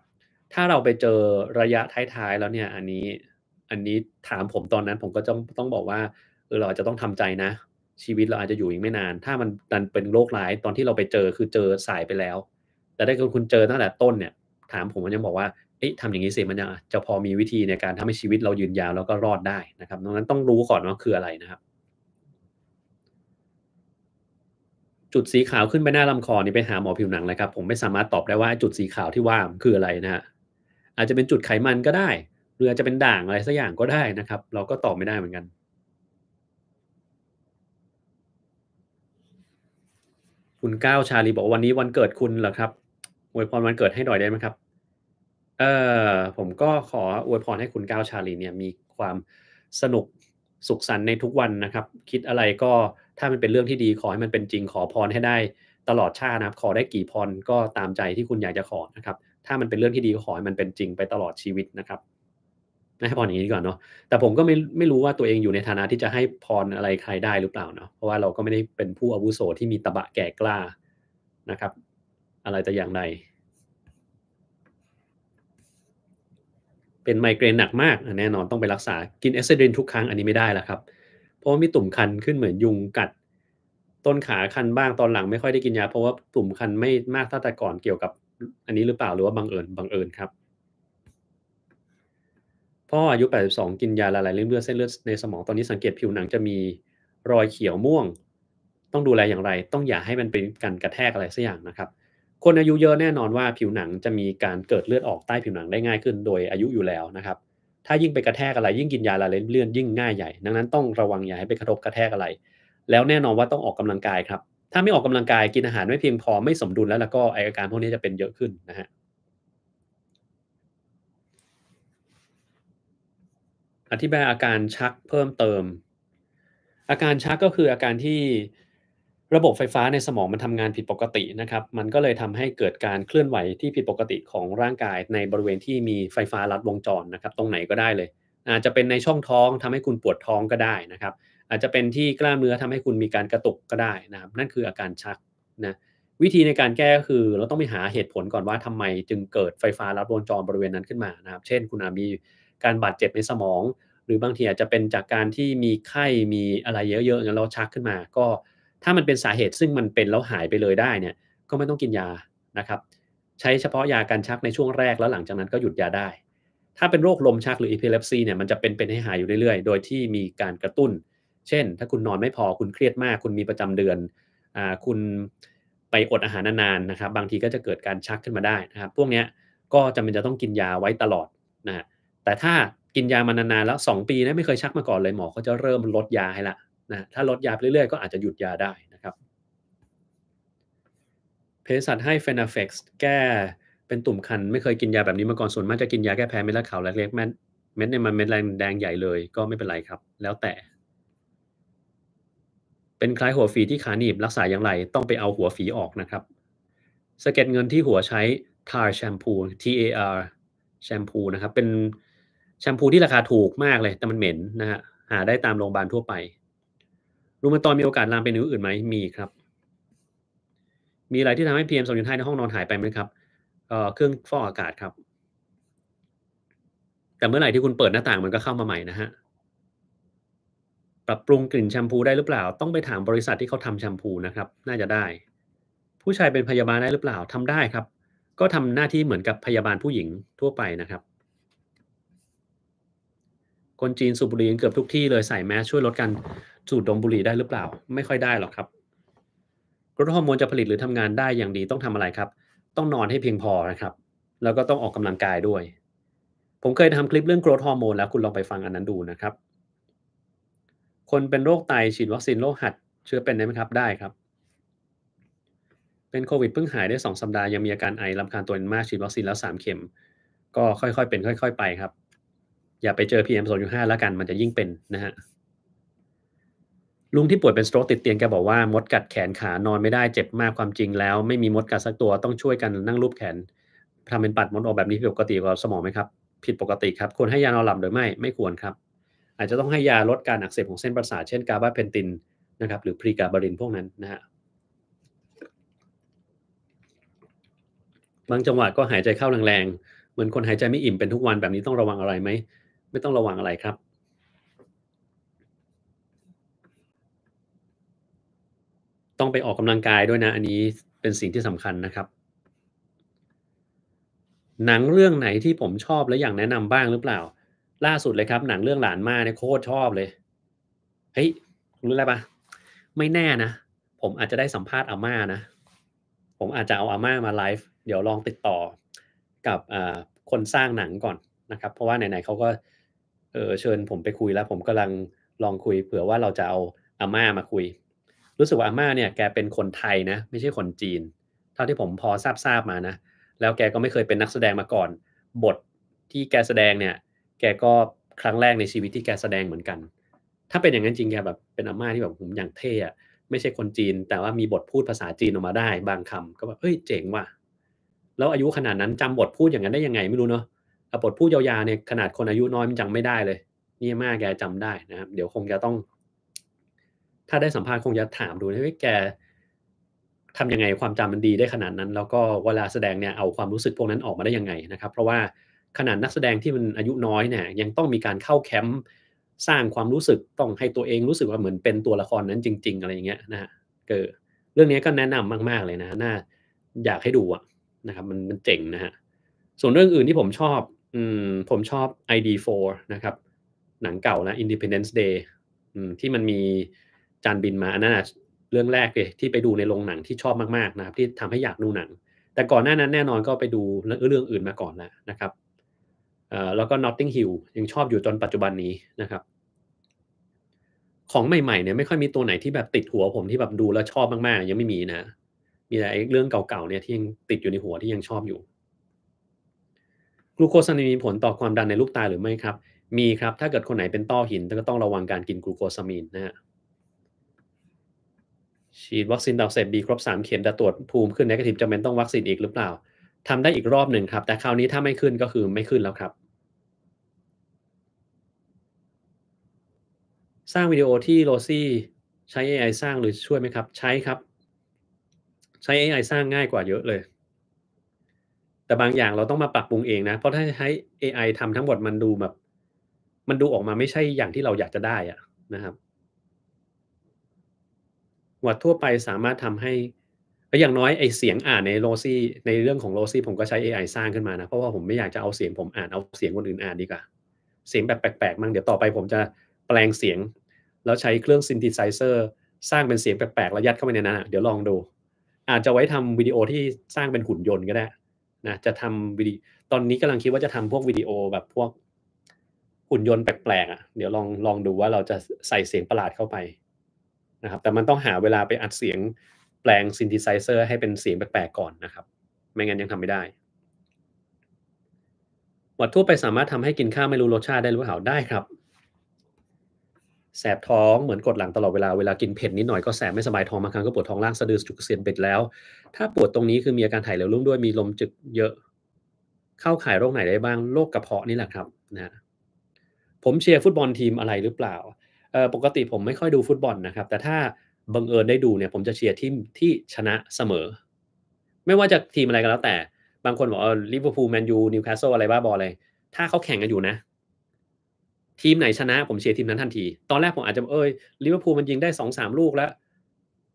ถ้าเราไปเจอระยะท้ายๆ แล้วเนี่ย อันนี้ อันนี้ถามผมตอนนั้น ผมก็ต้องต้องบอกว่าเออเราอาจจะต้องทำใจนะ ชีวิตเราอาจจะอยู่อีกไม่นาน ถ้ามันดันเป็นโรคร้ายตอนที่เราไปเจอ คือเจอสายไปแล้ว แต่ได้คุณเจอตั้งแต่ต้นเนี่ยถามผมมันยังบอกว่าเอ๊ะทำอย่างนี้สิ มันยังจะพอมีวิธีในการทำให้ชีวิตเรายืนยาวแล้วก็รอดได้นะครับดังนั้นต้องรู้ก่อนว่าคืออะไรนะครับ จุดสีขาวขึ้นไปหน้าลำคอนี่ไปหาหมอผิวหนังเลยครับ ผมไม่สามารถตอบได้ว่าจุดสีขาวที่ว่ามคืออะไรนะฮะ อาจจะเป็นจุดไขมันก็ได้หรืออาจจะเป็นด่างอะไรสักอย่างก็ได้นะครับ เราก็ตอบไม่ได้เหมือนกัน คุณก้าวชาลีบอกวันนี้วันเกิดคุณเหรอครับวยพรวันเกิดให้หน่อยได้ไหมครับ เอ่อผมก็ขออวยพรให้คุณก้าวชาลีเนี่ยมีความสนุกสุขสันต์ในทุกวันนะครับ คิดอะไรก็ถ้ามันเป็นเรื่องที่ดีขอให้มันเป็นจริงขอพรให้ได้ ตลอดชาตินะครับ ขอได้กี่พรก็ตามใจที่คุณอยากจะขอนะครับ ถ้ามันเป็นเรื่องที่ดีก็ขอให้มันเป็นจริงไปตลอดชีวิตนะครับให้พรอย่างนี้ก่อนเนาะแต่ผมก็ไม่ไม่รู้ว่าตัวเองอยู่ในฐานะที่จะให้พรอะไรใครได้หรือเปล่าเนาะเพราะว่าเราก็ไม่ได้เป็นผู้อาวุโสที่มีตะบะแก่กล้านะครับอะไรแต่อย่างใดเป็นไมเกรน หนักมาก แน่นอนต้องไปรักษา กินเอสเซดรินทุกครั้ง อันนี้ไม่ได้ละครับ เพราะว่ามีตุ่มคันขึ้นเหมือนยุงกัด ต้นขาคันบ้างตอนหลังไม่ค่อยได้กินยา เพราะว่าตุ่มคันไม่มากถ้าแต่ก่อนเกี่ยวกับอันนี้หรือเปล่า หรือว่าบังเอิญบังเอิญครับ พ่ออายุ 82 กินยาละลายเลือดเส้นเลือดในสมองตอนนี้สังเกตผิวหนังจะมีรอยเขียวม่วง ต้องดูแลอย่างไร ต้องอย่าให้มันเป็นการกระแทกอะไรสักอย่างนะครับคนอายุเยอะแน่นอนว่าผิวหนังจะมีการเกิดเลือดออกใต้ผิวหนังได้ง่ายขึ้นโดยอายุอยู่แล้วนะครับ ถ้ายิ่งไปกระแทกอะไรยิ่งกินยาละเลายเลือดยิ่งง่ายใหญ่ดังนั้นต้องระวังอย่าให้ไปกระทบกระแทกอะไร แล้วแน่นอนว่าต้องออกกำลังกายครับถ้าไม่ออกกำลังกายกินอาหารไม่เพียงพอไม่สมดุลแล้วแล้วก็อาการพวกนี้จะเป็นเยอะขึ้นนะฮะอธิบายอาการชักเพิ่มเติม อาการชักก็คืออาการที่ระบบไฟฟ้าในสมองมันทำงานผิดปกตินะครับ มันก็เลยทำให้เกิดการเคลื่อนไหวที่ผิดปกติของร่างกายในบริเวณที่มีไฟฟ้าลัดวงจรนะครับ ตรงไหนก็ได้เลย อาจจะเป็นในช่องท้องทำให้คุณปวดท้องก็ได้นะครับ อาจจะเป็นที่กล้ามเนื้อทำให้คุณมีการกระตุกก็ได้นะครับ นั่นคืออาการชักนะ วิธีในการแก้ก็คือ เราต้องไปหาเหตุผลก่อนว่าทำไม จึงเกิดไฟฟ้าลัดวงจรบริเวณนั้นขึ้นมานะครับ เช่นคุณอาจมีการบาดเจ็บในสมอง หรือบางทีอาจจะเป็นจากการที่มีไข้ มีอะไรเยอะๆ แล้วชักขึ้นมาก็ถ้ามันเป็นสาเหตุซึ่งมันเป็นแล้วหายไปเลยได้เนี่ยก็ไม่ต้องกินยานะครับ ใช้เฉพาะยาการชักในช่วงแรกแล้วหลังจากนั้นก็หยุดยาได้ ถ้าเป็นโรคลมชักหรืออีเพลปซีเนี่ยมันจะเป็นเป็นให้หายอยู่เรื่อยๆ โดยที่มีการกระตุ้น เช่นถ้าคุณนอนไม่พอคุณเครียดมาก คุณมีประจำเดือนอ่าคุณไปอดอาหารนานๆนะครับบางทีก็จะเกิดการชักขึ้นมาได้นะครับพวกนี้ก็จำเป็นจะต้องกินยาไว้ตลอดนะแต่ถ้ากินยามานานๆแล้ว2ปีนะไม่เคยชักมาก่อนเลยหมอเขาจะเริ่มลดยาให้ละนะถ้าลดยาไปเรื่อย ๆก็อาจจะหยุดยาได้นะครับ เพสัชให้เฟนาเฟกซ์แก้เป็นตุ่มคัน ไม่เคยกินยาแบบนี้มาก่อนส่วน มากจะกินยาแก้แพ้เม็ดละขาวเล็กๆเม็ดเนี่มันเม็ดแรงแดงใหญ่เลยก็ไม่เป็นไรครับ แล้วแต่ เป็นคล้ายหัวฝีที่ขาหนีบรักษาอย่างไร ต้องไปเอาหัวฝีออกนะครับ สเก็ตเงินที่หัวใช้ tar shampoo T A R แชมพูนะครับเป็นแชมพูที่ราคาถูกมากเลยแต่มันเหม็นนะฮะหาได้ตามโรงพยาบาลทั่วไปรูมาตอนมีโอกาสลามไปนิ้วอื่นไหมมีครับ มีอะไรที่ทำให้พีเอ็มสองจุดห้าในห้องนอนหายไปไหมครับเครื่องฟอกอากาศครับ แต่เมื่อไหร่ที่คุณเปิดหน้าต่างมันก็เข้ามาใหม่นะฮะปรับปรุงกลิ่นแชมพูได้หรือเปล่า ต้องไปถามบริษัทที่เขาทำแชมพูนะครับน่าจะได้ ผู้ชายเป็นพยาบาลได้หรือเปล่าทำได้ครับ ก็ทำหน้าที่เหมือนกับพยาบาลผู้หญิงทั่วไปนะครับคนจีนสูบบุหรี่เกือบทุกที่เลยใส่แมสช่วยลดการสูดดมบุหรี่ได้หรือเปล่า ไม่ค่อยได้หรอกครับกรดฮอร์โมนจะผลิตหรือทำงานได้อย่างดีต้องทำอะไรครับ ต้องนอนให้เพียงพอนะครับ แล้วก็ต้องออกกำลังกายด้วย ผมเคยทำคลิปเรื่องกรดฮอร์โมนแล้วคุณลองไปฟังอันนั้นดูนะครับ คนเป็นโรคไตฉีดวัคซีนโรคหัด เชื้อเป็นได้ไหมครับได้ครับ เป็นโควิดเพิ่งหายได้สองสัปดาห์ยังมีอาการไอลำคาญตัวเองมากฉีดวัคซีนแล้วสามเข็มก็ค่อยๆเป็น ค่อย ๆ ไปครับ อย่าไปเจอ PM 2.5แล้วกันมันจะยิ่งเป็นนะฮะลุงที่ป่วยเป็นสโตรกติดเตียงแกบอกว่า มดกัดแขนขา นอนไม่ได้เจ็บมากความจริงแล้วไม่มีมดกัดสักตัว ต้องช่วยกันนั่งรูปแขนทำเป็นปัดมดออกแบบนี้ผิดปกติกับสมองไหมครับ ผิดปกติครับควรให้ยานอนหลับหรือไม่ไม่ควรครับ อาจจะต้องให้ยาลดการอักเสบของเส้นประสาทเช่นกาบาเพนตินนะครับ หรือพรีกาบารินพวกนั้นนะฮะบางจังหวะก็หายใจเข้าแรงๆเหมือนคนหายใจไม่อิ่มเป็นทุกวันแบบนี้ต้องระวังอะไรไหมไม่ต้องระวังอะไรครับต้องไปออกกำลังกายด้วยนะ อันนี้เป็นสิ่งที่สำคัญนะครับ หนังเรื่องไหนที่ผมชอบและอยากแนะนำบ้างหรือเปล่า ล่าสุดเลยครับ หนังเรื่องหลานมาเนี่ยโคตรชอบเลยเฮ้ยรู้อะไรปะไม่แน่นะผมอาจจะได้สัมภาษณ์อาม่านะ ผมอาจจะเอาอาม่ามาไลฟ์เดี๋ยวลองติดต่อ กับคนสร้างหนังก่อนนะครับ เพราะว่าไหนๆเขาก็เชิญผมไปคุยแล้ว ผมกำลังลองคุยเผื่อว่าเราจะเอาอาม่ามาคุยรู้สึกว่าอาม่าเนี่ยแกเป็นคนไทยนะไม่ใช่คนจีน เท่าที่ผมพอทราบทราบมานะแล้วแกก็ไม่เคยเป็นนักแสดงมาก่อน บทที่แกแสดงเนี่ยแกก็ครั้งแรกในชีวิตที่แกแสดงเหมือนกัน ถ้าเป็นอย่างนั้นจริงแกแบบเป็นอาม่าที่แบบผมอย่างเท่อะไม่ใช่คนจีน แต่ว่ามีบทพูดภาษาจีนออกมาได้ บางคำก็แบบเอ้ยเจ๋งว่ะแล้วอายุขนาดนั้นจำบทพูดอย่างนั้นได้ยังไงไม่รู้เนาะบทพูดยาวๆเนี่ยขนาดคนอายุน้อยมันจำไม่ได้เลย นี่มากแกจำได้นะครับเดี๋ยวคงจะต้องถ้าได้สัมภาษณ์คงจะถามดูว่าแกทำยังไงความจำมันดีได้ขนาดนั้น แล้วก็เวลาแสดงเนี่ยเอาความรู้สึกพวกนั้นออกมาได้ยังไงนะครับ เพราะว่าขนาดนักแสดงที่มันอายุน้อยเนี่ยยังต้องมีการเข้าแคมป์สร้างความรู้สึกต้องให้ตัวเองรู้สึกว่าเหมือนเป็นตัวละครนั้นจริงๆ อะไรอย่างเงี้ยนะฮะเกิดเรื่องนี้ก็แนะนำมาก ๆเลยนะน่าอยากให้ดูอะนะครับ มันมันเจ๋งนะฮะส่วนเรื่องอื่นที่ผมชอบ อืมผมชอบ ID4 นะครับ หนังเก่านะ Independence Day อืมที่มันมีจานบินมาอันนั้นเรื่องแรกเลยที่ไปดูในโรงหนังที่ชอบมากๆนะครับ ที่ทำให้อยากดูหนัง แต่ก่อนหน้านั้นแน่นอนก็ไปดูเรื่องอื่นมาก่อนแล้วนะครับแล้วก็ Notting Hill ยังชอบอยู่จนปัจจุบันนี้นะครับ ของใหม่ๆเนี่ยไม่ค่อยมีตัวไหนที่แบบติดหัวผมที่แบบดูแล้วชอบมาก ๆ ยังไม่มีนะ มีแต่เรื่องเก่าๆเนี่ยที่ยังติดอยู่ในหัวที่ยังชอบอยู่กลูโคสมีผลต่อความดันในลูกตาหรือไม่ครับมีครับถ้าเกิดคนไหนเป็นต้อหินก็ต้องระวังการกินกลูโคสามีนนะฮะฉีดวัคซีนดาวเสบบีครบ 3 เข็มแต่ตรวจภูมิขึ้นนกาทีฟจำเป็นต้องวัคซีนอีกหรือเปล่าทำได้อีกรอบหนึ่งครับ แต่คราวนี้ถ้าไม่ขึ้นก็คือไม่ขึ้นแล้วครับ สร้างวิดีโอที่โรซี่ใช้ AI สร้างหรือช่วยไหมครับ ใช้ครับ ใช้ AI สร้างง่ายกว่าเยอะเลย แต่บางอย่างเราต้องมาปรับปรุงเองนะ เพราะถ้าใช้ AI ทำทั้งหมดมันดูแบบ มันดูออกมาไม่ใช่อย่างที่เราอยากจะได้อะนะครับวัดทั่วไปสามารถทำให้อย่างน้อยไอเสียงอ่านในโรซี่ในเรื่องของโรซี่ผมก็ใช้ AI สร้างขึ้นมานะ เพราะว่าผมไม่อยากจะเอาเสียง ผมอ่านเอาเสียงคนอื่นอ่านดีกว่า เสียงแบบแปลกๆมั้งเดี๋ยวต่อไปผมจะแปลงเสียง แล้วใช้เครื่องซินธิไซเซอร์สร้างเป็นเสียงแปลกๆ แล้วยัดเข้าไปในนั้นเดี๋ยวลองดู อาจจะไว้ทำวิดีโอที่สร้างเป็นหุ่นยนต์ก็ได้นะจะทำวิดีตอนนี้กำลังคิดว่าจะทำพวกวิดีโอแบบพวกหุ่นยนต์แปลกๆอ่ะเดี๋ยวลองลองดูว่าเราจะใส่เสียงประหลาดเข้าไปนะครับแต่มันต้องหาเวลาไปอัดเสียงแปลงซินธิไซเซอร์ให้เป็นเสียงแปลกๆ ก่อนนะครับ ไม่งั้นยังทำไม่ได้วัดทั่วไปสามารถทำให้กินข้าวไม่รู้รสชาติได้หรือเปล่าได้ครับ แสบท้องเหมือนกดหลังตลอดเวลาเวลากินเผ็ดนิดหน่อยก็แสบ ไม่สบายท้องบางครั้งก็ปวดท้องล่างสะดือจุกเสียนเป็ดแล้ว ถ้าปวดตรงนี้คือมีอาการถ่ายเหลวร่วมด้วย มีลมจึกเยอะ เข้าข่ายโรคไหนได้บ้างโรคกระเพาะนี่แหละครับนะผมเชียร์ฟุตบอลทีมอะไรหรือเปล่าปกติผมไม่ค่อยดูฟุตบอลนะครับ แต่ถ้าบังเอิญได้ดูเนี่ย ผมจะเชียร์ทีมที่ชนะเสมอ ไม่ว่าจะทีมอะไรก็แล้วแต่ บางคนบอกลิเวอร์พูลแมนยูนิวคาสเซิลอะไรบ้าบอเลยถ้าเขาแข่งกันอยู่นะ ทีมไหนชนะผมเชียร์ทีมนั้นทันที ตอนแรกผมอาจจะเอ้ยลิเวอร์พูลมันยิงได้สองสามลูกแล้ว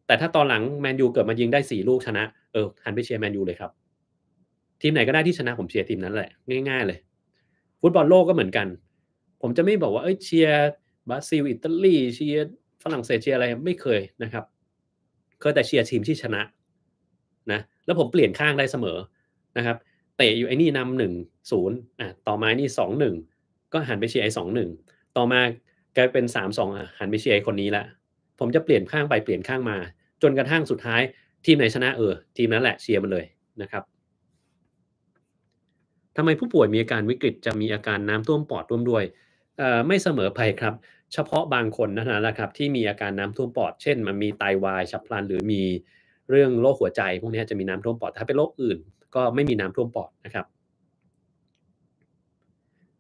แต่ถ้าตอนหลังแมนยูเกิดมายิงได้สี่ลูกชนะ เออหันไปเชียร์แมนยูเลยครับ ทีมไหนก็ได้ที่ชนะ ผมเชียร์ทีมนั้นแหละง่ายๆ เลย ฟุตบอลโลกก็เหมือนกัน ผมจะไม่บอกว่าเอ้ยเชียร์บราซิลอิตาลีเชียร์ฝรั่งเศสเชียร์อะไรไม่เคยนะครับ เคยแต่เชียร์ทีมที่ชนะนะ แล้วผมเปลี่ยนข้างได้เสมอนะครับเตะอยู่ไอ้นี่นำหนึ่งศูนย์อ่ะต่อมานี่สองหนึ่งก็หันไปเชียร์ไอ้สองหนึ่งต่อมากลายเป็นสามสองอ่ะหันไปเชียร์ไอ้คนนี้ละผมจะเปลี่ยนข้างไปเปลี่ยนข้างมา จนกระทั่งสุดท้ายทีมไหนชนะเออ ทีมนั้นแหละเชียร์มันเลยนะครับทำไมผู้ป่วยมีอาการวิกฤตจะมีอาการน้ำท่วมปอดร่วมด้วยไม่เสมอไปครับ เฉพาะบางคนนะนะครับที่มีอาการน้ำท่วมปอด เช่น มันมีไตาวายฉับพลัน หรือมีเรื่องโรคหัวใจ พวกนี้จะมีน้ำท่วมปอด ถ้าเป็นโรคอื่น ก็ไม่มีน้ำท่วมปอดนะครับ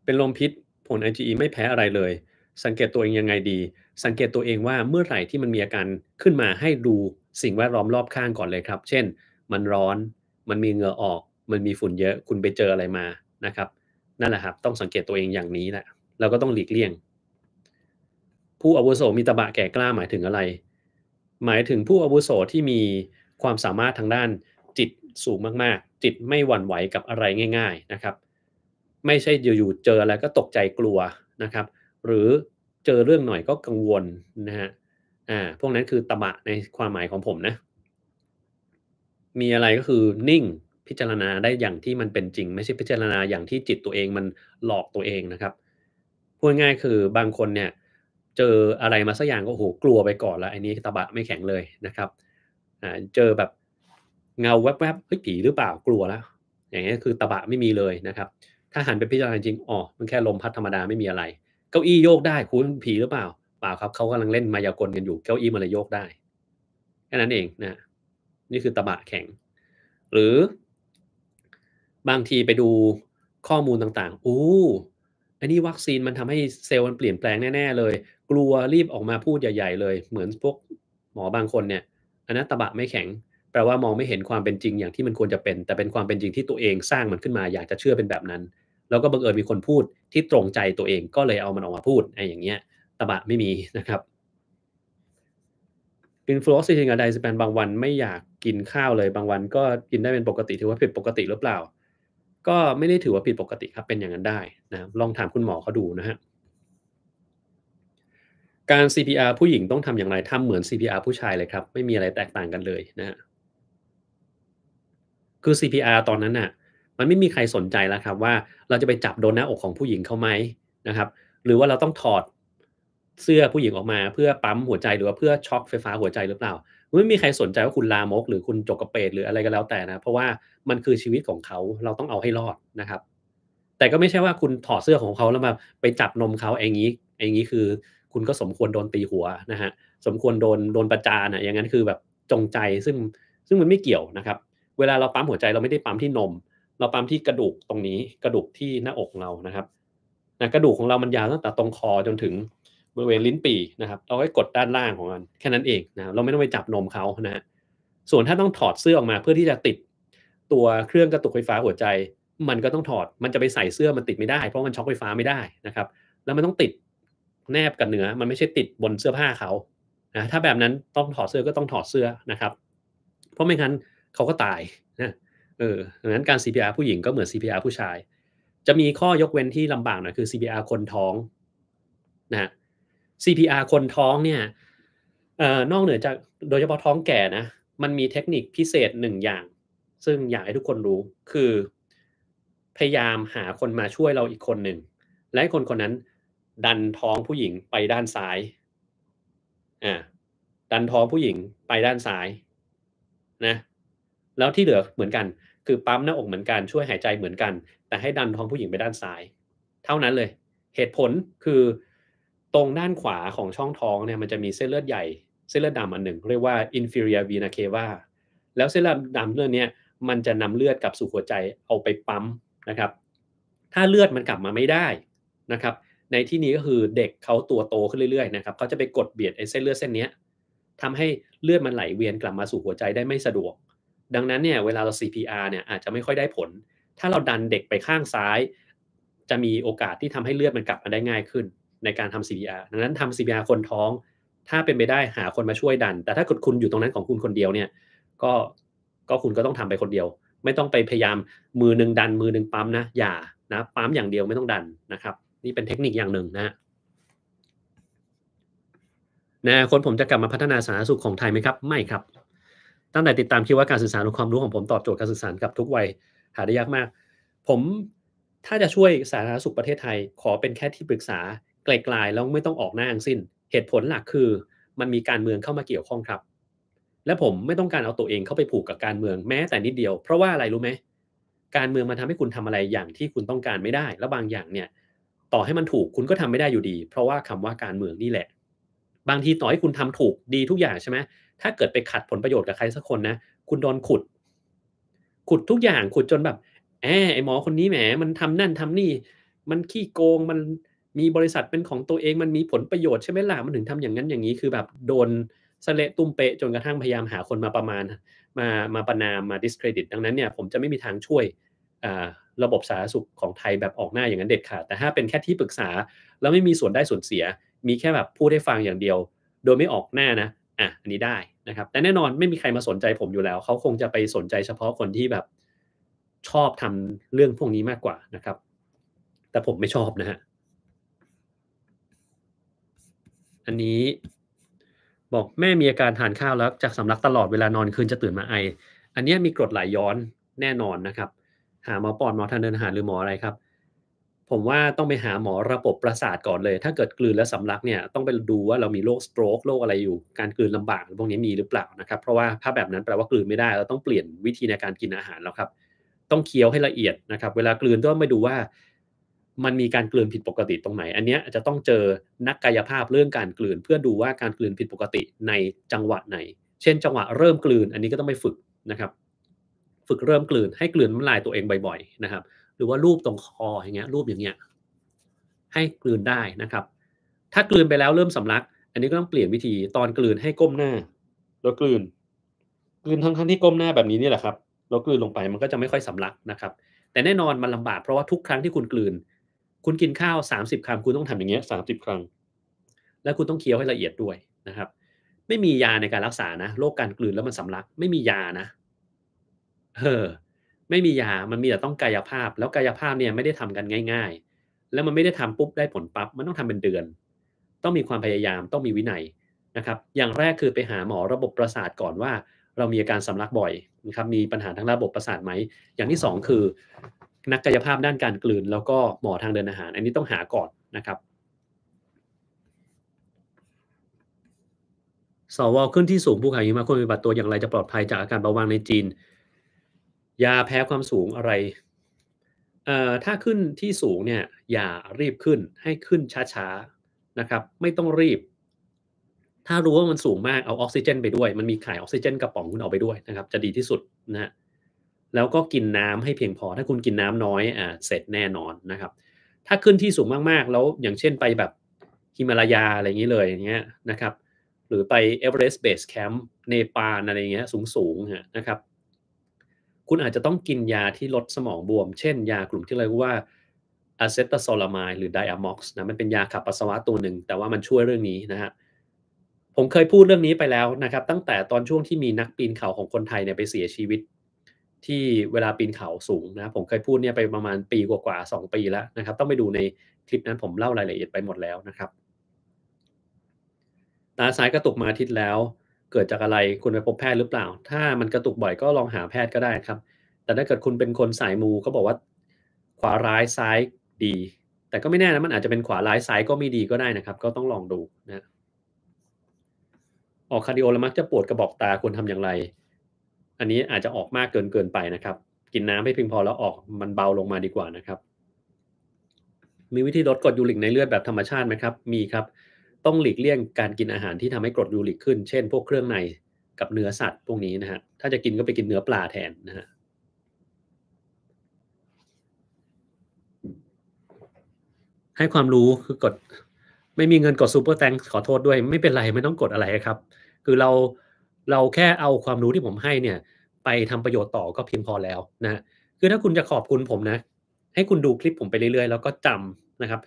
เป็นลมพิษผล IgE ไม่แพ้อะไรเลย สังเกตตัวเองยังไงดี สังเกตตัวเองว่าเมื่อไหร่ที่มันมีอาการขึ้นมาให้ดูสิ่งแวดล้อมรอบข้างก่อนเลยครับ เช่น มันร้อน มันมีเหงื่อออก มันมีฝุ่นเยอะ คุณไปเจออะไรมา นะครับ นั่นแหละครับ ต้องสังเกตตัวเองอย่างนี้แหละเราก็ต้องหลีกเลี่ยง ผู้อาวุโสมีตะบะแก่กล้าหมายถึงอะไร หมายถึงผู้อาวุโสที่มีความสามารถทางด้านจิตสูงมากๆ จิตไม่หวั่นไหวกับอะไรง่ายๆนะครับ ไม่ใช่อยู่ๆเจออะไรก็ตกใจกลัวนะครับ หรือเจอเรื่องหน่อยก็กังวลนะฮะอ่าพวกนั้นคือตะบะในความหมายของผมนะ มีอะไรก็คือนิ่งพิจารณาได้อย่างที่มันเป็นจริง ไม่ใช่พิจารณาอย่างที่จิตตัวเองมันหลอกตัวเองนะครับพูดง่ายคือบางคนเนี่ยเจออะไรมาสักอย่างก็โหกลัวไปก่อนละอ้นี้ตาบะไม่แข็งเลยนะครับอ่าเจอแบบเงาแวบๆเฮ้ยผีหรือเปล่ากลัวแล้วอย่างเงี้ยคือตาบะไม่มีเลยนะครับ ถ้าหันไปพิจารณาจริงอ๋อมันแค่ลมพัดธรรมดา ไม่มีอะไร เก้าอี้โยกได้ คุณผีหรือเปล่าเปล่าครับเขากำลังเล่นมายากลกันอยู่เก้าอี้มันเลยโยกได้แค่นั้นเองนะนี่คือตาบะแข็ง หรือ บางทีไปดูข้อมูลต่างๆ อู้อันนี้วัคซีนมันทำให้เซลล์มันเปลี่ยนแปลงแน่ๆเลย กลัวรีบออกมาพูดใหญ่ๆเลย เหมือนพวกหมอบางคนเนี่ยอันนั้นตบะไม่แข็ง แปลว่ามองไม่เห็นความเป็นจริงอย่างที่มันควรจะเป็น แต่เป็นความเป็นจริงที่ตัวเองสร้างมันขึ้นมาอยากจะเชื่อเป็นแบบนั้น แล้วก็บังเอิญมีคนพูดที่ตรงใจตัวเองก็เลยเอามันออกมาพูดไอ้อย่างเงี้ย ตบะไม่มีนะครับกินฟลูออกซิเจนกับไดสแปนบางวันไม่อยากกินข้าวเลยบางวันก็กินได้เป็นปกติถือว่าผิดปกติหรือเปล่าก็ไม่ได้ถือว่าผิดปกติครับเป็นอย่างนั้นได้นะลองถามคุณหมอเขาดูนะฮะ การ CPR ผู้หญิงต้องทำอย่างไรทำเหมือน CPR ผู้ชายเลยครับ ไม่มีอะไรแตกต่างกันเลยนะฮะคือ CPR ตอนนั้นน่ะมันไม่มีใครสนใจแล้วครับว่าเราจะไปจับโดนหน้าอกของผู้หญิงเขาไหมนะครับ หรือว่าเราต้องถอดเสื้อผู้หญิงออกมาเพื่อปั๊มหัวใจหรือว่าเพื่อช็อคไฟฟ้าหัวใจหรือเปล่าไม่มีใครสนใจว่าคุณลามก หรือคุณจกกระเปดหรืออะไรก็แล้วแต่นะ เพราะว่ามันคือชีวิตของเขาเราต้องเอาให้รอดนะครับ แต่ก็ไม่ใช่ว่าคุณถอดเสื้อของเขาแล้วมาไปจับนมเขาเอย่างนี้เอย่างนี้คือคุณก็สมควรโดนตีหัวนะฮะสมควรโดนโดนประจานอ่ะอย่างนั้นคือแบบจงใจซึ่งซึ่งมันไม่เกี่ยวนะครับ เวลาเราปั๊มหัวใจเราไม่ได้ปั๊มที่นม เราปั๊มที่กระดูกตรงนี้กระดูกที่หน้าอกเรานะครับนะกระดูกของเรามันยาวตั้งแต่ตรงคอจนถึงบริเวณลิ้นปี่นะครับเราให้กดด้านล่างของมัน แค่นั้นเองนะเราไม่ต้องไปจับนมเขานะฮะส่วนถ้าต้องถอดเสื้อออกมาเพื่อที่จะติดตัวเครื่องกระตุกไฟฟ้าหัวใจ มันก็ต้องถอดมันจะไปใส่เสื้อมันติดไม่ได้ เพราะมันช็อคไฟฟ้าไม่ได้นะครับ แล้วมันต้องติดแนบกับเนื้อมันไม่ใช่ติดบนเสื้อผ้าเขานะถ้าแบบนั้นต้องถอดเสื้อก็ต้องถอดเสื้อนะครับ เพราะไม่งั้นเขาก็ตายนะเออดังนั้นการ CPR ผู้หญิงก็เหมือน CPR ผู้ชาย จะมีข้อยกเว้นที่ลำบากหน่อยคือ CPR คนท้องนะ CPR คนท้องเนี่ยนอกเหนือจากโดยเฉพาะท้องแก่นะ มันมีเทคนิคพิเศษหนึ่งอย่างซึ่ง อยากให้ทุกคนรู้คือ พยายามหาคนมาช่วยเราอีกคนหนึ่ง และคนคนนั้น ดันท้องผู้หญิงไปด้านซ้ายอ่าดันท้องผู้หญิงไปด้านซ้ายนะแล้วที่เหลือเหมือนกัน คือปั๊มหน้าอกเหมือนกันช่วยหายใจเหมือนกัน แต่ให้ดันท้องผู้หญิงไปด้านซ้าย เท่านั้นเลย เหตุผลคือตรงด้านขวาของช่องท้องเนี่ยมันจะมีเส้นเลือดใหญ่เส้นเลือดดำอันหนึ่งเรียกว่า inferior vena cava แล้วเส้นเลือดดำเรื่องนี้มันจะนำเลือดกลับสู่หัวใจเอาไปปั๊มนะครับ ถ้าเลือดมันกลับมาไม่ได้นะครับ ในที่นี้ก็คือเด็กเขาตัวโตขึ้นเรื่อยๆนะครับเขาจะไปกดเบียดไอ้เส้นเลือดเส้นนี้ทำให้เลือดมันไหลเวียนกลับมาสู่หัวใจได้ไม่สะดวก ดังนั้นเนี่ย เวลาเรา CPR เนี่ยอาจจะไม่ค่อยได้ผล ถ้าเราดันเด็กไปข้างซ้าย จะมีโอกาสที่ทำให้เลือดมันกลับมาได้ง่ายขึ้น ในการทำ CPR ดังนั้นทำ CPR คนท้อง ถ้าเป็นไปได้หาคนมาช่วยดัน แต่ถ้าเกิดคุณอยู่ตรงนั้นของคุณคนเดียวเนี่ยก็ก็คุณก็ต้องทำไปคนเดียว ไม่ต้องไปพยายาม มือหนึ่งดัน มือหนึ่งปั๊มนะอย่านะปั๊มอย่างเดียวไม่ต้องดันนะครับ นี่เป็นเทคนิคอย่างหนึ่งนะนะคนผมจะกลับมาพัฒนาสาธารณสุขของไทยไหมครับ ไม่ครับ ตั้งแต่ติดตามคิดว่าการสื่อสารความรู้ของผมตอบโจทย์การสื่อสารกับทุกวัยหาได้ยากมาก ผมถ้าจะช่วยสาธารณสุขประเทศไทย ขอเป็นแค่ที่ปรึกษาไกลๆแล้วไม่ต้องออกหน้าอังสิ้น เหตุผลหลักคือมันมีการเมืองเข้ามาเกี่ยวข้องครับและผมไม่ต้องการเอาตัวเองเข้าไปผูกกับการเมืองแม้แต่นิดเดียวเพราะว่าอะไรรู้ไหม การเมืองมันทำให้คุณทำอะไรอย่างที่คุณต้องการไม่ได้ แล้วบางอย่างเนี่ย ต่อให้มันถูกคุณก็ทำไม่ได้อยู่ดี เพราะว่าคำว่าการเมืองนี่แหละ บางทีต่อให้คุณทำถูกดีทุกอย่างใช่ไหมถ้าเกิดไปขัดผลประโยชน์กับใครสักคนนะคุณโดนขุด ขุดทุกอย่างขุดจนแบบแอไอหมอคนนี้แหมมันทำนั่นทำนี่ มันขี้โกงมันมีบริษัทเป็นของตัวเองมันมีผลประโยชน์ใช่ไหมล่ะมันถึงทำอย่างนั้นอย่างนี้คือแบบโดนสเละตุ้มเปะ จนกระทั่งพยายามหาคนมาประมาณ มามาประนาม มาดิสเครดิตดังนั้นเนี่ยผมจะไม่มีทางช่วยระบบสาธารณสุขของไทยแบบออกหน้าอย่างนั้นเด็ดขาดแต่ถ้าเป็นแค่ที่ปรึกษา แล้วไม่มีส่วนได้ส่วนเสีย มีแค่แบบพูดให้ฟังอย่างเดียว โดยไม่ออกหน้านะอ่ะอันนี้ได้นะครับ แต่แน่นอนไม่มีใครมาสนใจผมอยู่แล้ว เขาคงจะไปสนใจเฉพาะคนที่แบบชอบทำเรื่องพวกนี้มากกว่านะครับ แต่ผมไม่ชอบนะฮะอันนี้บอกแม่มีอาการทานข้าวแล้วจากสำลักตลอดเวลานอนคืนจะตื่นมาไอ อันนี้มีกรดไหลยย้อนแน่นอนนะครับ หาหมอปอดหมอทางเดินอาหารหรือหมออะไรครับ ผมว่าต้องไปหาหมอระบบประสาทก่อนเลย ถ้าเกิดกลืนแล้วสำลักเนี่ยต้องไปดูว่าเรามีโรคสโตรกโรคอะไรอยู่ การกลืนลำบากพวกนี้มีหรือเปล่านะครับ เพราะว่าถ้าแบบนั้นแปลว่ากลืนไม่ได้ เราต้องเปลี่ยนวิธีในการกินอาหารแล้วครับ ต้องเคี้ยวให้ละเอียดนะครับ เวลากลืนต้องไม่ดูว่ามันมีการกลืนผิดปกติตรงไหน อันนี้จะต้องเจอนักกายภาพเรื่องการกลืน เพื่อดูว่าการกลืนผิดปกติในจังหวะไหน เช่นจังหวะเริ่มกลืน อันนี้ก็ต้องไปฝึกนะครับ ฝึกเริ่มกลืนให้กลืนน้ำลายตัวเองบ่อย ๆ นะครับ หรือว่ารูปตรงคออย่างเงี้ย รูปอย่างเงี้ยให้กลืนได้นะครับ ถ้ากลืนไปแล้วเริ่มสำลัก อันนี้ก็ต้องเปลี่ยนวิธีตอนกลืนให้ก้มหน้า แล้วกลืน กลืนทั้งงที่ก้มหน้าแบบนี้นี่แหละครับแล้วกลืนลงไปมันก็จะไม่ค่อยสำลักนะครับ แต่แน่นอนมันลำบากเพราะว่าทุกครั้งที่คุณกลืนคุณกินข้าว 30ค้งคุณต้องทำอย่างเงี้ยสาครั้งแล้วคุณต้องเคี้ยวให้ละเอียดด้วยนะครับ ไม่มียาในการรักษานะโรคการกลืนแล้วมันสำลักไม่มียานะเออไม่มียามันมีแต่ต้องกายภาพ แล้วกายภาพเนี่ยไม่ได้ทำกันง่าย ๆ แล้วมันไม่ได้ทำปุ๊บได้ผลปับ๊บมันต้องทำเป็นเดือนต้องมีความพยายามต้องมีวินัยนะครับ อย่างแรกคือไปหาหมอระบบประสาทก่อนว่า เรามีอาการสำลักบ่อยนะครับมีปัญหาทางระบบประสาทไหมอย่างที่ 2 คือนักกายภาพด้านการกลืนแล้วก็หมอทางเดินอาหาร อันนี้ต้องหาก่อนนะครับ สวขึ้นที่สูงผู้ขายยิมาควรปฏิบัติตัวอย่างไรจะปลอดภัยจากอาการเบาบางในจีน ยาแพ้ความสูงอะไรเอ่อถ้าขึ้นที่สูงเนี่ยอย่ารีบขึ้นให้ขึ้นช้าๆนะครับ ไม่ต้องรีบ ถ้ารู้ว่ามันสูงมากเอาออกซิเจน ไปด้วย มันมีขายออกซิเจนกระป๋องคุณเอาไปด้วยนะครับ จะดีที่สุดนะฮะแล้วก็กินน้ำให้เพียงพอถ้าคุณกินน้ำน้อยอ่าเสร็จแน่นอนนะครับ ถ้าขึ้นที่สูงมากๆแล้วอย่างเช่นไปแบบฮิมาลายา อะไรอย่างนี้เลยอย่างเงี้ยนะครับ หรือไปเอเวอเรสต์เบสแคมป์เนปาลอะไรเงี้ยสูงๆนะครับ คุณอาจจะต้องกินยาที่ลดสมองบวม เช่นยากลุ่มที่เรียกว่าอะเซตโซลามายหรือไดอะม็อกซ์นะมันเป็นยาขับปัสสาวะตัวหนึ่ง แต่ว่ามันช่วยเรื่องนี้นะฮะผมเคยพูดเรื่องนี้ไปแล้วนะครับตั้งแต่ตอนช่วงที่มีนักปีนเขาของคนไทยเนี่ยไปเสียชีวิตที่เวลาปีนเขาสูงนะผมเคยพูดเนี่ยไปประมาณปีกว่าๆสองปีแล้วนะครับ ต้องไปดูในคลิปนั้นผมเล่ารายละเอียดไปหมดแล้วนะครับ ตาซ้ายกระตุกมาอาทิตย์แล้ว เกิดจากอะไรคุณไปพบแพทย์หรือเปล่า ถ้ามันกระตุกบ่อยก็ลองหาแพทย์ก็ได้ครับ แต่ถ้าเกิดคุณเป็นคนสายมูเขาบอกว่า ขวาร้ายซ้ายดี แต่ก็ไม่แน่นะมันอาจจะเป็นขวาร้ายซ้ายก็ไม่ดีก็ได้นะครับ ก็ต้องลองดูนะออกคาร์ดิโอแล้วมักจะปวดกระบอกตาควรทำอย่างไรอันนี้อาจจะออกมากเกินเกินไปนะครับ กินน้ำให้เพียงพอแล้วออกมันเบาลงมาดีกว่านะครับ มีวิธีลดกรดยูริกในเลือดแบบธรรมชาติไหมครับมีครับต้องหลีกเลี่ยงการกินอาหารที่ทำให้กรดยูริกขึ้นเช่นพวกเครื่องในกับเนื้อสัตว์พวกนี้นะฮะถ้าจะกินก็ไปกินเนื้อปลาแทนนะฮะให้ความรู้คือกดไม่มีเงินกดซูเปอร์แตงขอโทษด้วย ไม่เป็นไรไม่ต้องกดอะไรครับคือเราเราแค่เอาความรู้ที่ผมให้เนี่ยไปทำประโยชน์ต่อก็เพียงพอแล้วนะคือถ้าคุณจะขอบคุณผมนะ ให้คุณดูคลิปผมไปเรื่อยๆ แล้วก็จำนะครับ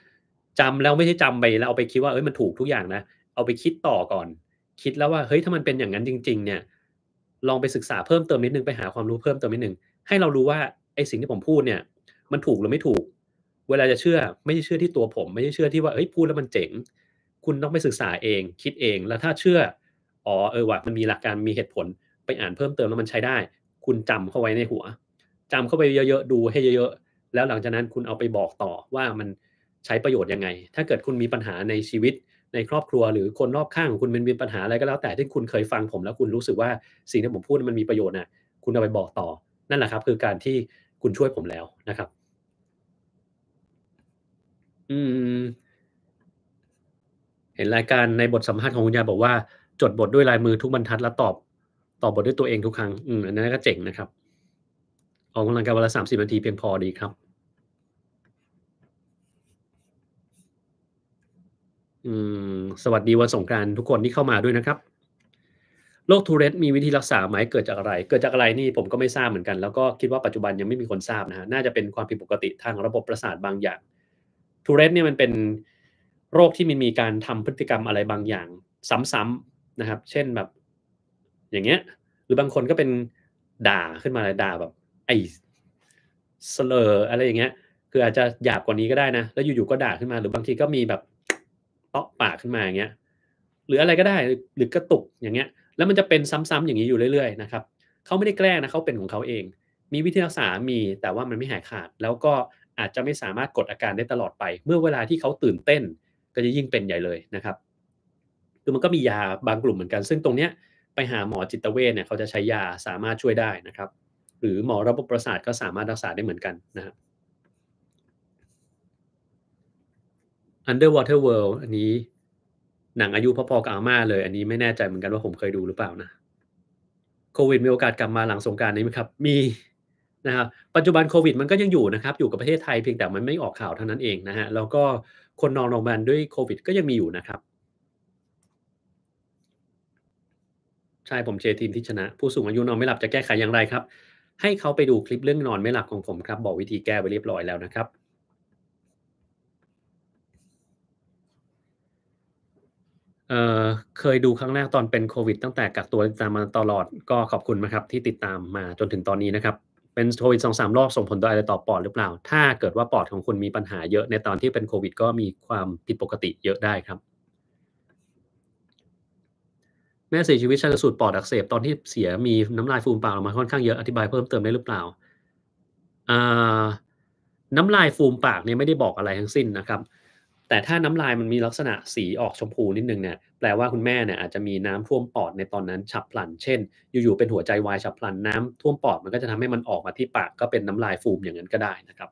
จำแล้วไม่ใช่จำไปแล้วเอาไปคิดว่าเอ้ยมันถูกทุกอย่างนะเอาไปคิดต่อก่อนคิดแล้วว่าเฮ้ยถ้ามันเป็นอย่างนั้นจริง ๆเนี่ย ลองไปศึกษาเพิ่มเติมนิดนึง ไปหาความรู้เพิ่มเติมนิดนึง ให้เรารู้ว่าไอ้สิ่งที่ผมพูดเนี่ย มันถูกหรือไม่ถูก เวลาจะเชื่อ ไม่ใช่เชื่อที่ตัวผม ไม่ใช่เชื่อที่ว่าเฮ้ยพูดแล้วมันเจ๋งคุณต้องไปศึกษาเองคิดเองแล้วถ้าเชื่ออ๋อเออว่ะมันมีหลักการมีเหตุผลไปอ่านเพิ่มเติมแล้วมันใช้ได้ คุณจำเข้าไว้ในหัว จำเข้าไปเยอะๆดูให้เยอะๆแล้วหลังจากนั้นคุณเอาไปบอกต่อว่ามันใช้ประโยชน์ ยังไง ถ้าเกิดคุณมีปัญหาในชีวิตในครอบครัวหรือคนรอบข้างของคุณมันมีปัญหาอะไรก็แล้วแต่ที่คุณเคยฟังผมแล้วคุณรู้สึกว่าสิ่งที่ผมพูดมันมีประโยชน์นะคุณเอาไปบอกต่อ นั่นแหละครับ คือการที่คุณช่วยผมแล้วนะครับ อืม เห็นรายการในบทสัมภาษณ์ของคุณยาบอกว่าจดบทด้วยลายมือทุกบรรทัดแล้วตอบตอบทด้วยตัวเองทุกครั้งอืมอันนั้นก็เจ๋งนะครับ ออกกำลังกายวันละสามสิบนาทีเพียงพอดีครับอืมสวัสดีวันสงการทุกคนที่เข้ามาด้วยนะครับ โรคทูเรตมีวิธีรักษาไหม เกิดจากอะไร เกิดจากอะไรนี่ผมก็ไม่ทราบเหมือนกัน แล้วก็คิดว่าปัจจุบันยังไม่มีคนทราบนะฮะ น่าจะเป็นความผิดปกติทางระบบประสาทบางอย่าง ทูเรตเนี่ยมันเป็นโรคที่มันมีการทำพฤติกรรมอะไรบางอย่างซ้ำ ๆนะครับ เช่นแบบอย่างเงี้ย หรือบางคนก็เป็นด่าขึ้นมาเลยด่าแบบไอ้เสลออะไรอย่างเงี้ย คืออาจจะหยาบกว่านี้ก็ได้นะ แล้วอยู่ๆก็ด่าขึ้นมา หรือบางทีก็มีแบบเตาะปากขึ้นมาอย่างเงี้ย หรืออะไรก็ได้หรือกระตุกอย่างเงี้ย แล้วมันจะเป็นซ้ำ ๆ อย่างนี้อยู่เรื่อยๆนะครับเขาไม่ได้แกล้งนะ เขาเป็นของเขาเอง มีวิธีรักษามีแต่ว่ามันไม่หายขาด แล้วก็อาจจะไม่สามารถกดอาการได้ตลอดไป เมื่อเวลาที่เขาตื่นเต้นก็จะยิ่งเป็นใหญ่เลยนะครับ คือมันก็มียาบางกลุ่มเหมือนกัน ซึ่งตรงเนี้ยไปหาหมอจิตเวชเนี่ยเขาจะใช้ยาสามารถช่วยได้นะครับ หรือหมอระบบประสาทก็สามารถรักษาได้เหมือนกันนะครับ Underwater World อันนี้หนังอายุพอๆกับอาม่าเลย อันนี้ไม่แน่ใจเหมือนกันว่าผมเคยดูหรือเปล่านะโควิดมีโอกาสกลับมาหลังสงการนี้ไหมครับ มี นะครับปัจจุบันโควิดมันก็ยังอยู่นะครับ อยู่กับประเทศไทยเพียงแต่มันไม่ออกข่าวเท่านั้นเองนะฮะแล้วก็คนนอนโรงพยาบาลด้วยโควิด ก็ยังมีอยู่นะครับใช่ผมเชียร์ทีมที่ชนะ ผู้สูงอายุนอนไม่หลับจะแก้ไขอย่างไรครับ ให้เขาไปดูคลิปเรื่องนอนไม่หลับของผมครับบอกวิธีแก้ไปเรียบร้อยแล้วนะครับเเคยดูครั้งแรกตอนเป็นโควิดตั้งแต่กักตัวตามมาตลอดก็ขอบคุณนะครับที่ติดตามมาจนถึงตอนนี้นะครับ เป็นโควิดสองสามรอบส่งผลต่ออะไรต่อปอดหรือเปล่า ถ้าเกิดว่าปอดของคุณมีปัญหาเยอะในตอนที่เป็นโควิด ก็มีความผิดปกติเยอะได้ครับแม่เสียชีวิตชันสูตรปอด อักเสบตอนที่เสียมีน้ำลายฟูมปากออกมาค่อนข้างเยอะ อธิบายเพิ่มเติมได้หรือเปล่า น้ำลายฟูมปากเนี่ยไม่ได้บอกอะไรทั้งสิ้นนะครับ แต่ถ้าน้ำลายมันมีลักษณะสีออกชมพูนิดนึงเนี่ยแปลว่าคุณแม่เนี่ยอาจจะมีน้ำท่วมปอดในตอนนั้นฉับพลัน เช่น อยู่ๆ เป็นหัวใจวายฉับพลันน้ำท่วมปอดมันก็จะทำให้มันออกมาที่ปากก็เป็นน้ำลายฟูมอย่างนั้นก็ได้นะครับ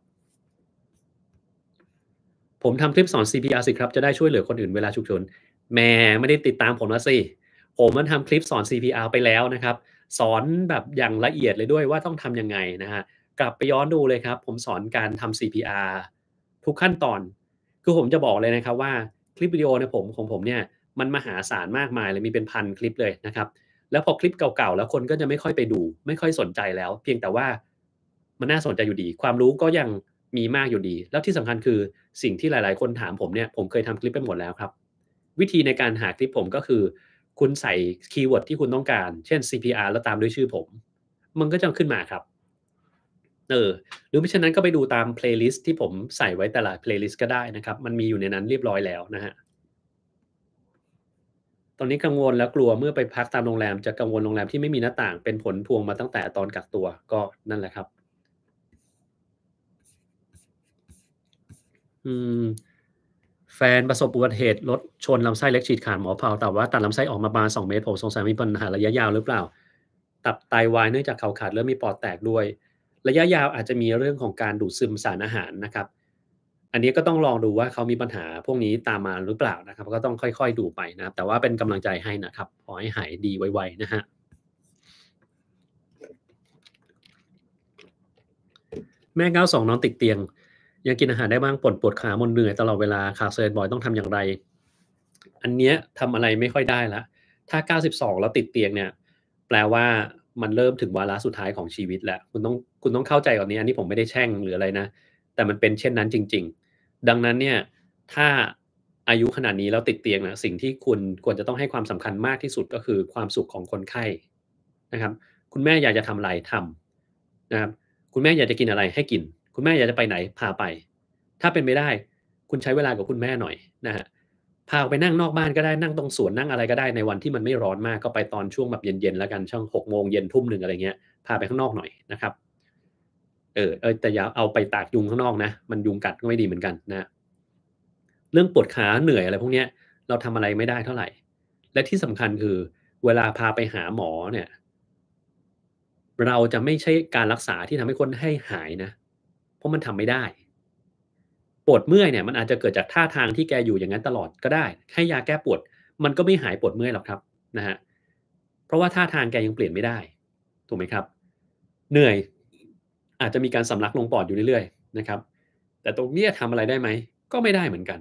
ผมทำคลิปสอน CPR สิครับจะได้ช่วยเหลือคนอื่นเวลาฉุกเฉินแม่ไม่ได้ติดตามผมละสิผมมันทำคลิปสอน CPR ไปแล้วนะครับ สอนแบบอย่างละเอียดเลยด้วยว่าต้องทำยังไงนะฮะกลับไปย้อนดูเลยครับ ผมสอนการทำ CPR ทุกขั้นตอนคือผมจะบอกเลยนะครับว่าคลิปวิดีโอในผมของผมเนี่ยมันมหาศาลมากมายเลยมีเป็นพันคลิปเลยนะครับ แล้วพอคลิปเก่าๆแล้วคนก็จะไม่ค่อยไปดู ไม่ค่อยสนใจแล้ว เพียงแต่ว่ามันน่าสนใจอยู่ดี ความรู้ก็ยังมีมากอยู่ดี แล้วที่สำคัญคือสิ่งที่หลายๆคนถามผมเนี่ยผมเคยทำคลิปไปหมดแล้วครับ วิธีในการหาคลิปผมก็คือคุณใส่คีย์เวิร์ดที่คุณต้องการ เช่น CPR แล้วตามด้วยชื่อผม มันก็จะขึ้นมาครับ เออ หรือ ไม่ฉะนั้นก็ไปดูตามเพลย์ลิสต์ที่ผมใส่ไว้แต่ละเพลย์ลิสต์ก็ได้นะครับ มันมีอยู่ในนั้นเรียบร้อยแล้วนะฮะ ตอนนี้กังวลแล้วกลัวเมื่อไปพักตามโรงแรมจะกังวลโรงแรมที่ไม่มีหน้าต่าง เป็นผลพวงมาตั้งแต่ตอนกักตัวก็นั่นแหละครับ อืมแฟนประสบอุบัติเหตุรถชนลำไส้เล็กฉีดขาดหมอเผาแต่ว่าตัดลำไส้ออกมาบาน2เมตรผมสงสัยมีปัญหาระยะยาวหรือเปล่า ตับไตาวายเนื่องจากเขาขาดเริ่มมีปอดแตกด้วย ระยะยาวอาจจะมีเรื่องของการดูดซึมสารอาหารนะครับ อันนี้ก็ต้องลองดูว่าเขามีปัญหาพวกนี้ตามมาหรือเปล่านะครับ ก็ต้องค่อยๆดูไปนะครับแต่ว่าเป็นกำลังใจให้นะครับขอให้หายดีไวๆนะฮะแม่เก้าสองนอนติดเตียงยังกินอาหารได้บ้างปวดปวดขามดนเหนื่อยตลอดเวลาขาเซอร์บ่อยต้องทำอย่างไร อันเนี้ยทำอะไรไม่ค่อยได้ละ ถ้า 92 แล้วติดเตียงเนี่ยแปลว่ามันเริ่มถึงวาระสุดท้ายของชีวิต แล้ว คุณต้องคุณต้องเข้าใจก่อนนี้อันนี้ผมไม่ได้แช่งหรืออะไรนะ แต่มันเป็นเช่นนั้นจริง ๆ ดังนั้นเนี่ยถ้าอายุขนาดนี้แล้วติดเตียงนะสิ่งที่คุณควรจะต้องให้ความสำคัญมากที่สุดก็คือความสุขของคนไข้นะครับ คุณแม่อยากจะทำอะไรทำนะครับ คุณแม่อยากจะกินอะไรให้กินคุณแม่อยากจะไปไหนพาไป ถ้าเป็นไม่ได้ คุณใช้เวลากับคุณแม่หน่อย นะฮะพาไปนั่งนอกบ้านก็ได้นั่งตรงสวนนั่งอะไรก็ได้ในวันที่มันไม่ร้อนมาก ก็ไปตอนช่วงแบบเย็นๆแล้วกันช่วงหกโมงเย็นทุ่มหนึ่งอะไรเงี้ย พาไปข้างนอกหน่อยนะครับ เออเออแต่อย่าเอาไปตากยุงข้างนอกนะมันยุงกัดก็ไม่ดีเหมือนกันนะ เรื่องปวดขาเหนื่อยอะไรพวกเนี้ยเราทำอะไรไม่ได้เท่าไหร่ และที่สำคัญคือ เวลาพาไปหาหมอเนี่ย เราจะไม่ใช่การรักษาที่ทำให้คนให้หายนะราะมันทำไม่ได้ปวดเมื่อยเนี่ยมันอาจจะเกิดจากท่าทางที่แกอยู่อย่างนั้นตลอดก็ได้ให้ยาแก้ปวดมันก็ไม่หายปวดเมื่อยหรอกครับนะฮะเพราะว่าท่าทางแกยังเปลี่ยนไม่ได้ถูกไหมครับ เหนื่อยอาจจะมีการสำลักลงปอดอยู่เรื่อยๆ นะครับ แต่ตรงนี้ทำอะไรได้ไหมก็ไม่ได้เหมือนกัน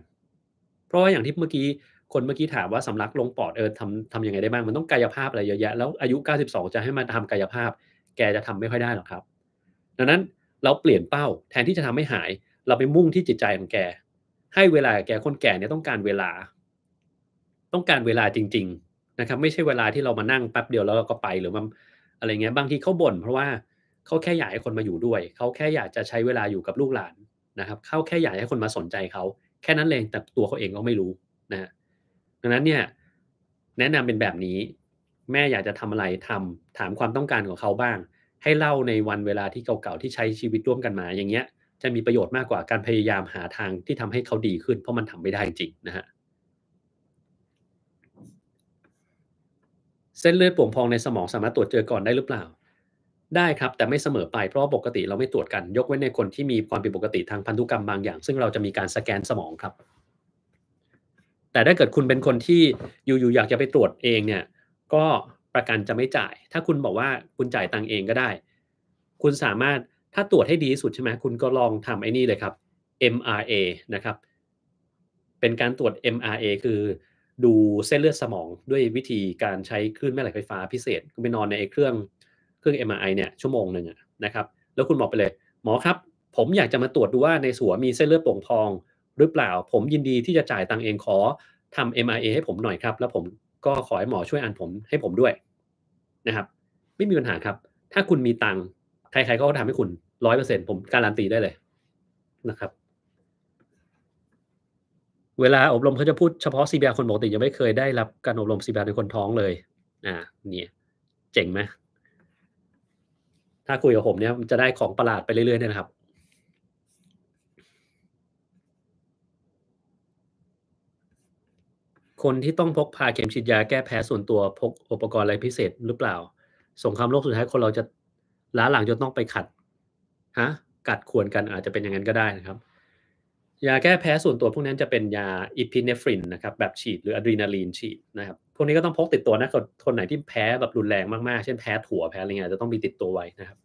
เพราะว่าอย่างที่เมื่อกี้คนเมื่อกี้ถามว่าสำลักลงปอดเออทำทำยังไงได้บ้าง มันต้องกายภาพอะไรเยอะแยะแล้ว อายุ 92 จะให้มาทำกายภาพ แกจะทำไม่ค่อยได้หรอกครับ ดังนั้นเราเปลี่ยนเป้าแทนที่จะทำให้หาย เราไปมุ่งที่จิตใจของแกให้เวลาแกคนแก่เนี่ยต้องการเวลา ต้องการเวลาจริง ๆนะครับ ไม่ใช่เวลาที่เรามานั่งแป๊บเดียวแล้วเราก็ไปหรือมันอะไรเงี้ยบางทีเขาบ่นเพราะว่าเขาแค่อยากให้คนมาอยู่ด้วย เขาแค่อยากจะใช้เวลาอยู่กับลูกหลานนะครับ เขาแค่อยากให้คนมาสนใจเขา แค่นั้นเองแต่ตัวเขาเองก็ไม่รู้นะฮะดังนั้นเนี่ยแนะนำเป็นแบบนี้ แม่อยากจะทำอะไรทำถามความต้องการของเขาบ้างให้เล่าในวันเวลาที่เก่าๆ ที่ใช้ชีวิตร่วมกันมาอย่างเงี้ย จะมีประโยชน์มากกว่าการพยายามหาทางที่ทำให้เขาดีขึ้นเพราะมันทำไม่ได้จริงนะฮะเส้นเลือดป่วงพองในสมองสามารถตรวจเจอก่อนได้หรือเปล่า ได้ครับแต่ไม่เสมอไป เพราะปกติเราไม่ตรวจกันยกเว้นในคนที่มีความผิดปกติทางพันธุกรรมบางอย่างซึ่งเราจะมีการสแกนสมองครับ แต่ถ้าเกิดคุณเป็นคนที่อยู่ๆอยากจะไปตรวจเองเนี่ยก็ประกันจะไม่จ่าย ถ้าคุณบอกว่าคุณจ่ายตังเองก็ได้ คุณสามารถถ้าตรวจให้ดีที่สุดใช่ไหม คุณก็ลองทำไอ้นี่เลยครับ MRA นะครับ เป็นการตรวจ MRA คือดูเส้นเลือดสมองด้วยวิธีการใช้คลื่นแม่เหล็กไฟฟ้าพิเศษ คุณไปนอนในเครื่องเครื่อง MRI เนี่ยชั่วโมงหนึ่งนะครับ แล้วคุณบอกไปเลย หมอครับ ผมอยากจะมาตรวจดูว่าในสัวมีเส้นเลือดโป่งพอง หรือเปล่า ผมยินดีที่จะจ่ายตังเองขอทำ MRA ให้ผมหน่อยครับ แล้วผมก็ขอให้หมอช่วยอ่านผมให้ผมด้วยนะครับ ไม่มีปัญหาครับ ถ้าคุณมีตังค์ใครๆก็ทำให้คุณร้อยเปอร์เซ็นผมการันตีได้เลยนะครับ เวลาอบรมเขาจะพูดเฉพาะซ CBR คนปกติ ยังไม่เคยได้รับการอบรมซ CBR ในคนท้องเลย อ่า เนี่ย เจ๋งไหมถ้าคุยกับผมเนี่ยจะได้ของประหลาดไปเรื่อยๆนะครับคนที่ต้องพกพาเข็มฉีดยาแก้แพ้ส่วนตัวพกอุปกรณ์อะไรพิเศษหรือเปล่า สงครามโลกสุดท้ายคนเราจะล้าหลังจนต้องไปขัดฮะกัดควรกันอาจจะเป็นอย่างนั้นก็ได้นะครับยาแก้แพ้ส่วนตัวพวกนั้นจะเป็นยาอิพิเนฟรินนะครับแบบฉีดหรืออะดรีนาลีนฉีดนะครับพวกนี้ก็ต้องพกติดตัวนะคนไหนที่แพ้แบบรุนแรงมาก ๆ เช่นแพ้ถั่วแพ้อะไรเงี้ยจะต้องมีติดตัวไว้นะครับ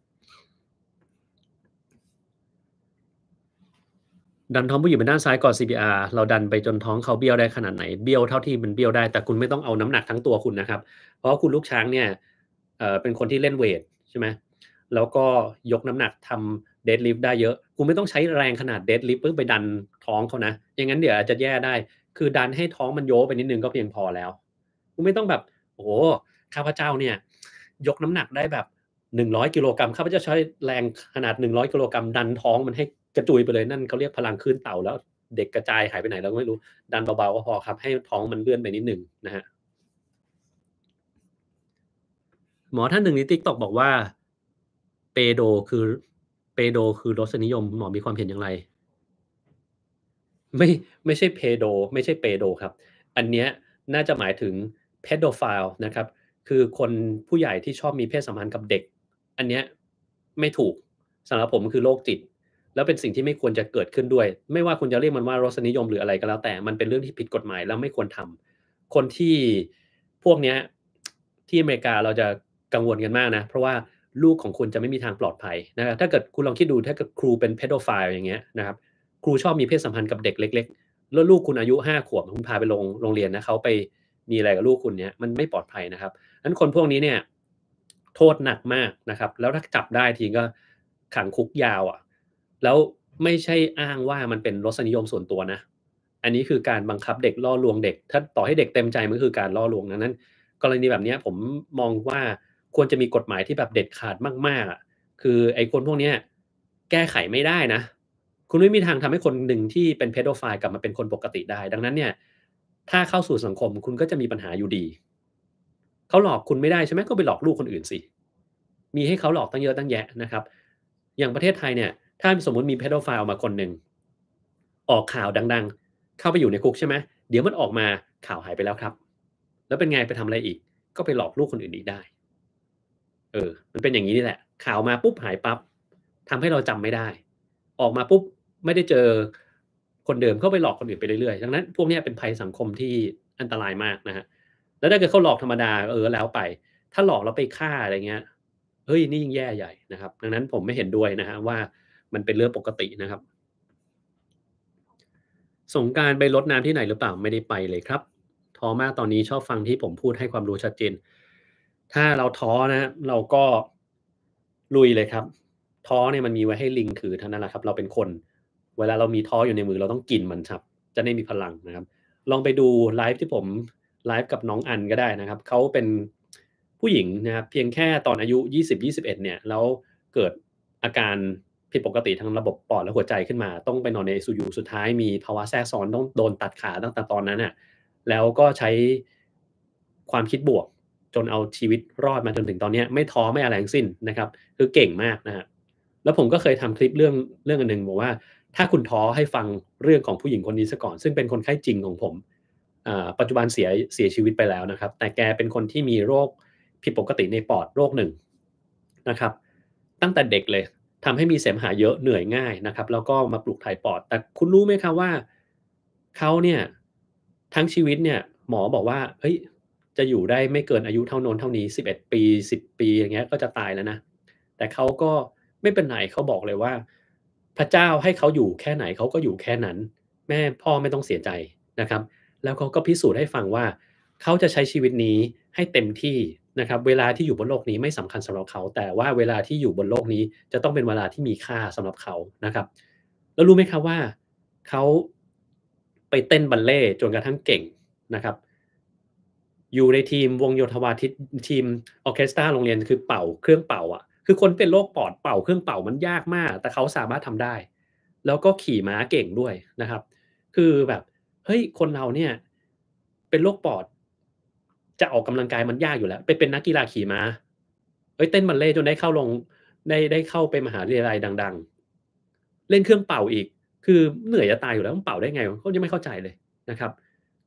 ดันท้องผู้หญิงไปด้านซ้ายก่อน c p r เราดันไปจนท้องเขาเบี้ยวได้ขนาดไหนเบี้ยวเท่าที่มันเบี้ยวได้แต่คุณไม่ต้องเอาน้ำหนักทั้งตัวคุณนะครับ เพราะคุณลูกช้างเนี่ยเป็นคนที่เล่นเวทใช่ไหมแล้วก็ยกน้ำหนักทำเดดลิฟต์ได้เยอะ คุณไม่ต้องใช้แรงขนาดเดดลิฟต์เพื่อไปดันท้องเขานะ อย่างนั้นเดี๋ยวอาจจะแย่ได้คือดันให้ท้องมันโยไปนิดนึงก็เพียงพอแล้ว คุณไม่ต้องแบบโอ้ข้าพเจ้าเนี่ยยกน้ำหนักได้แบบหนึ่งร้อยกิโลกรัมข้าพเจ้าใช้แรงขนาดหนึ่งร้อยกิโลกรัมดันท้องมันให้กระจุยไปเลย นั่นเขาเรียกพลังคลื่นเต่าแล้ว เด็กกระจายหายไปไหน เราก็ไม่รู้ ดันเบาๆก็พอครับ ให้ท้องมันเลื่อนไปนิดหนึ่งนะฮะ หมอท่านหนึ่งในติ๊กตอกบอกว่าเปโดคือเปโดคือรสนิยม หมอมีความเห็นอย่างไร ไม่ไม่ใช่เพโดไม่ใช่เปโดครับ อันเนี้ยน่าจะหมายถึงเพโดฟาลนะครับ คือคนผู้ใหญ่ที่ชอบมีเพศสัมพันธ์กับเด็ก อันเนี้ยไม่ถูกสำหรับผมคือโรคจิตแล้วเป็นสิ่งที่ไม่ควรจะเกิดขึ้นด้วย ไม่ว่าคุณจะเรียกมันว่ารสนิยมหรืออะไรก็แล้วแต่มันเป็นเรื่องที่ผิดกฎหมายแล้วไม่ควรทำ คนที่พวกเนี้ยที่อเมริกาเราจะกังวลกันมากนะ เพราะว่าลูกของคุณจะไม่มีทางปลอดภัยนะครับถ้าเกิดคุณลองคิดดูถ้าเกิดครูเป็นเพดอฟายอย่างเงี้ยนะครับครูชอบมีเพศสัมพันธ์กับเด็กเล็กๆแล้วลูกคุณอายุห้าขวบคุณพาไปโรงงเรียนนะเขาไปมีอะไรกับลูกคุณเนี้ยมันไม่ปลอดภัยนะครับนั้นคนพวกนี้เนี่ย โทษหนักมากนะครับ แล้วถ้าจับได้ทีก็ขังคุกยาวอ่ะแล้วไม่ใช่อ้างว่ามันเป็นรสนิยมส่วนตัวนะ อันนี้คือการบังคับเด็กล่อลวงเด็ก ถ้าต่อให้เด็กเต็มใจมันคือการล่อลวงนะนั้น กรณีแบบนี้ผมมองว่าควรจะมีกฎหมายที่แบบเด็ดขาดมากๆอ่ะคือไอ้คนพวกนี้แก้ไขไม่ได้นะ คุณไม่มีทางทำให้คนหนึ่งที่เป็นเพดโดายกลับมาเป็นคนปกติได้ ดังนั้นเนี่ย ถ้าเข้าสู่สังคมคุณก็จะมีปัญหาอยู่ดี เขาหลอกคุณไม่ได้ใช่ไหมก็ไปหลอกลูกคนอื่นสิ มีให้เขาหลอกตั้งเยอะตั้งแยะนะครับ อย่างประเทศไทยเนี่ยถ้าสมมติมีเพดอฟากมาคนหนึ่งออกข่าวดัง ๆ เข้าไปอยู่ในคุกใช่ไหมเดี๋ยวมันออกมาข่าวหายไปแล้วครับ แล้วเป็นไงไปทำอะไรอีก ก็ไปหลอกลูกคนอื่นอีกได้เออมันเป็นอย่างนี้นี่แหละ ข่าวมาปุ๊บ หายปับ๊บทำให้เราจำไม่ได้ ออกมาปุ๊บไม่ได้เจอ คนเดิมเข้าไปหลอกคนอื่นไปเรื่อยๆดังนั้นพวกนี้เป็นภัยสังคมที่อันตรายมากนะฮะแล้วถ้าเกิดเขาหลอกธรรมดา เออแล้วไป ถ้าหลอกเราไปฆ่าอะไรเงี้ยเฮ้ยนี่ยิ่งแย่ใหญ่นะครับ ดังนั้นผมไม่เห็นด้วยนะฮะว่ามันเป็นเรื่องปกตินะครับ สงการไปลดน้ำที่ไหนหรือเปล่าไม่ได้ไปเลยครับท้อมากตอนนี้ชอบฟังที่ผมพูดให้ความรู้ชัดเจนถ้าเราท้อนะ เราก็ลุยเลยครับท้อเนี่ยมันมีไว้ให้ลิงถือเท่านั้นแหละครับ เราเป็นคนเวลาเรามีท้ออยู่ในมือเราต้องกินมันครับ จะได้มีพลังนะครับ ลองไปดูไลฟ์ที่ผมไลฟ์กับน้องอันก็ได้นะครับ เขาเป็นผู้หญิงนะครับ เพียงแค่ตอนอายุ 20 21เนี่ยแล้วเกิดอาการผิดปกติทางระบบปอดและหัวใจขึ้นมา ต้องไปนอนในซียูสุดท้าย มีภาวะแทรกซ้อนต้องโดนตัดขาตั้งแต่ตอนนั้นน่ะแล้วก็ใช้ความคิดบวกจนเอาชีวิตรอดมาจนถึงตอนนี้ ไม่ท้อไม่อะไรทั้งสิ้นนะครับ คือเก่งมากนะฮะแล้วผมก็เคยทำคลิปเรื่องเรื่องอันหนึ่งบอกว่าถ้าคุณท้อให้ฟังเรื่องของผู้หญิงคนนี้ซะก่อน ซึ่งเป็นคนไข้จริงของผมปัจจุบันเสียเสียชีวิตไปแล้วนะครับ แต่แกเป็นคนที่มีโรค ผิดปกติในปอดโรคหนึ่งนะครับ ตั้งแต่เด็กเลยทำให้มีเสมหะเยอะเหนื่อยง่ายนะครับ แล้วก็มาปลูกถ่ายปอด แต่คุณรู้ไหมครับว่า เขาเนี่ยทั้งชีวิตเนี่ย หมอบอกว่าเฮ้ยจะอยู่ได้ไม่เกินอายุเท่านนเท่านี้ 11 ปี 10 ปีอย่างเงี้ยก็จะตายแล้วนะ แต่เขาก็ไม่เป็นไรเขาบอกเลยว่า พระเจ้าให้เขาอยู่แค่ไหนเขาก็อยู่แค่นั้น แม่พ่อไม่ต้องเสียใจนะครับ แล้วเขาก็พิสูจน์ให้ฟังว่า เขาจะใช้ชีวิตนี้ให้เต็มที่นะครับเวลาที่อยู่บนโลกนี้ไม่สำคัญสำหรับเขา แต่ว่าเวลาที่อยู่บนโลกนี้จะต้องเป็นเวลาที่มีค่าสำหรับเขานะครับ แล้วรู้ไหมครับว่าเขาไปเต้นบัลเล่จนกระทั่งเก่งนะครับ อยู่ในทีมวงโยธวาทิตทีมออเคสตราโรงเรียนคือเป่าเครื่องเป่าอ่ะ คือคนเป็นโรคปอดเป่าเครื่องเป่ามันยากมาก แต่เขาสามารถทำได้ แล้วก็ขี่ม้าเก่งด้วยนะครับ คือแบบเฮ้ยคนเราเนี่ยเป็นโรคปอดจะออกกำลังกายมันยากอยู่แล้ว ไปเป็นนักกีฬาขี่ม้าเอ้ยเต้นบัลเล่จนได้เข้าลงได้ได้เข้าไปมหาวิทยาลัยดังๆ เล่นเครื่องเป่าอีก คือเหนื่อยจะตายอยู่แล้วมันเป่าได้ไงเขายังไม่เข้าใจเลยนะครับ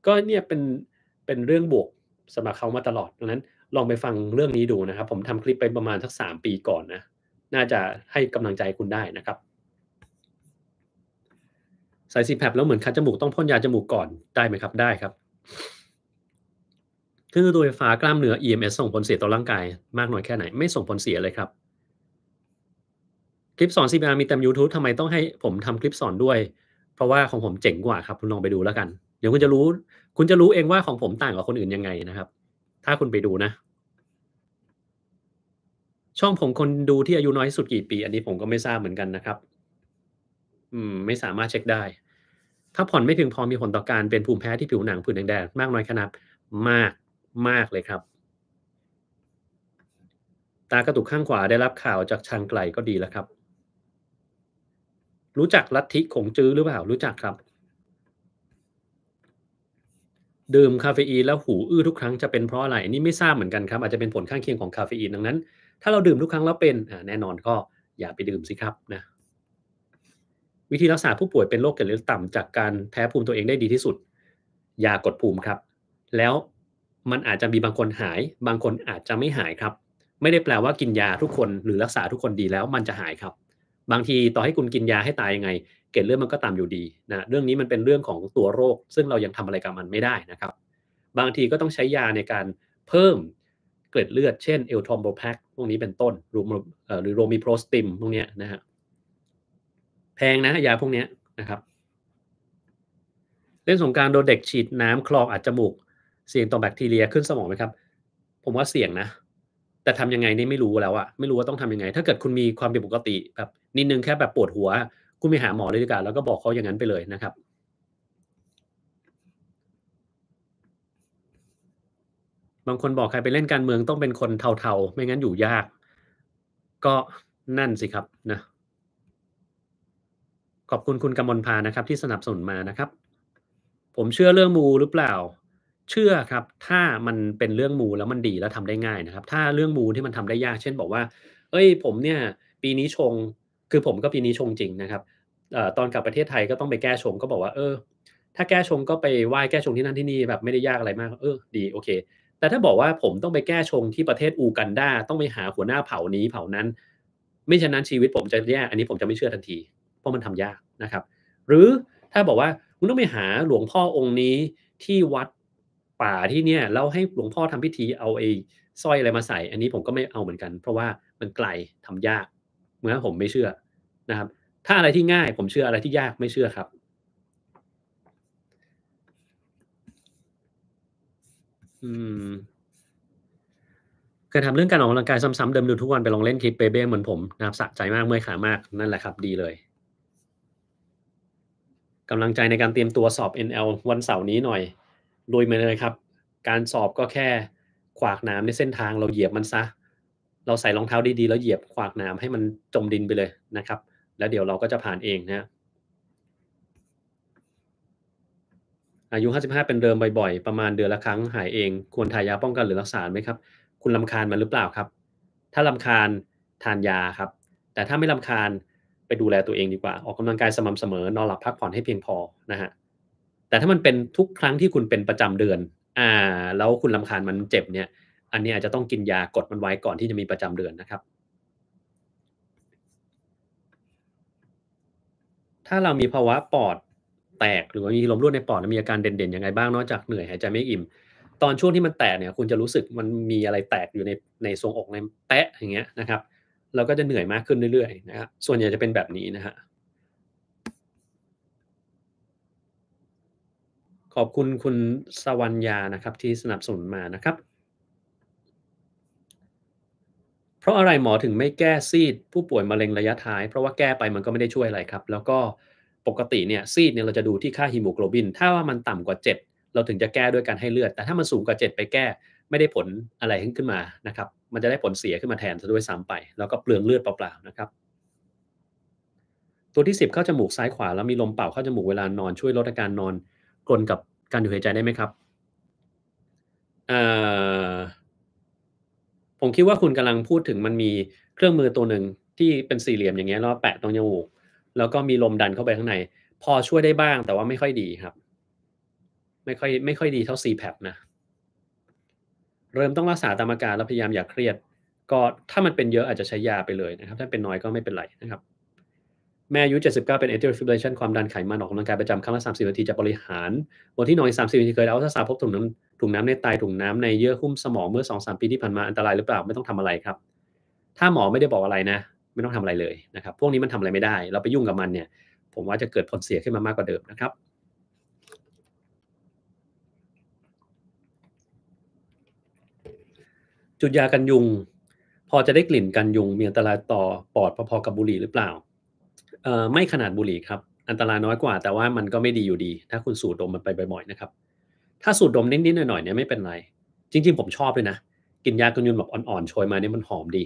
ก็เนี่ยเป็นเป็นเรื่องบวกสำหรับเขามาตลอดดังนั้นลองไปฟังเรื่องนี้ดูนะครับ ผมทำคลิปไปประมาณสักสามปีก่อนนะ น่าจะให้กำลังใจคุณได้นะครับใส่ซีแพแล้วเหมือนคัดจมูกต้องพ่นยาจมูกก่อนได้ไหมครับ ได้ครับคือโดยฟ้ากล้ามเนื้อ EMS ส่งผลเสียต่อร่างกาย มากน้อยแค่ไหนไม่ส่งผลเสียเลยครับ คลิปสอน CPR มีเต็ม YouTube ทำไมต้องให้ผมทำคลิปสอนด้วย เพราะว่าของผมเจ๋งกว่าครับ คุณลองไปดูแล้วกัน เดี๋ยวคุณจะรู้ คุณจะรู้เองว่าของผมต่างกับคนอื่นยังไงนะครับ ถ้าคุณไปดูนะ ช่องผมคนดูที่อายุน้อยสุดกี่ปี อันนี้ผมก็ไม่ทราบเหมือนกันนะครับ อืมไม่สามารถเช็คได้ ถ้าผ่อนไม่เพียงพอมีผลต่อการเป็นภูมิแพ้ที่ผิวหนังผื่นแดงๆมากน้อยขนาดมากมากเลยครับ ตากระตุกข้างขวาได้รับข่าวจากชางไกลก็ดีแล้วครับ รู้จักลัทธิขงจื้อหรือเปล่ารู้จักครับ ดื่มคาเฟอีนแล้วหูอื้อทุกครั้งจะเป็นเพราะอะไรนี่ไม่ทราบเหมือนกันครับ อาจจะเป็นผลข้างเคียงของคาเฟอีนดังนั้นถ้าเราดื่มทุกครั้งแล้วเป็นแน่นอนก็อย่าไปดื่มสิครับนะวิธีรักษาผู้ป่วยเป็นโรคเกล็ดเลือดต่ำจากการแพ้ภูมิตัวเองได้ดีที่สุดยากดภูมิครับ แล้วมันอาจจะมีบางคนหายบางคนอาจจะไม่หายครับ ไม่ได้แปลว่ากินยาทุกคนหรือรักษาทุกคนดีแล้วมันจะหายครับ บางทีต่อให้คุณกินยาให้ตายยังไงเกล็ดเลือดมันก็ตามอยู่ดีนะเรื่องนี้มันเป็นเรื่องของตัวโรค ซึ่งเรายังทำอะไรกับมันไม่ได้นะครับ บางทีก็ต้องใช้ยาในการเพิ่มเกล็ดเลือด เช่นเอลทอมโบแพคพวกนี้เป็นต้นหรือหรือโรมิโพรสติมพวกนี้นะฮะแพงนะยาพวกนี้นะครับเล่นสงการโดนเด็กฉีดน้ำคลอกอัดจมูกเสี่ยงต่อแบคทีเรียขึ้นสมองไหมครับ ผมว่าเสี่ยงนะ แต่ทำยังไงนี่ไม่รู้แล้วอะไม่รู้ว่าต้องทำยังไง ถ้าเกิดคุณมีความผิดปกติ แบบนิดนึงแค่แบบปวดหัว คุณไปหาหมอเลยดีกว่าแล้วก็บอกเขาอย่างนั้นไปเลยนะครับ บางคนบอกใครไปเล่นการเมืองต้องเป็นคนเทาๆ ไม่งั้นอยู่ยาก ก็นั่นสิครับนะ ขอบคุณคุณกำมลพานะครับ ที่สนับสนุนมานะครับ ผมเชื่อเรื่องมูหรือเปล่าเชื่อครับ ถ้ามันเป็นเรื่องมูแล้วมันดีแล้วทำได้ง่ายนะครับ ถ้าเรื่องมูที่มันทำได้ยากเช่นบอกว่า เอ้ยผมเนี่ยปีนี้ชงคือผมก็ปีนี้ชงจริงนะครับอตอนกลับประเทศไทยก็ต้องไปแก้ชงก็บอกว่าเออ ถ้าแก้ชงก็ไปไหว้แก้ชงที่นั่นที่นี่แบบไม่ได้ยากอะไรมาก เออดีโอเค แต่ถ้าบอกว่าผมต้องไปแก้ชงที่ประเทศอูกันดาต้องไปหาหัวหน้าเผ่านี้เผ่านั้น ไม่ฉะนั้นชีวิตผมจะแย่อันนี้ผมจะไม่เชื่อทันที เพราะมันทำยากนะครับหรือถ้าบอกว่าคุณต้องไปหาหลวงพ่อองค์นี้ที่วัดป่าที่เนี่ยแล้วให้หลวงพ่อทำพิธีเอาไอ้สร้อยอะไรมาใส่อันนี้ผมก็ไม่เอาเหมือนกัน เพราะว่ามันไกลทำยากเมื่อผมไม่เชื่อ นะครับ ถ้าอะไรที่ง่ายผมเชื่ออะไรที่ยากไม่เชื่อครับ อืมเคยทำเรื่องการออกกำลังกายซ้ำๆเดิมๆทุกวันไปลองเล่นคลิปเปเบ้เหมือนผมนะครับสะใจมากเมื่อยขามากนั่นแหละครับ ดีเลยกำลังใจในการเตรียมตัวสอบ NL วันเสาร์นี้หน่อยลุยมาเลยครับ การสอบก็แค่ขวากน้ำในเส้นทางเราเหยียบมันซะ เราใส่รองเท้าดีๆแล้วเหยียบขวากน้ำให้มันจมดินไปเลยนะครับ แล้วเดี๋ยวเราก็จะผ่านเองนะ อายุ55เป็นเดิมบ่อยๆประมาณเดือนละครั้งหายเอง ควรทานยาป้องกันหรือรักษาไหมครับ คุณลำคาญมันหรือเปล่าครับ ถ้าลำคาญทานยาครับ แต่ถ้าไม่ลำคาญไปดูแลตัวเองดีกว่า ออกกำลังกายสม่ำเสมอ นอนหลับพักผ่อนให้เพียงพอนะฮะแต่ถ้ามันเป็นทุกครั้งที่คุณเป็นประจำเดือน อ่า แล้วคุณลาคาญมันเจ็บเนี่ย อันนี้อาจจะต้องกินยากดมันไว้ก่อนที่จะมีประจำเดือนนะครับ ถ้าเรามีภาวะปอดแตก หรือว่ามีลมรั่วในปอดแล้วมีอาการเด่นๆยังไงบ้างนอกจากเหนื่อยหายใจไม่อิ่ม ตอนช่วงที่มันแตกเนี่ยคุณจะรู้สึกมันมีอะไรแตกอยู่ในในทรงอกในแปะอย่างเงี้ยนะครับเราก็จะเหนื่อยมากขึ้นเรื่อยๆ นะครับ ส่วนใหญ่จะเป็นแบบนี้นะฮะขอบคุณ คุณสวรรยานะครับที่สนับสนุนมานะครับ เพราะอะไรหมอถึงไม่แก้ซีด ผู้ป่วยมะเร็งระยะท้าย เพราะว่าแก้ไปมันก็ไม่ได้ช่วยอะไรครับ แล้วก็ปกติเนี่ยซีดเนี่ยเราจะดูที่ค่าฮีโมโกลบิน ถ้าว่ามันต่ำกว่า 7 เราถึงจะแก้ด้วยการให้เลือด แต่ถ้ามันสูงกว่า 7 ไปแก้ไม่ได้ผลอะไรขึ้นมานะครับมันจะได้ผลเสียขึ้นมาแทนซะด้วยซ้ำไปแล้วก็เปลืองเลือดเปล่าๆนะครับ ตัวที่ 10 เข้าจมูกซ้ายขวาแล้วมีลมเป่าเข้าจมูกเวลานอนช่วยลดอาการนอนกลกับการดูดหายใจได้ไหมครับ ผมคิดว่าคุณกำลังพูดถึงมันมีเครื่องมือตัวหนึ่งที่เป็นสี่เหลี่ยมอย่างเงี้ยแล้วแปะตรงจมูก แล้วก็มีลมดันเข้าไปข้างใน พอช่วยได้บ้างแต่ว่าไม่ค่อยดีครับ ไม่ค่อยไม่ค่อยดีเท่า c p a พนะ เริ่มต้องรักษาตามอาการแล้วพยายามอย่าเครียด ก็ถ้ามันเป็นเยอะอาจจะใช้ยาไปเลยนะครับ ถ้าเป็นน้อยก็ไม่เป็นไรนะครับแม่อายุ79 เป็นเอ i a l f i b r i l l a t i o n ความดันไขมัน ออกกำลังกายประจำครั้งละ30นาที จะบริหารวันที่นอน30นาทีเคยเอาซะาสาพบถุงน้ำถุงน้ำในไตถุงน้ำในเยื่อหุ้มสมองเมื่อ 2-3 ปีที่ผ่านมา อันตรายหรือเปล่า ไม่ต้องทำอะไรครับ ถ้าหมอไม่ได้บอกอะไรนะ ไม่ต้องทำอะไรเลยนะครับ พวกนี้มันทำอะไรไม่ได้ เราไปยุ่งกับมันเนี่ยผมว่าจะเกิดผลเสียขึ้นมามากกว่าเดิมนะครับ จุดยากันยุงพอจะได้กลิ่นกันยุงมีอันตรายต่อปอดพอๆกับบุหรี่หรือเปล่าอ่อไม่ขนาดบุหรี่ครับ อันตรายน้อยกว่าแต่ว่ามันก็ไม่ดีอยู่ดี ถ้าคุณสูดดมมันไปบ่อยๆนะครับ ถ้าสูดดมนิดๆหน่อยๆเนี่ยไม่เป็นไร จริงๆผมชอบเลยนะ กินยากันยุงแบบอ่อนๆโชยมาเนี่ยมันหอมดี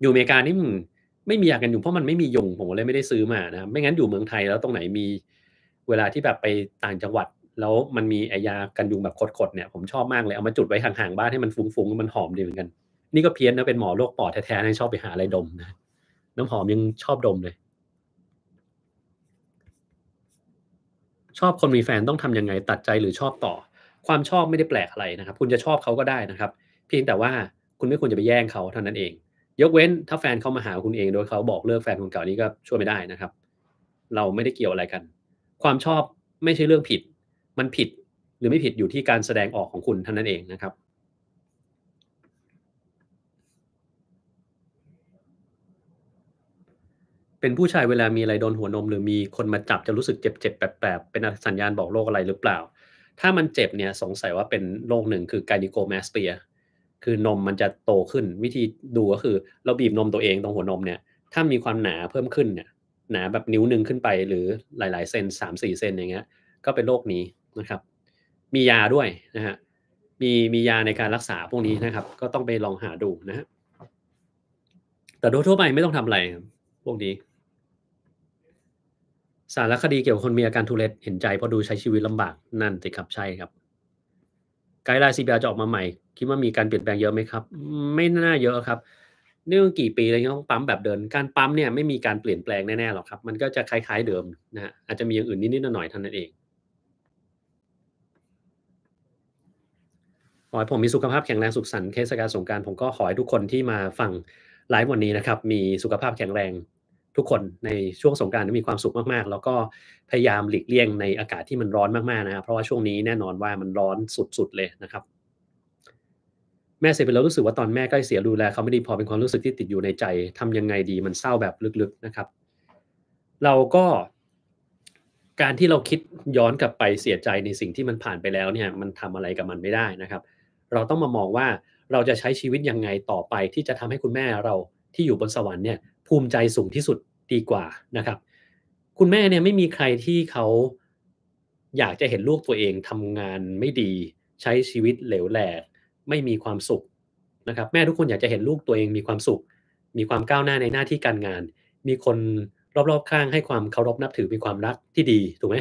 อยู่อเมริกานี่มันไม่มียากันยุงเพราะมันไม่มียุงผมเลยไม่ได้ซื้อมานะไม่งั้นอยู่เมืองไทยแล้วตรงไหนมีเวลาที่แบบไปต่างจังหวัด แล้วมันมีไอยากันยุงแบบขดๆเนี่ยผมชอบมากเลย เอามาจุดไว้ห่างๆบ้านให้มันฟุ้งๆมันหอมดีเหมือนกัน นี่ก็เพี้ยนนะเป็นหมอโรคปอดแท้ๆนะชอบไปหาอะไรดมนะ น้ำหอมยังชอบดมเลยชอบคนมีแฟนต้องทํำยังไงตัดใจหรือชอบต่อ ความชอบไม่ได้แปลกอะไรนะครับคุณจะชอบเขาก็ได้นะครับเพียงแต่ว่าคุณไม่ควรจะไปแย่งเขาเท่านั้นเอง ยกเว้นถ้าแฟนเขามาหาคุณเอง โดยเขาบอกเลิกแฟนคนเก่านี้ก็ช่วยไม่ได้นะครับ เราไม่ได้เกี่ยวอะไรกัน ความชอบไม่ใช่เรื่องผิด มันผิดหรือไม่ผิดอยู่ที่การแสดงออกของคุณเท่านั้นเองนะครับเป็นผู้ชายเวลามีอะไรโดนหัวนม หรือมีคนมาจับจะรู้สึกเจ็บเจ็บแปลบๆ เป็นสัญญาณบอกโรคอะไรหรือเปล่า ถ้ามันเจ็บเนี่ยสงสัยว่าเป็นโรคหนึ่งคือไกนิโกแมสเปียคือนมมันจะโตขึ้น วิธีดูก็คือเราบีบนมตัวเองตรงหัวนมเนี่ยถ้ามีความหนาเพิ่มขึ้นเนี่ยหนาแบบนิ้วหนึ่งขึ้นไปหรือหลายๆเซนสามสี่เซนอย่างเงี้ย ก็เป็นโรคนี้นะครับ มียาด้วยนะฮะมีมียาในการรักษาพวกนี้นะครับ ก็ต้องไปลองหาดูนะฮะแต่โดยทั่วไปไม่ต้องทำอะไร พวกนี้สารคดีเกี่ยวกับคนมีอาการทุเลดเห็นใจเพราะดูใช้ชีวิตลำบากนั่นสิครับใช่ครับ ไกด์ไลน์ีอาจะออกมาใหม่คิดว่ามีการเปลี่ยนแปลงเยอะไหมครับ ไม่น่าเยอะครับ เนื่องกี่ปีอะไรเงี้ยต้องปั๊มแบบเดินการปั๊มเนี่ยไม่มีการเปลี่ยนแปลงแน่ๆหรอกครับ มันก็จะคล้าย ๆเดิมนะฮะอาจจะมีอย่างอื่นนิดๆหน่อยๆเท่านั้นเองขอให้ผมมีสุขภาพแข็งแรงสุขสันต์เทศกาลสงการผมก็ขอให้ทุกคนที่มาฟังไลฟ์วันนี้นะครับมีสุขภาพแข็งแรงทุกคนในช่วงสงการมีความสุขมากๆ แล้วก็พยายามหลีกเลี่ยงในอากาศที่มันร้อนมากๆนะครับ เพราะว่าช่วงนี้แน่นอนว่ามันร้อนสุด ๆ เลยนะครับ แม่เสียไปแล้ว รู้สึกว่าตอนแม่ใกล้เสียดูแลเขาไม่ดีพอเป็นความรู้สึกที่ติดอยู่ในใจ ทำยังไงดีมันเศร้าแบบลึกๆนะครับ เราก็ การที่เราคิดย้อนกลับไปเสียใจในสิ่งที่มันผ่านไปแล้วเนี่ยมันทำอะไรกับมันไม่ได้นะครับ เราต้องมามองว่าเราจะใช้ชีวิตยังไงต่อไปที่จะทำให้คุณแม่เราที่อยู่บนสวรรค์เนี่ยภูมิใจสูงที่สุดดีกว่านะครับ คุณแม่เนี่ยไม่มีใครที่เขาอยากจะเห็นลูกตัวเองทำงานไม่ดี ใช้ชีวิตเหลวแหลกไม่มีความสุขนะครับ แม่ทุกคนอยากจะเห็นลูกตัวเองมีความสุข มีความก้าวหน้าในหน้าที่การงาน มีคนรอบๆข้าง ให้ความเคารพนับถือมีความรักที่ดีถูกไหม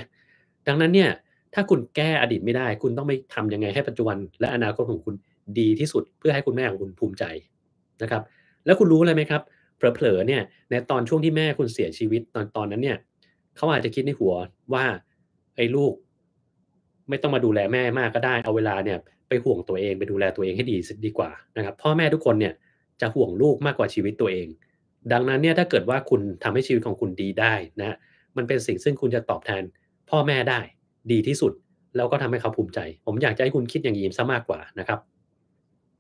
ดังนั้นเนี่ยถ้าคุณแก้อดีตไม่ได้ คุณต้องไม่ทำยังไงให้ปัจจุบัน และอนาคตของคุณดีที่สุด เพื่อให้คุณแม่ของคุณภูมิใจนะครับ แล้วคุณรู้อะไรไหมครับเผลอๆเนี่ย ในตอนช่วงที่แม่คุณเสียชีวิตตอนตอนนั้นเนี่ยเขาอาจจะคิดในหัวว่า ไอ้ลูกไม่ต้องมาดูแลแม่มากก็ได้เอาเวลาเนี่ยไปห่วงตัวเอง ไปดูแลตัวเองให้ดีดีกว่านะครับ พ่อแม่ทุกคนเนี่ยจะห่วงลูกมากกว่าชีวิตตัวเอง ดังนั้นเนี่ยถ้าเกิดว่าคุณทำให้ชีวิตของคุณดีได้นะ มันเป็นสิ่งซึ่งคุณจะตอบแทน พ่อแม่ได้ดีที่สุด แล้วก็ทำให้เขาภูมิใจ ผมอยากจะให้คุณคิดอย่างยิ้มซะมากกว่านะครับ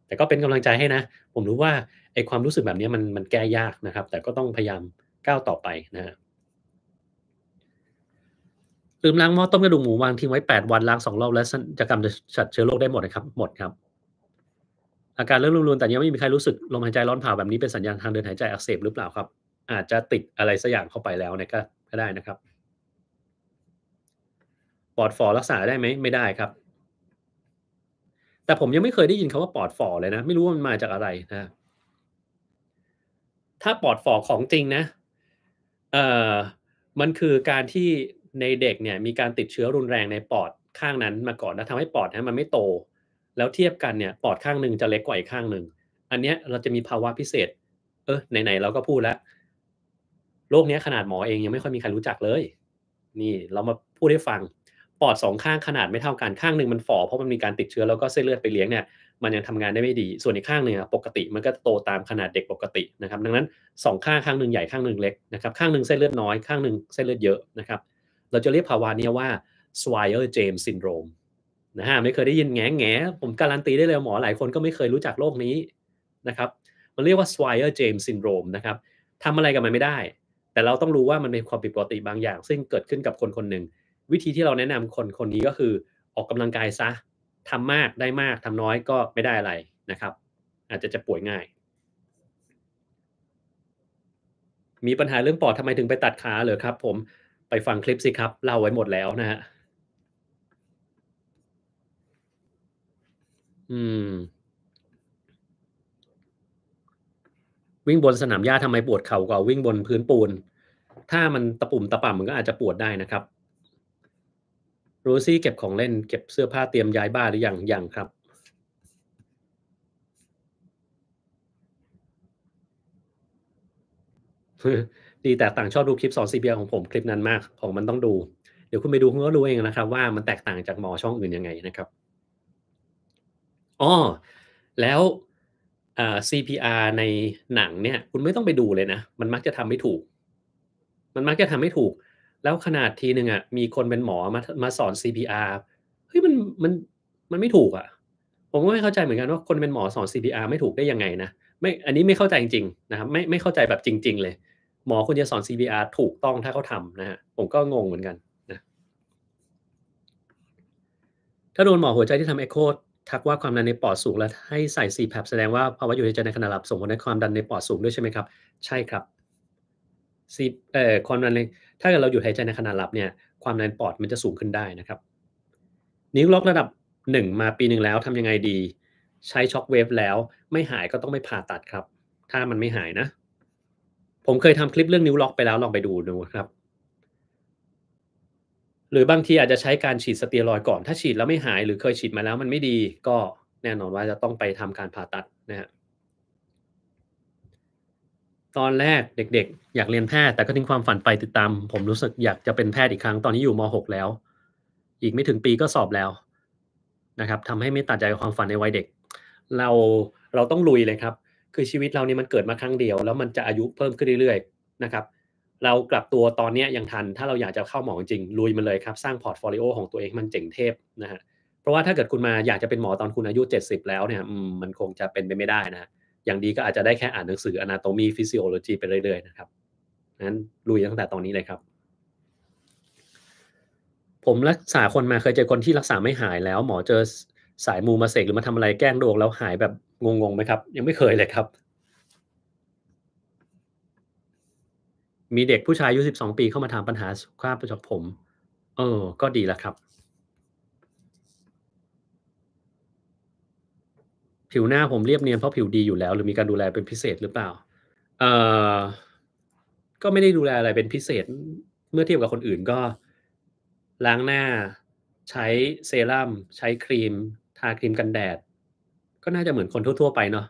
แต่ก็เป็นกำลังใจให้นะ ผมรู้ว่าไอความรู้สึกแบบนี้มันมันแก้ยากนะครับ แต่ก็ต้องพยายามก้าวต่อไปนะฮะลืมล้างหม้อต้มกระดูกหมูวาง ทิ้งไว้ 8 วันล้างสองรอบ และจะกำจัดฉัดเชื้อโรคได้หมดนะครับ หมดครับ อาการเริ่มรุนแต่ยังไม่มีใครรู้สึกลมหายใจร้อนผ่าแบบนี้เป็นสัญญาณทางเดินหายใจอักเสบหรือเปล่าครับ อาจจะติดอะไรสักอย่างเข้าไปแล้วเนีก็ก็ได้นะครับปอด่อรักษาได้ไหมไม่ได้ครับ แต่ผมยังไม่เคยได้ยินคาว่าปอด่อเลยนะ ไม่รู้ว่ามันมาจากอะไรนะถ้าปอดฝ่อของจริงนะเอ่อ มันคือการที่ในเด็กเนี่ย มีการติดเชื้อรุนแรงในปอดข้างนั้น มาก่อนแล้วทำให้ปอดนะมันไม่โต แล้วเทียบกันเนี่ยปอดข้างหนึ่งจะเล็กกว่าอีกข้างหนึ่งอันเนี้ยเราจะมีภาวะพิเศษ เออไหนๆเราก็พูดแล้ว โรคเนี้ยขนาดหมอเองยังไม่ค่อยมีใครรู้จักเลย นี่เรามาพูดให้ฟังปอดสองข้างขนาดไม่เท่ากันข้างหนึ่งมันฝ่อเพราะมันมีการติดเชื้อแล้วก็เส้นเลือดไปเลี้ยงเนี่ยมันยังทำงานได้ไม่ดี ส่วนอีกข้างหนึ่งปกติมันก็โตตามขนาดเด็กปกตินะครับ ดังนั้น2ข้างข้างหนึ่งใหญ่ ข้างหนึ่งเล็กนะครับข้างหนึ่งเส้นเลือดน้อยข้างหนึ่งเส้นเลือดเยอะนะครับ เราจะเรียกภาวะนี้ว่า Swyer James syndrome นะฮะไม่เคยได้ยินแง่แง่ผมการันตีได้เลยหมอหลายคนก็ไม่เคยรู้จักโรคนี้นะครับมันเรียกว่า Swyer James syndrome นะครับทำอะไรกับมันไม่ได้ แต่เราต้องรู้ว่ามันเป็นความผิดปกติบางอย่างซึ่งเกิดขึ้นกับคนคนหนึ่งวิธีที่เราแนะนำคนคนนี้ก็คือออกกำลังกายซะทำมากได้มากทำน้อยก็ไม่ได้อะไรนะครับ อาจจะจะป่วยง่าย มีปัญหาเรื่องปอดทำไมถึงไปตัดขาเหรอครับผมไปฟังคลิปสิครับเล่าไว้หมดแล้วนะฮะอืม วิ่งบนสนามหญ้าทำไมปวดเข่ากว่าวิ่งบนพื้นปูน ถ้ามันตะปุ่มตะป่ำมันก็อาจจะปวดได้นะครับรูซี่เก็บของเล่นเก็บเสื้อผ้าเตรียมย้ายบ้านหรือยังยังครับ ดีแต่ต่างชอบดูคลิปสอนซีเบียของผมคลิปนั้นมากของมันต้องดู เดี๋ยวคุณไปดูคุณก็รู้เองนะครับว่ามันแตกต่างจากหมอช่องอื่นยังไงนะครับอ๋อแล้ว CPR ในหนังเนี่ย คุณไม่ต้องไปดูเลยนะ มันมักจะทำไม่ถูก มันมักจะทำไม่ถูกแล้วขนาดทีหนึ่งอ่ะมีคนเป็นหมอมามาสอน CPR เฮ้ยมันมันมันไม่ถูกอ่ะผมก็ไม่เข้าใจเหมือนกันว่าคนเป็นหมอสอน CPR ไม่ถูกได้ยังไงนะไม่อันนี้ไม่เข้าใจจริงๆนะครับไม่ไม่เข้าใจแบบจริง ๆ เลย หมอคนจะสอน CPR ถูกต้องถ้าเขาทำนะฮะผมก็งงเหมือนกันนะถ้าโดนหมอหัวใจที่ทำเอ็กโคทักว่าความดันในปอดสูงแล้วให้ใส่ CPAP แสดงว่าภาวะอยู่ในใจในขณะหลับส่งผลให้ความดันในปอดสูงด้วยใช่ไหมครับ ใช่ครับซีเอ่อความดันในถ้าเกิดเราหยุดหายใจ ในขณะหลับเนี่ยความดันปอดมันจะสูงขึ้นได้นะครับ นิ้วล็อกระดับ 1 มาปีหนึ่งแล้วทำยังไงดี ใช้ช็อคเวฟแล้วไม่หายก็ต้องไปผ่าตัดครับ ถ้ามันไม่หายนะ ผมเคยทำคลิปเรื่องนิ้วล็อกไปแล้ว ลองไปดูดูครับ หรือบางทีอาจจะใช้การฉีดสเตียรอยก่อนถ้าฉีดแล้วไม่หายหรือเคยฉีดมาแล้วมันไม่ดี ก็แน่นอนว่าจะต้องไปทำการผ่าตัดนะครับตอนแรกเด็ก ๆ อยากเรียนแพทย์ แต่ก็ทิ้งความฝันไปติดตาม ผมรู้สึกอยากจะเป็นแพทย์อีกครั้งตอนนี้อยู่ม .6 แล้ว อีกไม่ถึงปีก็สอบแล้วนะครับทำให้ไม่ตัดใจความฝันในวัยเด็ก เราเราต้องลุยเลยครับคือชีวิตเรานี่มันเกิดมาครั้งเดียวแล้วมันจะอายุเพิ่มขึ้นเรื่อยๆนะครับ เรากลับตัวตอนนี้ยังทัน ถ้าเราอยากจะเข้าหมอจริงลุยมันเลยครับสร้างพอร์ตโฟลิโอของตัวเองมันเจ๋งเทพนะฮะเพราะว่าถ้าเกิดคุณมาอยากจะเป็นหมอตอนคุณอายุ 70 แล้วเนี่ย มันคงจะเป็นไปไม่ได้นะอย่างดีก็อาจจะได้แค่อ่านหนังสือ anatomy physiology ไปเรื่อยๆ นะครับนั้น ลุยตั้งแต่ตอนนี้เลยครับ ผมรักษาคนมาเคยเจอคนที่รักษาไม่หายแล้ว หมอเจอสายมูมาเสกหรือมาทำอะไรแกล้งโรคแล้วหายแบบงงๆไหมครับ ยังไม่เคยเลยครับ มีเด็กผู้ชายอายุ 12 ปีเข้ามาถามปัญหาสุขภาพประจบผม เออ ก็ดีแล้วครับผิวหน้าผมเรียบเนียนเพราะผิวดีอยู่แล้วหรือมีการดูแลเป็นพิเศษหรือเปล่าเอ่อก็ไม่ได้ดูแลอะไรเป็นพิเศษ เมื่อเทียบกับคนอื่นก็ ล้างหน้าใช้เซรั่มใช้ครีม ทาครีมกันแดด ก็น่าจะเหมือนคนทั่ว ๆ ไปเนาะ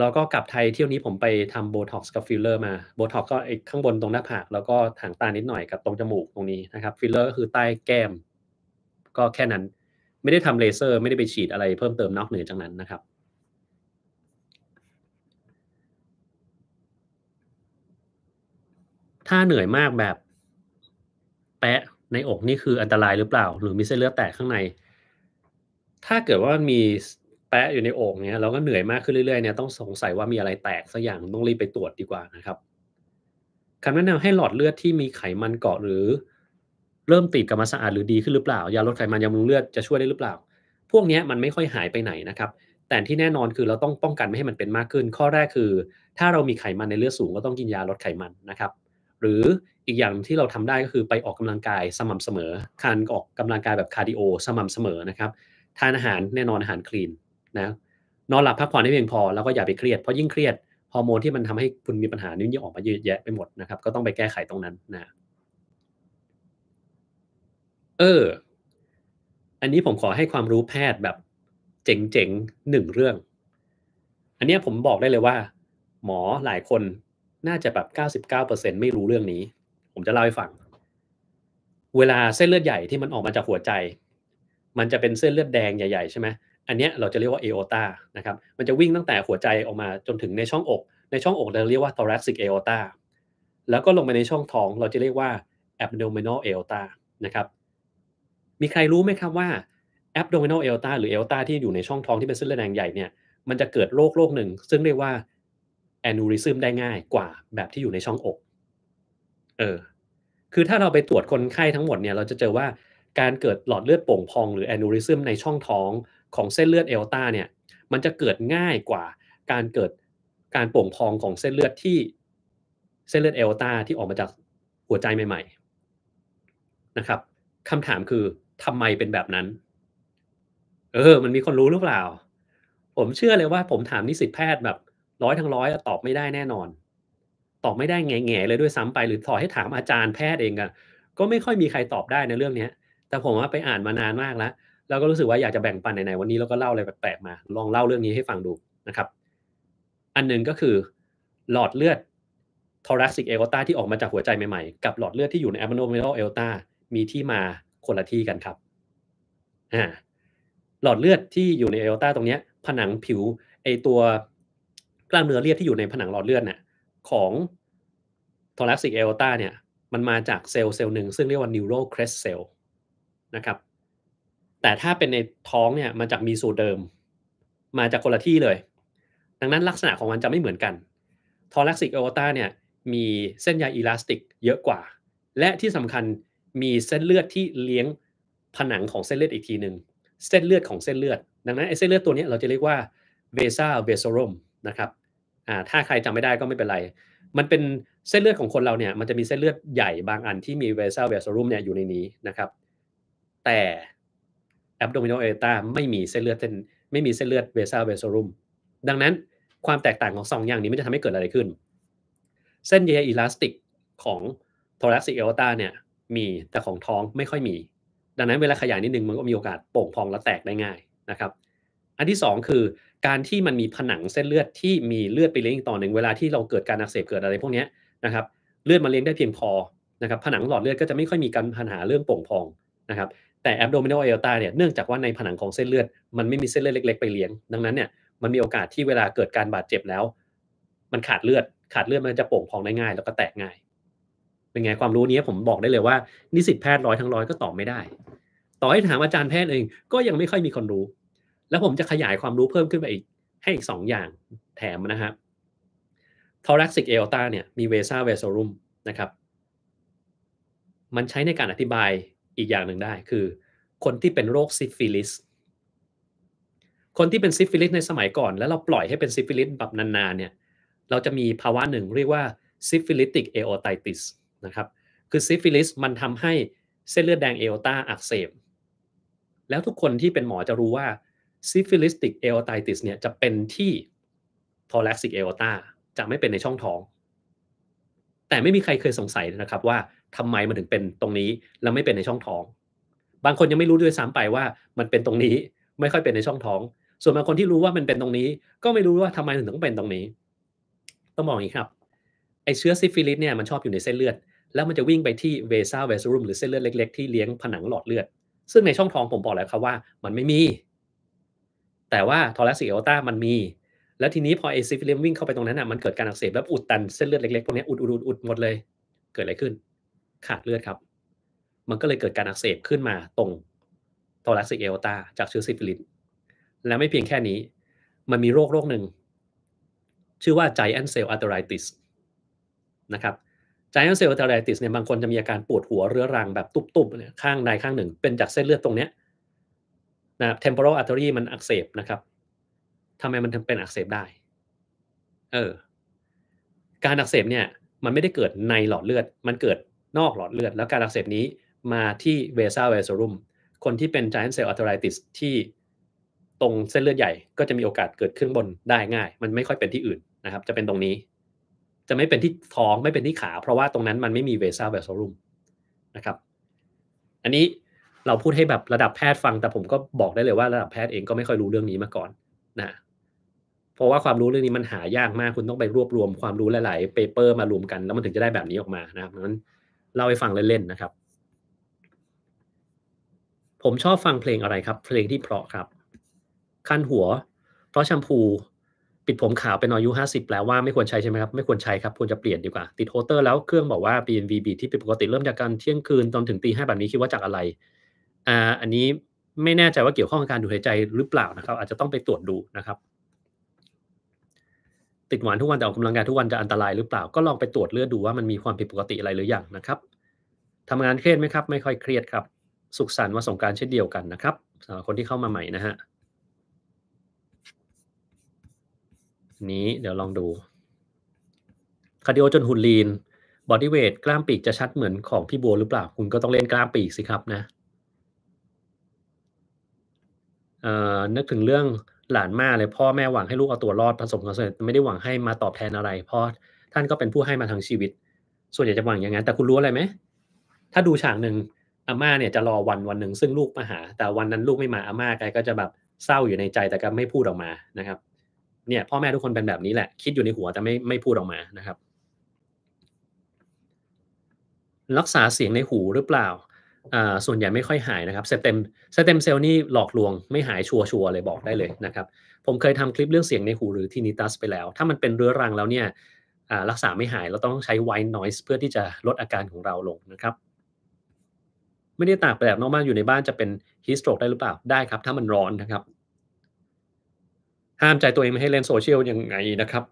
แล้วก็กลับไทยเที่ยวนี้ผมไปทำโบท็อกซ์กับฟิลเลอร์มาโบท็อกก็ไอ้ข้างบนตรงหน้าผาก แล้วก็ถางตานิดหน่อยกับตรงจมูกตรงนี้นะครับฟิลเลอร์ก็คือใต้แก้ม ก็แค่นั้นไม่ได้ทำเลเซอร์ ไม่ได้ไปฉีดอะไรเพิ่มเติมนอกเหนือจากนั้นนะครับ ถ้าเหนื่อยมากแบบ แปะในอกนี่ คืออันตรายหรือเปล่า หรือมีเส้นเลือดแตกข้างใน ถ้าเกิดว่ามันมีแปะอยู่ในอกเนี้ยเราก็เหนื่อยมากขึ้นเรื่อย ๆเนี่ยต้องสงสัยว่ามีอะไรแตกสักอย่างต้องรีบไปตรวจดีกว่านะครับคำแนะนำให้หลอดเลือดที่มีไขมันเกาะหรือเริ่มติดกับมาสะอาดหรือดีขึ้นหรือเปล่า ยาลดไขมันยาบำรุงเลือดจะช่วยได้หรือเปล่า พวกนี้มันไม่ค่อยหายไปไหนนะครับ แต่ที่แน่นอนคือเราต้องป้องกันไม่ให้มันเป็นมากขึ้น ข้อแรกคือ ถ้าเรามีไขมันในเลือดสูง ก็ต้องกินยาลดไขมันนะครับ หรืออีกอย่างที่เราทำได้ก็คือไปออกกำลังกายสม่ำเสมอการออกกำลังกายแบบคาร์ดิโอสม่ำเสมอนะครับทานอาหารแน่นอนอาหารคลีนนะนอนหลับพักผ่อนให้เพียงพอแล้วก็อย่าไปเครียดเพราะยิ่งเครียดฮอร์โมนที่มันทำให้คุณมีปัญหานี่ยิ่งออกมาเยอะแยะไปหมดนะครับก็ต้องไปแก้ไขตรงนั้นนะเออ อันนี้ผมขอให้ความรู้แพทย์แบบเจ๋งๆหนึ่งเรื่อง อันนี้ผมบอกได้เลยว่า หมอหลายคนน่าจะแบบ99%ไม่รู้เรื่องนี้ ผมจะเล่าให้ฟัง เวลาเส้นเลือดใหญ่ที่มันออกมาจากหัวใจ มันจะเป็นเส้นเลือดแดงใหญ่ๆใช่ไหมอันนี้เราจะเรียกว่าเอโอตานะครับ มันจะวิ่งตั้งแต่หัวใจออกมาจนถึงในช่องอก ในช่องอกเราเรียกว่าอรัสซิกเอโอตาแล้วก็ลงไปในช่องท้อง เราจะเรียกว่าอบ b ดเม i n ลเอโอตานะครับมีใครรู้ไหมครับว่าแอปโดมิอลเอลตาหรือเอลตาที่อยู่ในช่องท้องที่เป็นเส้นเลือดแดงใหญ่เนี่ยมันจะเกิดโรคโรคหนึ่งซึ่งเรียกว่าแอนูริซึมได้ง่ายกว่าแบบที่อยู่ในช่องอกเออคือถ้าเราไปตรวจคนไข้ทั้งหมดเนี่ยเราจะเจอว่าการเกิดหลอดเลือดโป่งพองหรือแอนูริซึมในช่องท้องของเส้นเลือดเอลตาเนี่ยมันจะเกิดง่ายกว่าการเกิดการโป่งพองของเส้นเลือดที่เส้นเลือดเอลตาที่ออกมาจากหัวใจใหม่ๆนะครับคำถามคือทำไมเป็นแบบนั้น เออ มันมีคนรู้หรือเปล่า ผมเชื่อเลยว่าผมถามนิสิตแพทย์แบบ ร้อยทั้งร้อยตอบไม่ได้แน่นอน ตอบไม่ได้แง่ๆเลยด้วยซ้ำไป หรือถอให้ถามอาจารย์แพทย์เองอะก็ไม่ค่อยมีใครตอบได้ในเรื่องเนี้ย แต่ผมว่าไปอ่านมานานมากแล้ว แล้วก็รู้สึกว่าอยากจะแบ่งปันไหนๆวันนี้เราก็เล่าอะไรแปลกๆมา ลองเล่าเรื่องนี้ให้ฟังดูนะครับ อันหนึ่งก็คือ หลอดเลือดทอรัสซิกเอลตาที่ออกมาจากหัวใจใหม่ๆ กับหลอดเลือดที่อยู่ในแอมโนเมโลเอลตามีที่มาคนละที่กันครับอ่าหลอดเลือดที่อยู่ในเอลตาตรงนี้ผนังผิวไอตัวกล้ามเนื้อเลือดที่อยู่ในผนังหลอดเลือดเนี่ยของทอรัสิกเอลตาเนี่ยมันมาจากเซลล์เซลล์หนึ่ง ซึ่งเรียกว่านิวโรเครสเซลล์นะครับแต่ถ้าเป็นในท้องเนี่ยมาจากมีสูเดิม มาจากคนละที่เลย ดังนั้นลักษณะของมันจะไม่เหมือนกันทอรัสิกเอลตาเนี่ยมีเส้นใยอีลาสติก เยอะกว่า และที่สำคัญมีเส้นเลือดที่เลี้ยงผนังของเส้นเลือดอีกทีหนึ่ง เส้นเลือดของเส้นเลือด ดังนั้นไอ้เส้นเลือดตัวนี้เราจะเรียกว่าเวซ่าเวโซรมนะครับอ่าถ้าใครจำไม่ได้ก็ไม่เป็นไร มันเป็นเส้นเลือดของคนเราเนี่ย มันจะมีเส้นเลือดใหญ่บางอันที่มีเวซ่าเวโซรมเนี่ยอยู่ในนี้นะครับ แต่แอปโดมิโนเอตาไม่มีเส้นเลือดเส้นไม่มีเส้นเลือดเวซ่าเวโซรมดังนั้นความแตกต่างของสองอย่างนี้ไม่จะทำให้เกิดอะไรขึ้น เส้นใยอีลาสติกของโทรัสซิเอลตาเนี่ยมีแต่ของท้องไม่ค่อยมี ดังนั้นเวลาขยายนิดนึงมันก็มีโอกาสโป่งพองและแตกได้ง่ายนะครับอันที่ 2 คือ การที่มันมีผนังเส้นเลือดที่มีเลือดไปเลี้ยงต่อหนึ่งเวลาที่เราเกิดการอักเสบเกิดอะไรพวกนี้นะครับเลือดมาเลี้ยงได้เพียงพอนะครับผนังหลอดเลือดก็จะไม่ค่อยมีการปัญหาเรื่องโป่งพองนะครับแต่แอบโดมิโนเอลตาเนี่ยเนื่องจากว่าในผนังของเส้นเลือด มันไม่มีเส้นเลือดเล็ก ๆไปเลี้ยง ดังนั้นเนี่ยมันมีโอกาสที่เวลาเกิดการบาดเจ็บแล้ว มันขาดเลือดขาดเลือดมันจะโป่งพองได้ง่ายแล้วก็แตกง่ายเป็นไงความรู้นี้ผมบอกได้เลยว่านิสิตแพทย์ร้อยทั้งร้อยก็ตอบไม่ได้ต่อให้ถามอาจารย์แพทย์เองก็ยังไม่ค่อยมีคนรู้ แล้วผมจะขยายความรู้เพิ่มขึ้นไปอีกให้อีกสองอย่างแถมนะครับทอรั a ซิกเอลตาเนี่ยมี v a s าเว s อรุมนะครับ มันใช้ในการอธิบายอีกอย่างหนึ่งได้คือคนที่เป็นโรคซิฟิลิสคนที่เป็นซิฟิลิสในสมัยก่อนแล้วเราปล่อยให้เป็นซิฟิลิสแบบนานๆเนี่ยเราจะมีภาวะหนึ่งเรียกว่าซิฟิลิติกเอโอไทติสนะครับคือซิฟิลิสมันทำให้เส้นเลือดแดงเอลตาอักเสบ แล้วทุกคนที่เป็นหมอจะรู้ว่าซิฟิลิสติกเอลไตติสเนี่ยจะเป็นที่ทอรักซิกเอลตาจะไม่เป็นในช่องท้อง แต่ไม่มีใครเคยสงสัยนะครับว่าทำไมมันถึงเป็นตรงนี้แล้วไม่เป็นในช่องท้อง บางคนยังไม่รู้ด้วยซ้ำไปว่ามันเป็นตรงนี้ไม่ค่อยเป็นในช่องท้อง ส่วนบางคนที่รู้ว่ามันเป็นตรงนี้ ก็ไม่รู้ว่าทำไมถึงต้องเป็นตรงนี้ต้องบอกอย่างนี้ครับไอเชื้อซิฟิลิสเนี่ยมันชอบอยู่ในเส้นเลือดแล้วมันจะวิ่งไปที่เวซ่าเวสรุมหรือเส้นเลือดเล็กๆที่เลี้ยงผนังหลอดเลือด ซึ่งในช่องท้องผมบอกแล้วครับว่ามันไม่มี แต่ว่าทอรัสซิเอลต้ามันมี แล้วทีนี้พอเอซิฟิลิมวิ่งเข้าไปตรงนั้นอ่ะมันเกิดการอักเสบ แล้วอุดตันเส้นเลือดเล็กๆ พวกนี้อุดอุดอุดอุดหมดเลย เกิดอะไรขึ้น ขาดเลือดครับ มันก็เลยเกิดการอักเสบขึ้นมาตรงทอรัสซิเอลต้าจากเชื้อซิฟิลิส และไม่เพียงแค่นี้ มันมีโรคโรคหนึ่งชื่อว่าไจแอนเซลอ a r t e ไรติสนะครับจายเ t ล e l ล t อ y r o รติสเนี่ยบางคนจะมีอาการปวดหัวเรื้อรังแบบตุบๆเนี่ยข้างใดข้างหนึ่ง เป็นจากเส้นเลือดตรงเนี้ยนะเทม t พ m p o อั l เ r อรี่มันอักเสบนะครับทำไมมันถึงเป็นอักเสบได้เออการอักเสบเนี่ย มันไม่ได้เกิดในหลอดเลือด มันเกิดนอกหลอดเลือดแล้วการอักเสบนี้มาที่เวซ่าเวสรุมคนที่เป็นจาเ i ลเซลล์อัล t e r รติสที่ตรงเส้นเลือดใหญ่ ก็จะมีโอกาสเกิดขึ้นบนได้ง่าย มันไม่ค่อยเป็นที่อื่นนะครับ จะเป็นตรงนี้จะไม่เป็นที่ท้องไม่เป็นที่ขา เพราะว่าตรงนั้นมันไม่มีเวซ่าแวสโซลุมนะครับ อันนี้เราพูดให้แบบระดับแพทย์ฟัง แต่ผมก็บอกได้เลยว่า ระดับแพทย์เองก็ไม่ค่อยรู้เรื่องนี้มาก่อนนะเพราะว่าความรู้เรื่องนี้มันหายากมากคุณต้องไปรวบรวมความรู้หลาย ๆ เปเปอร์มารวมกัน แล้วมันถึงจะได้แบบนี้ออกมานะครับนั้นเล่าให้ฟังเล่น ๆ นะครับ ผมชอบฟังเพลงอะไรครับ เพลงที่เพราะครับคันหัวเพราะแชมพูปิดผมขาวเป็นอายุ 50แล้วว่าไม่ควรใช้ใช่ไหมครับ ไม่ควรใช้ครับ ควรจะเปลี่ยนดีกว่าติดโฮเตอร์แล้วเครื่องบอกว่า BNV บีที่ผปดปกติเริ่มจากการเที่ยงคืนจนถึงตีห้าแบบนี้คิดว่าจากอะไรอ่าอันนี้ไม่แน่ใจว่าเกี่ยวข้องกับการดูดหายใจหรือเปล่านะครับ อาจจะต้องไปตรวจดูนะครับ ติดหวานทุกวันแต่ออกกำลังกายทุกวันจะอันตรายหรือเปล่าก็ลองไปตรวจเลือดดูว่ามันมีความผิดปกติอะไรหรือยังนะครับ ทำงานเครียดไหมครับ ไม่ค่อยเครียดครับ สุขสันต์วันสงการเช่นเดียวกันนะครับสำหรับคนที่เข้ามาใหม่นะฮะนี้เดี๋ยวลองดู คาร์ดิโอจนหุ่นลีน บอดี้เวทกล้ามปีกจะชัดเหมือนของพี่บัวหรือเปล่า คุณก็ต้องเล่นกล้ามปีกสิครับนะ เออ่นึกถึงเรื่องหลานมาเลยพ่อแม่หวังให้ลูกเอาตัวรอดผสมกันเสร็จไม่ได้หวังให้มาตอบแทนอะไร เพราะท่านก็เป็นผู้ให้มาทางชีวิต ส่วนใหญ่จะหวังอย่างนั้น แต่คุณรู้อะไรไหม ถ้าดูฉากหนึ่งอาม่าเนี่ยจะรอวันวันหนึ่งซึ่งลูกมาหา แต่วันนั้นลูกไม่มาอาม่ากก็จะแบบเศร้าอยู่ในใจแต่ก็ไม่พูดออกมานะครับเนี่ยพ่อแม่ทุกคนเป็นแบบนี้แหละ คิดอยู่ในหัวแต่ไม่ไม่พูดออกมานะครับ รักษาเสียงในหูหรือเปล่า ส่วนใหญ่ไม่ค่อยหายนะครับสเต็มสเต็มเซลล์นี่หลอกลวงไม่หายชัวชัวเลยบอกได้เลยนะครับผมเคยทำคลิปเรื่องเสียงในหูหรือทินิตัสไปแล้ว ถ้ามันเป็นเรื้อรังแล้วเนี่ยรักษาไม่หาย เราต้องใช้ไวน์นอยส์เพื่อที่จะลดอาการของเราลงนะครับ ไม่ได้ตากแบบนอกบ้านอยู่ในบ้านจะเป็นฮีสโตรกได้หรือเปล่าได้ครับถ้ามันร้อนนะครับห้ามใจตัวเองไม่ให้เล่นโซเชียลยังไงนะครับ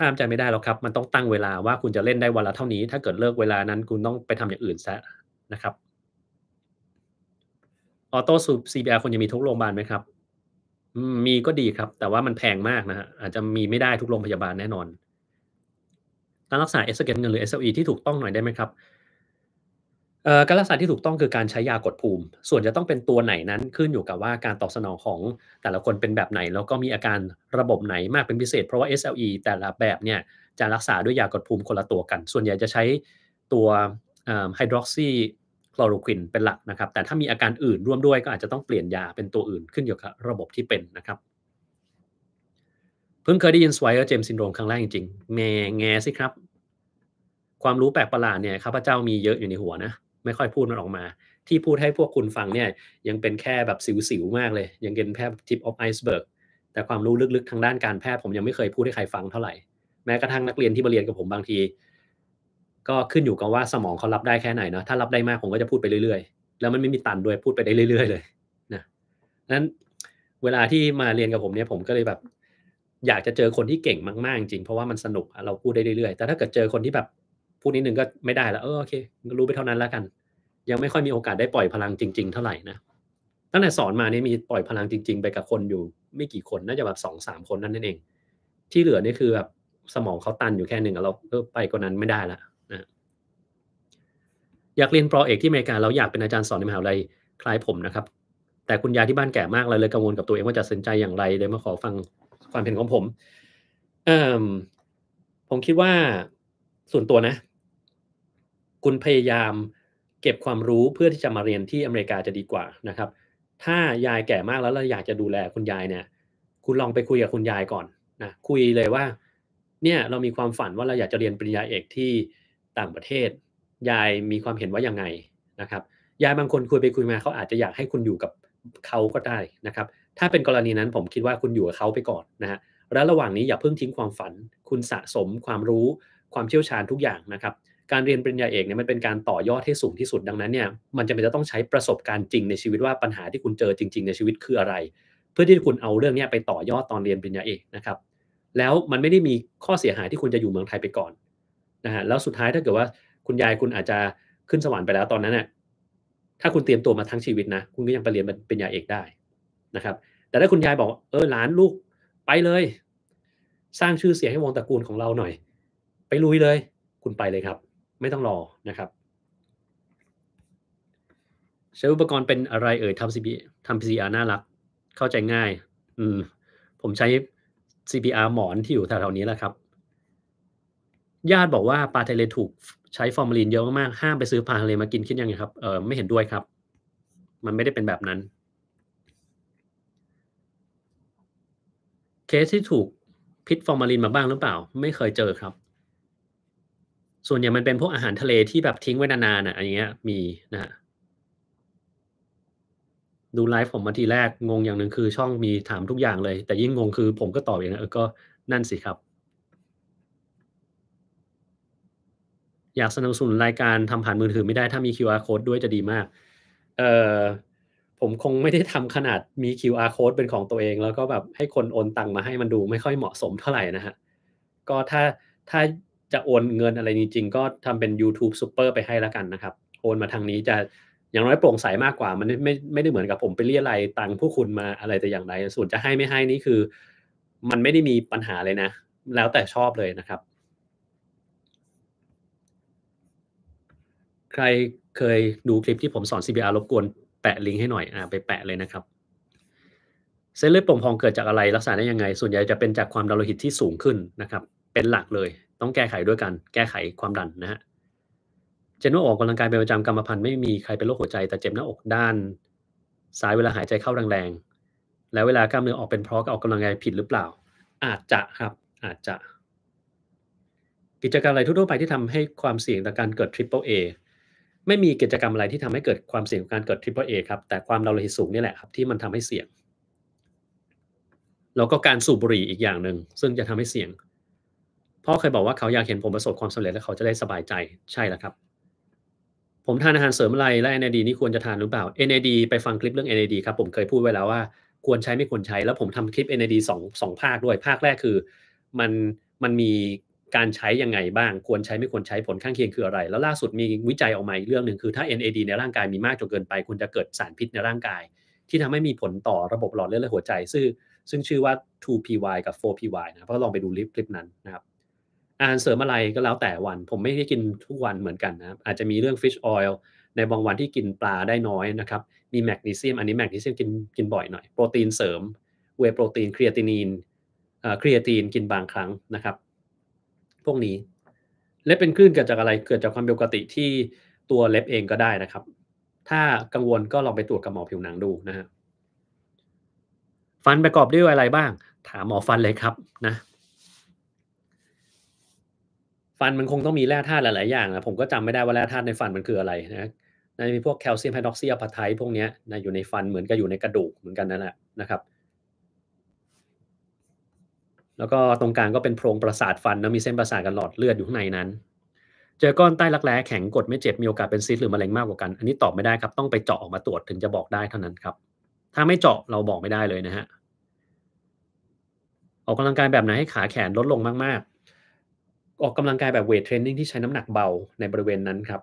ห้ามใจไม่ได้หรอกครับ มันต้องตั้งเวลาว่าคุณจะเล่นได้วันละเท่านี้ ถ้าเกิดเลิกเวลานั้น คุณต้องไปทำอย่างอื่นซะนะครับออโต้ซูซีบีอาร์คนจะมีทุกโรงพยาบาลไหมครับ มีก็ดีครับ แต่ว่ามันแพงมากนะฮะอาจจะมีไม่ได้ทุกโรงพยาบาลแน่นอนการรักษาเอสเกตเงินหรือ SLE ที่ถูกต้องหน่อยได้ไหมครับการรักษาที่ถูกต้องคือการใช้ยากดภูมิ ส่วนจะต้องเป็นตัวไหนนั้นขึ้นอยู่กับว่าการตอบสนองของแต่ละคนเป็นแบบไหนแล้วก็มีอาการระบบไหนมากเป็นพิเศษ เพราะว่า SLE แต่ละแบบเนี่ยจะรักษาด้วยยากดภูมิคนละตัวกัน ส่วนใหญ่จะใช้ตัวไฮดรอกซีคลอโรควินเป็นหลักนะครับ แต่ถ้ามีอาการอื่นร่วมด้วยก็อาจจะต้องเปลี่ยนยาเป็นตัวอื่นขึ้นอยู่กับระบบที่เป็นนะครับเพิ่งเคยได้ยินสไวเออร์เจมซินโดรมครั้งแรกจริงๆแงแงสิครับ ความรู้แปลกประหลาดเนี่ยข้าพเจ้ามีเยอะอยู่ในหัวนะไม่ค่อยพูดมันออกมา ที่พูดให้พวกคุณฟังเนี่ย ยังเป็นแค่แบบสิวๆมากเลย ยังเป็นแค่ทิปออฟไอซ์เบิร์กแต่ความรู้ลึกๆทางด้านการแพทย์ผมยังไม่เคยพูดให้ใครฟังเท่าไหร่แม้กระทั่งนักเรียนที่มาเรียนกับผมบางทีก็ขึ้นอยู่กับว่าสมองเขารับได้แค่ไหนเนาะถ้ารับได้มากผมก็จะพูดไปเรื่อยๆ แล้วมันไม่มีตันด้วยพูดไปได้เรื่อย ๆ เลยนะนั้นเวลาที่มาเรียนกับผมเนี่ย ผมก็เลยแบบ อยากจะเจอคนที่เก่งมากๆจริงเพราะว่ามันสนุกเราพูดได้เรื่อยๆแต่ถ้าเกิดเจอคนที่แบบพูดนิดนึงก็ไม่ได้แล้วเออโอเค รู้ไปเท่านั้นแล้วกัน ยังไม่ค่อยมีโอกาสได้ปล่อยพลังจริงๆ เท่าไหร่นะตั้งแต่สอนมานี่มีปล่อยพลังจริง ๆ ไปกับคนอยู่ ไม่กี่คนน่าจะแบบสองสามคนนั่นนั่นเอง ที่เหลือนี่คือแบบสมองเขาตันอยู่แค่หนึ่งเราเออไปกว่านั้นไม่ได้ละนะอยากเรียนปรอเอกที่อเมริกาเราอยากเป็นอาจารย์สอนในมหาวิทยาลัยคล้ายผมนะครับ แต่คุณยายที่บ้านแก่มากเลยเลยกังวลกับตัวเองว่าจะตัดสินใจอย่างไรเลยมาขอฟังความเห็นของผมเออผมคิดว่าส่วนตัวนะคุณพยายามเก็บความรู้เพื่อที่จะมาเรียนที่อเมริกาจะดีกว่านะครับ ถ้ายายแก่มากแล้วเราอยากจะดูแลคุณยายเนี่ยคุณลองไปคุยกับคุณยายก่อนนะคุยเลยว่า เนี่ยเรามีความฝันว่าเราอยากจะเรียนปริญญาเอกที่ต่างประเทศ ยายมีความเห็นว่ายังไงนะครับยายบางคนคุยไปคุยมาเขาอาจจะอยากให้คุณอยู่กับเขาก็ได้นะครับ ถ้าเป็นกรณีนั้นผมคิดว่าคุณอยู่กับเขาไปก่อนนะฮะแล้วระหว่างนี้อย่าเพิ่งทิ้งความฝัน คุณสะสม ความรู้ ความเชี่ยวชาญทุกอย่างนะครับการเรียนปริญญาเอกเนี่ยมันเป็นการต่อยอดที่สูงที่สุด ดังนั้นเนี่ยมันจะเป็นจะต้องใช้ประสบการณ์จริงในชีวิตว่าปัญหาที่คุณเจอจริง ๆในชีวิตคืออะไร เพื่อที่คุณเอาเรื่องนี้ไปต่อยอดตอนเรียนปริญญาเอกนะครับ แล้วมันไม่ได้มีข้อเสียหายที่คุณจะอยู่เมืองไทยไปก่อนนะฮะแล้วสุดท้ายถ้าเกิดว่า คุณยายคุณอาจจะขึ้นสวรรค์ไปแล้วตอนนั้นเนี่ยถ้าคุณเตรียมตัวมาทั้งชีวิตนะ คุณก็ยังไปเรียนปริญญาเอกได้นะครับ แต่ถ้าคุณยายบอกเออหลานลูกไปเลย สร้างชื่อเสียงให้วงตระกูลของเราหน่อย ไปลุยเลย คุณไปเลยครับไม่ต้องรอนะครับ ใช้อุปกรณ์เป็นอะไรเอ่ยทำ CPR ทำ PCR น่ารัก เข้าใจง่าย อืม ผมใช้ CPR หมอนที่อยู่แถวๆนี้แล้วครับ ญาติบอกว่าปลาทะเลถูก ใช้ฟอร์มาลิน เยอะมากห้ามไปซื้อปลาทะเลมากิน คิดยังไงครับเออไม่เห็นด้วยครับ มันไม่ได้เป็นแบบนั้น เคสที่ถูกพิษฟอร์มาลิน มาบ้างหรือเปล่า ไม่เคยเจอครับส่วนใหญ่มันเป็นพวกอาหารทะเลที่แบบทิ้งไว้นานๆอ่ะอันเงี้ยมีนะฮะดูไลฟ์ผมมาทีแรกงงอย่างหนึ่งคือช่องมีถามทุกอย่างเลย แต่ยิ่งงงคือผมก็ตอบอย่างนี้นก็นั่นสิครับ อยากสนับสนุนรายการทำผ่านมือถือไม่ได้ถ้ามี QR code ด้วยจะดีมากเอ่อผมคงไม่ได้ทำขนาดมี QR code เป็นของตัวเอง แล้วก็แบบให้คนโอนตังมาให้มันดูไม่ค่อยเหมาะสมเท่าไหร่นะฮะก็ถ้าถ้าจะโอนเงินอะไรจริง ๆ ก็ทำเป็น YouTube Super ไปให้แล้วกันนะครับ โอนมาทางนี้จะอย่างน้อยโปร่งใสมากกว่า มันไม่ไม่ได้เหมือนกับผมไปเรียอะไรตังผู้คุณมาอะไรแต่อย่างใดส่วนจะให้ไม่ให้นี่คือ มันไม่ได้มีปัญหาเลยนะ แล้วแต่ชอบเลยนะครับ ใครเคยดูคลิปที่ผมสอน CBR รบกวนแปะลิงก์ให้หน่อยอ่าไปแปะเลยนะครับ เส้นเลือดโป่งพองเกิดจากอะไร รักษาได้ยังไง ส่วนใหญ่จะเป็นจากความดันโลหิตที่สูงขึ้นนะครับ เป็นหลักเลย้องแก้ไขด้วยกันแก้ไขความดันนะฮะเจนว่าออกกำลังกายเป็นประจำกรรมพันธุ์ไม่มีใครเป็นโรคหัวใจ แต่เจ็บหน้าอกด้าน ซ้ายเวลาหายใจเข้าแรงๆแล้วเวลากล้ามเนื้อออกเป็นเพราะออกกำลังกายผิดหรือเปล่า อาจจะครับอาจจะ กิจกรรมอะไรทั่วไปที่ทำให้ความเสี่ยงต่อการเกิดทริปเปิลเอไม่มีกิจกรรมอะไรที่ทำให้เกิดความเสี่ยงการเกิดทริปเปิลเอครับแต่ความดันโลหิตสูงนี่แหละครับที่มันทำให้เสี่ยงแล้วก็การสูบบุหรี่อีกอย่างหนึ่งซึ่งจะทำให้เสี่ยงพ่อเคยบอกว่าเขาอยากเห็นผมประสบความสำเร็จและเขาจะได้สบายใจใช่แล้วครับ ผมทานอาหารเสริมอะไรและ NAD นี่ควรจะทานหรือเปล่า NAD ไปฟังคลิปเรื่อง NAD ครับผมเคยพูดไว้แล้วว่า ควรใช้ไม่ควรใช้ แล้วผมทำคลิป NAD สองสองภาคด้วย ภาคแรกคือมันมันมีการใช้ยังไงบ้าง ควรใช้ไม่ควรใช้ผลข้างเคียงคืออะไร แล้วล่าสุดมีวิจัยออกมาอีกเรื่องหนึ่งคือถ้า NAD ในร่างกายมีมากจนเกินไปคุณจะเกิดสารพิษในร่างกาย ที่ทำให้มีผลต่อระบบหลอดเลือดและหัวใจซึ่งซึ่งชื่อว่า 2PY กับ 4PY นะเพราะลองไปดูคลิปนั้นนะครับอาหารเสริมอะไรก็แล้วแต่วัน ผมไม่ได้กินทุกวันเหมือนกันนะ อาจจะมีเรื่องฟิชออยล์ในบางวันที่กินปลาได้น้อยนะครับ มีแมกนีเซียมอันนี้แมกนีเซียมกินกินบ่อยหน่อย โปรตีนเสริม เวโปรตีนครีอตินีนครีอตินกินบางครั้งนะครับ พวกนี้ เล็บเป็นคลื่นเกิดจากอะไรเกิดจากความผิดปกติที่ตัวเล็บเองก็ได้นะครับ ถ้ากังวลก็ลองไปตรวจกับหมอผิวหนังดูนะฮะฟันประกอบด้วยอะไรบ้าง ถามหมอฟันเลยครับนะฟันมันคงต้องมีแร่ธาตุหลายๆอย่างนะผมก็จำไม่ได้ว่าแร่ธาตุในฟันมันคืออะไรนะน่าจะมีพวกแคลเซียมไฮดรอกซีอะพาไทพวกนี้นะอยู่ในฟันเหมือนกับอยู่ในกระดูกเหมือนกันนั่นแหละนะครับ แล้วก็ตรงกลางก็เป็นโพรงประสาทฟันนะมีเส้นประสาทกันหลอดเลือดอยู่ข้างในนั้น เจอก้อนใต้รักแร้แข็งกดไม่เจ็บ มีโอกาสเป็นซิสหรือมะเร็งมากกว่ากัน อันนี้ตอบไม่ได้ครับต้องไปเจาะออกมาตรวจถึงจะบอกได้เท่านั้นครับ ถ้าไม่เจาะเราบอกไม่ได้เลยนะฮะออกกำลังกายแบบไหนให้ขาแขนลดลงมากๆออกกำลังกายแบบเวทเทรนนิ่งที่ใช้น้ำหนักเบาในบริเวณนั้นครับ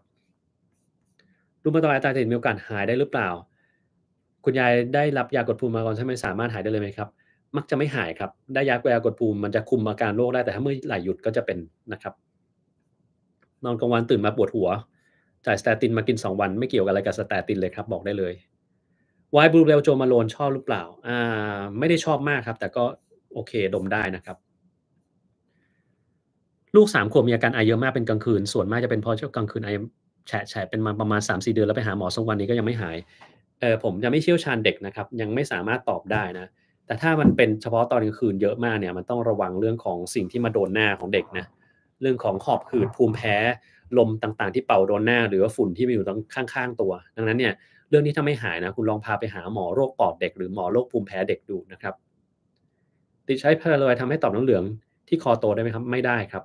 รูมาตอยอาจารย์เมีโอกาสหายได้หรือเปล่า คุณยายได้รับยากดภูมิมาก่อนใช่ไหมสามารถหายได้เลยไหมครับ มักจะไม่หายครับ ได้ยากดภูมิมันจะคุมอาการโรคได้แต่ถ้าเมื่อไหลหยุดก็จะเป็นนะครับ นอนกลางวันตื่นมาปวดหัวจ่ายสเตตินมากิน 2 วันไม่เกี่ยวกับอะไรกับสเตตินเลยครับบอกได้เลยวายบลูเรลโจมาโลนชอบหรือเปล่าอ่าไม่ได้ชอบมากครับ แต่ก็โอเคดมได้นะครับลูกสามขวบมีอาการไอเยอะมากเป็นกลางคืน ส่วนมากจะเป็นเพราะช่วงกลางคืนไอแฉะแฉะเป็นมาประมาณ3าสี่เดือนแล้วไปหาหมอสองวันนี้ก็ยังไม่หายเออผมจะไม่เชี่ยวชาญเด็กนะครับยังไม่สามารถตอบได้นะแต่ถ้ามันเป็นเฉพาะตอนกลางคืนเยอะมากเนี่ยมันต้องระวังเรื่องของสิ่งที่มาโดนหน้าของเด็กนะเรื่องของขอบขืดภูมิแพ้ ลมต่างๆ ที่เป่าโดนหน้าหรือว่าฝุ่นที่มาอยู่ตรงข้างๆตัว ดังนั้นเนี่ยเรื่องนี้ถ้าไม่หายนะคุณลองพาไปหาหมอโรคปอดเด็กหรือหมอโรคภูมิแพ้เด็กดูนะครับติดใช้พาราลอยทำให้ต่อมน้ำเหลืองที่คอโตได้ไหมครับไม่ได้ครับ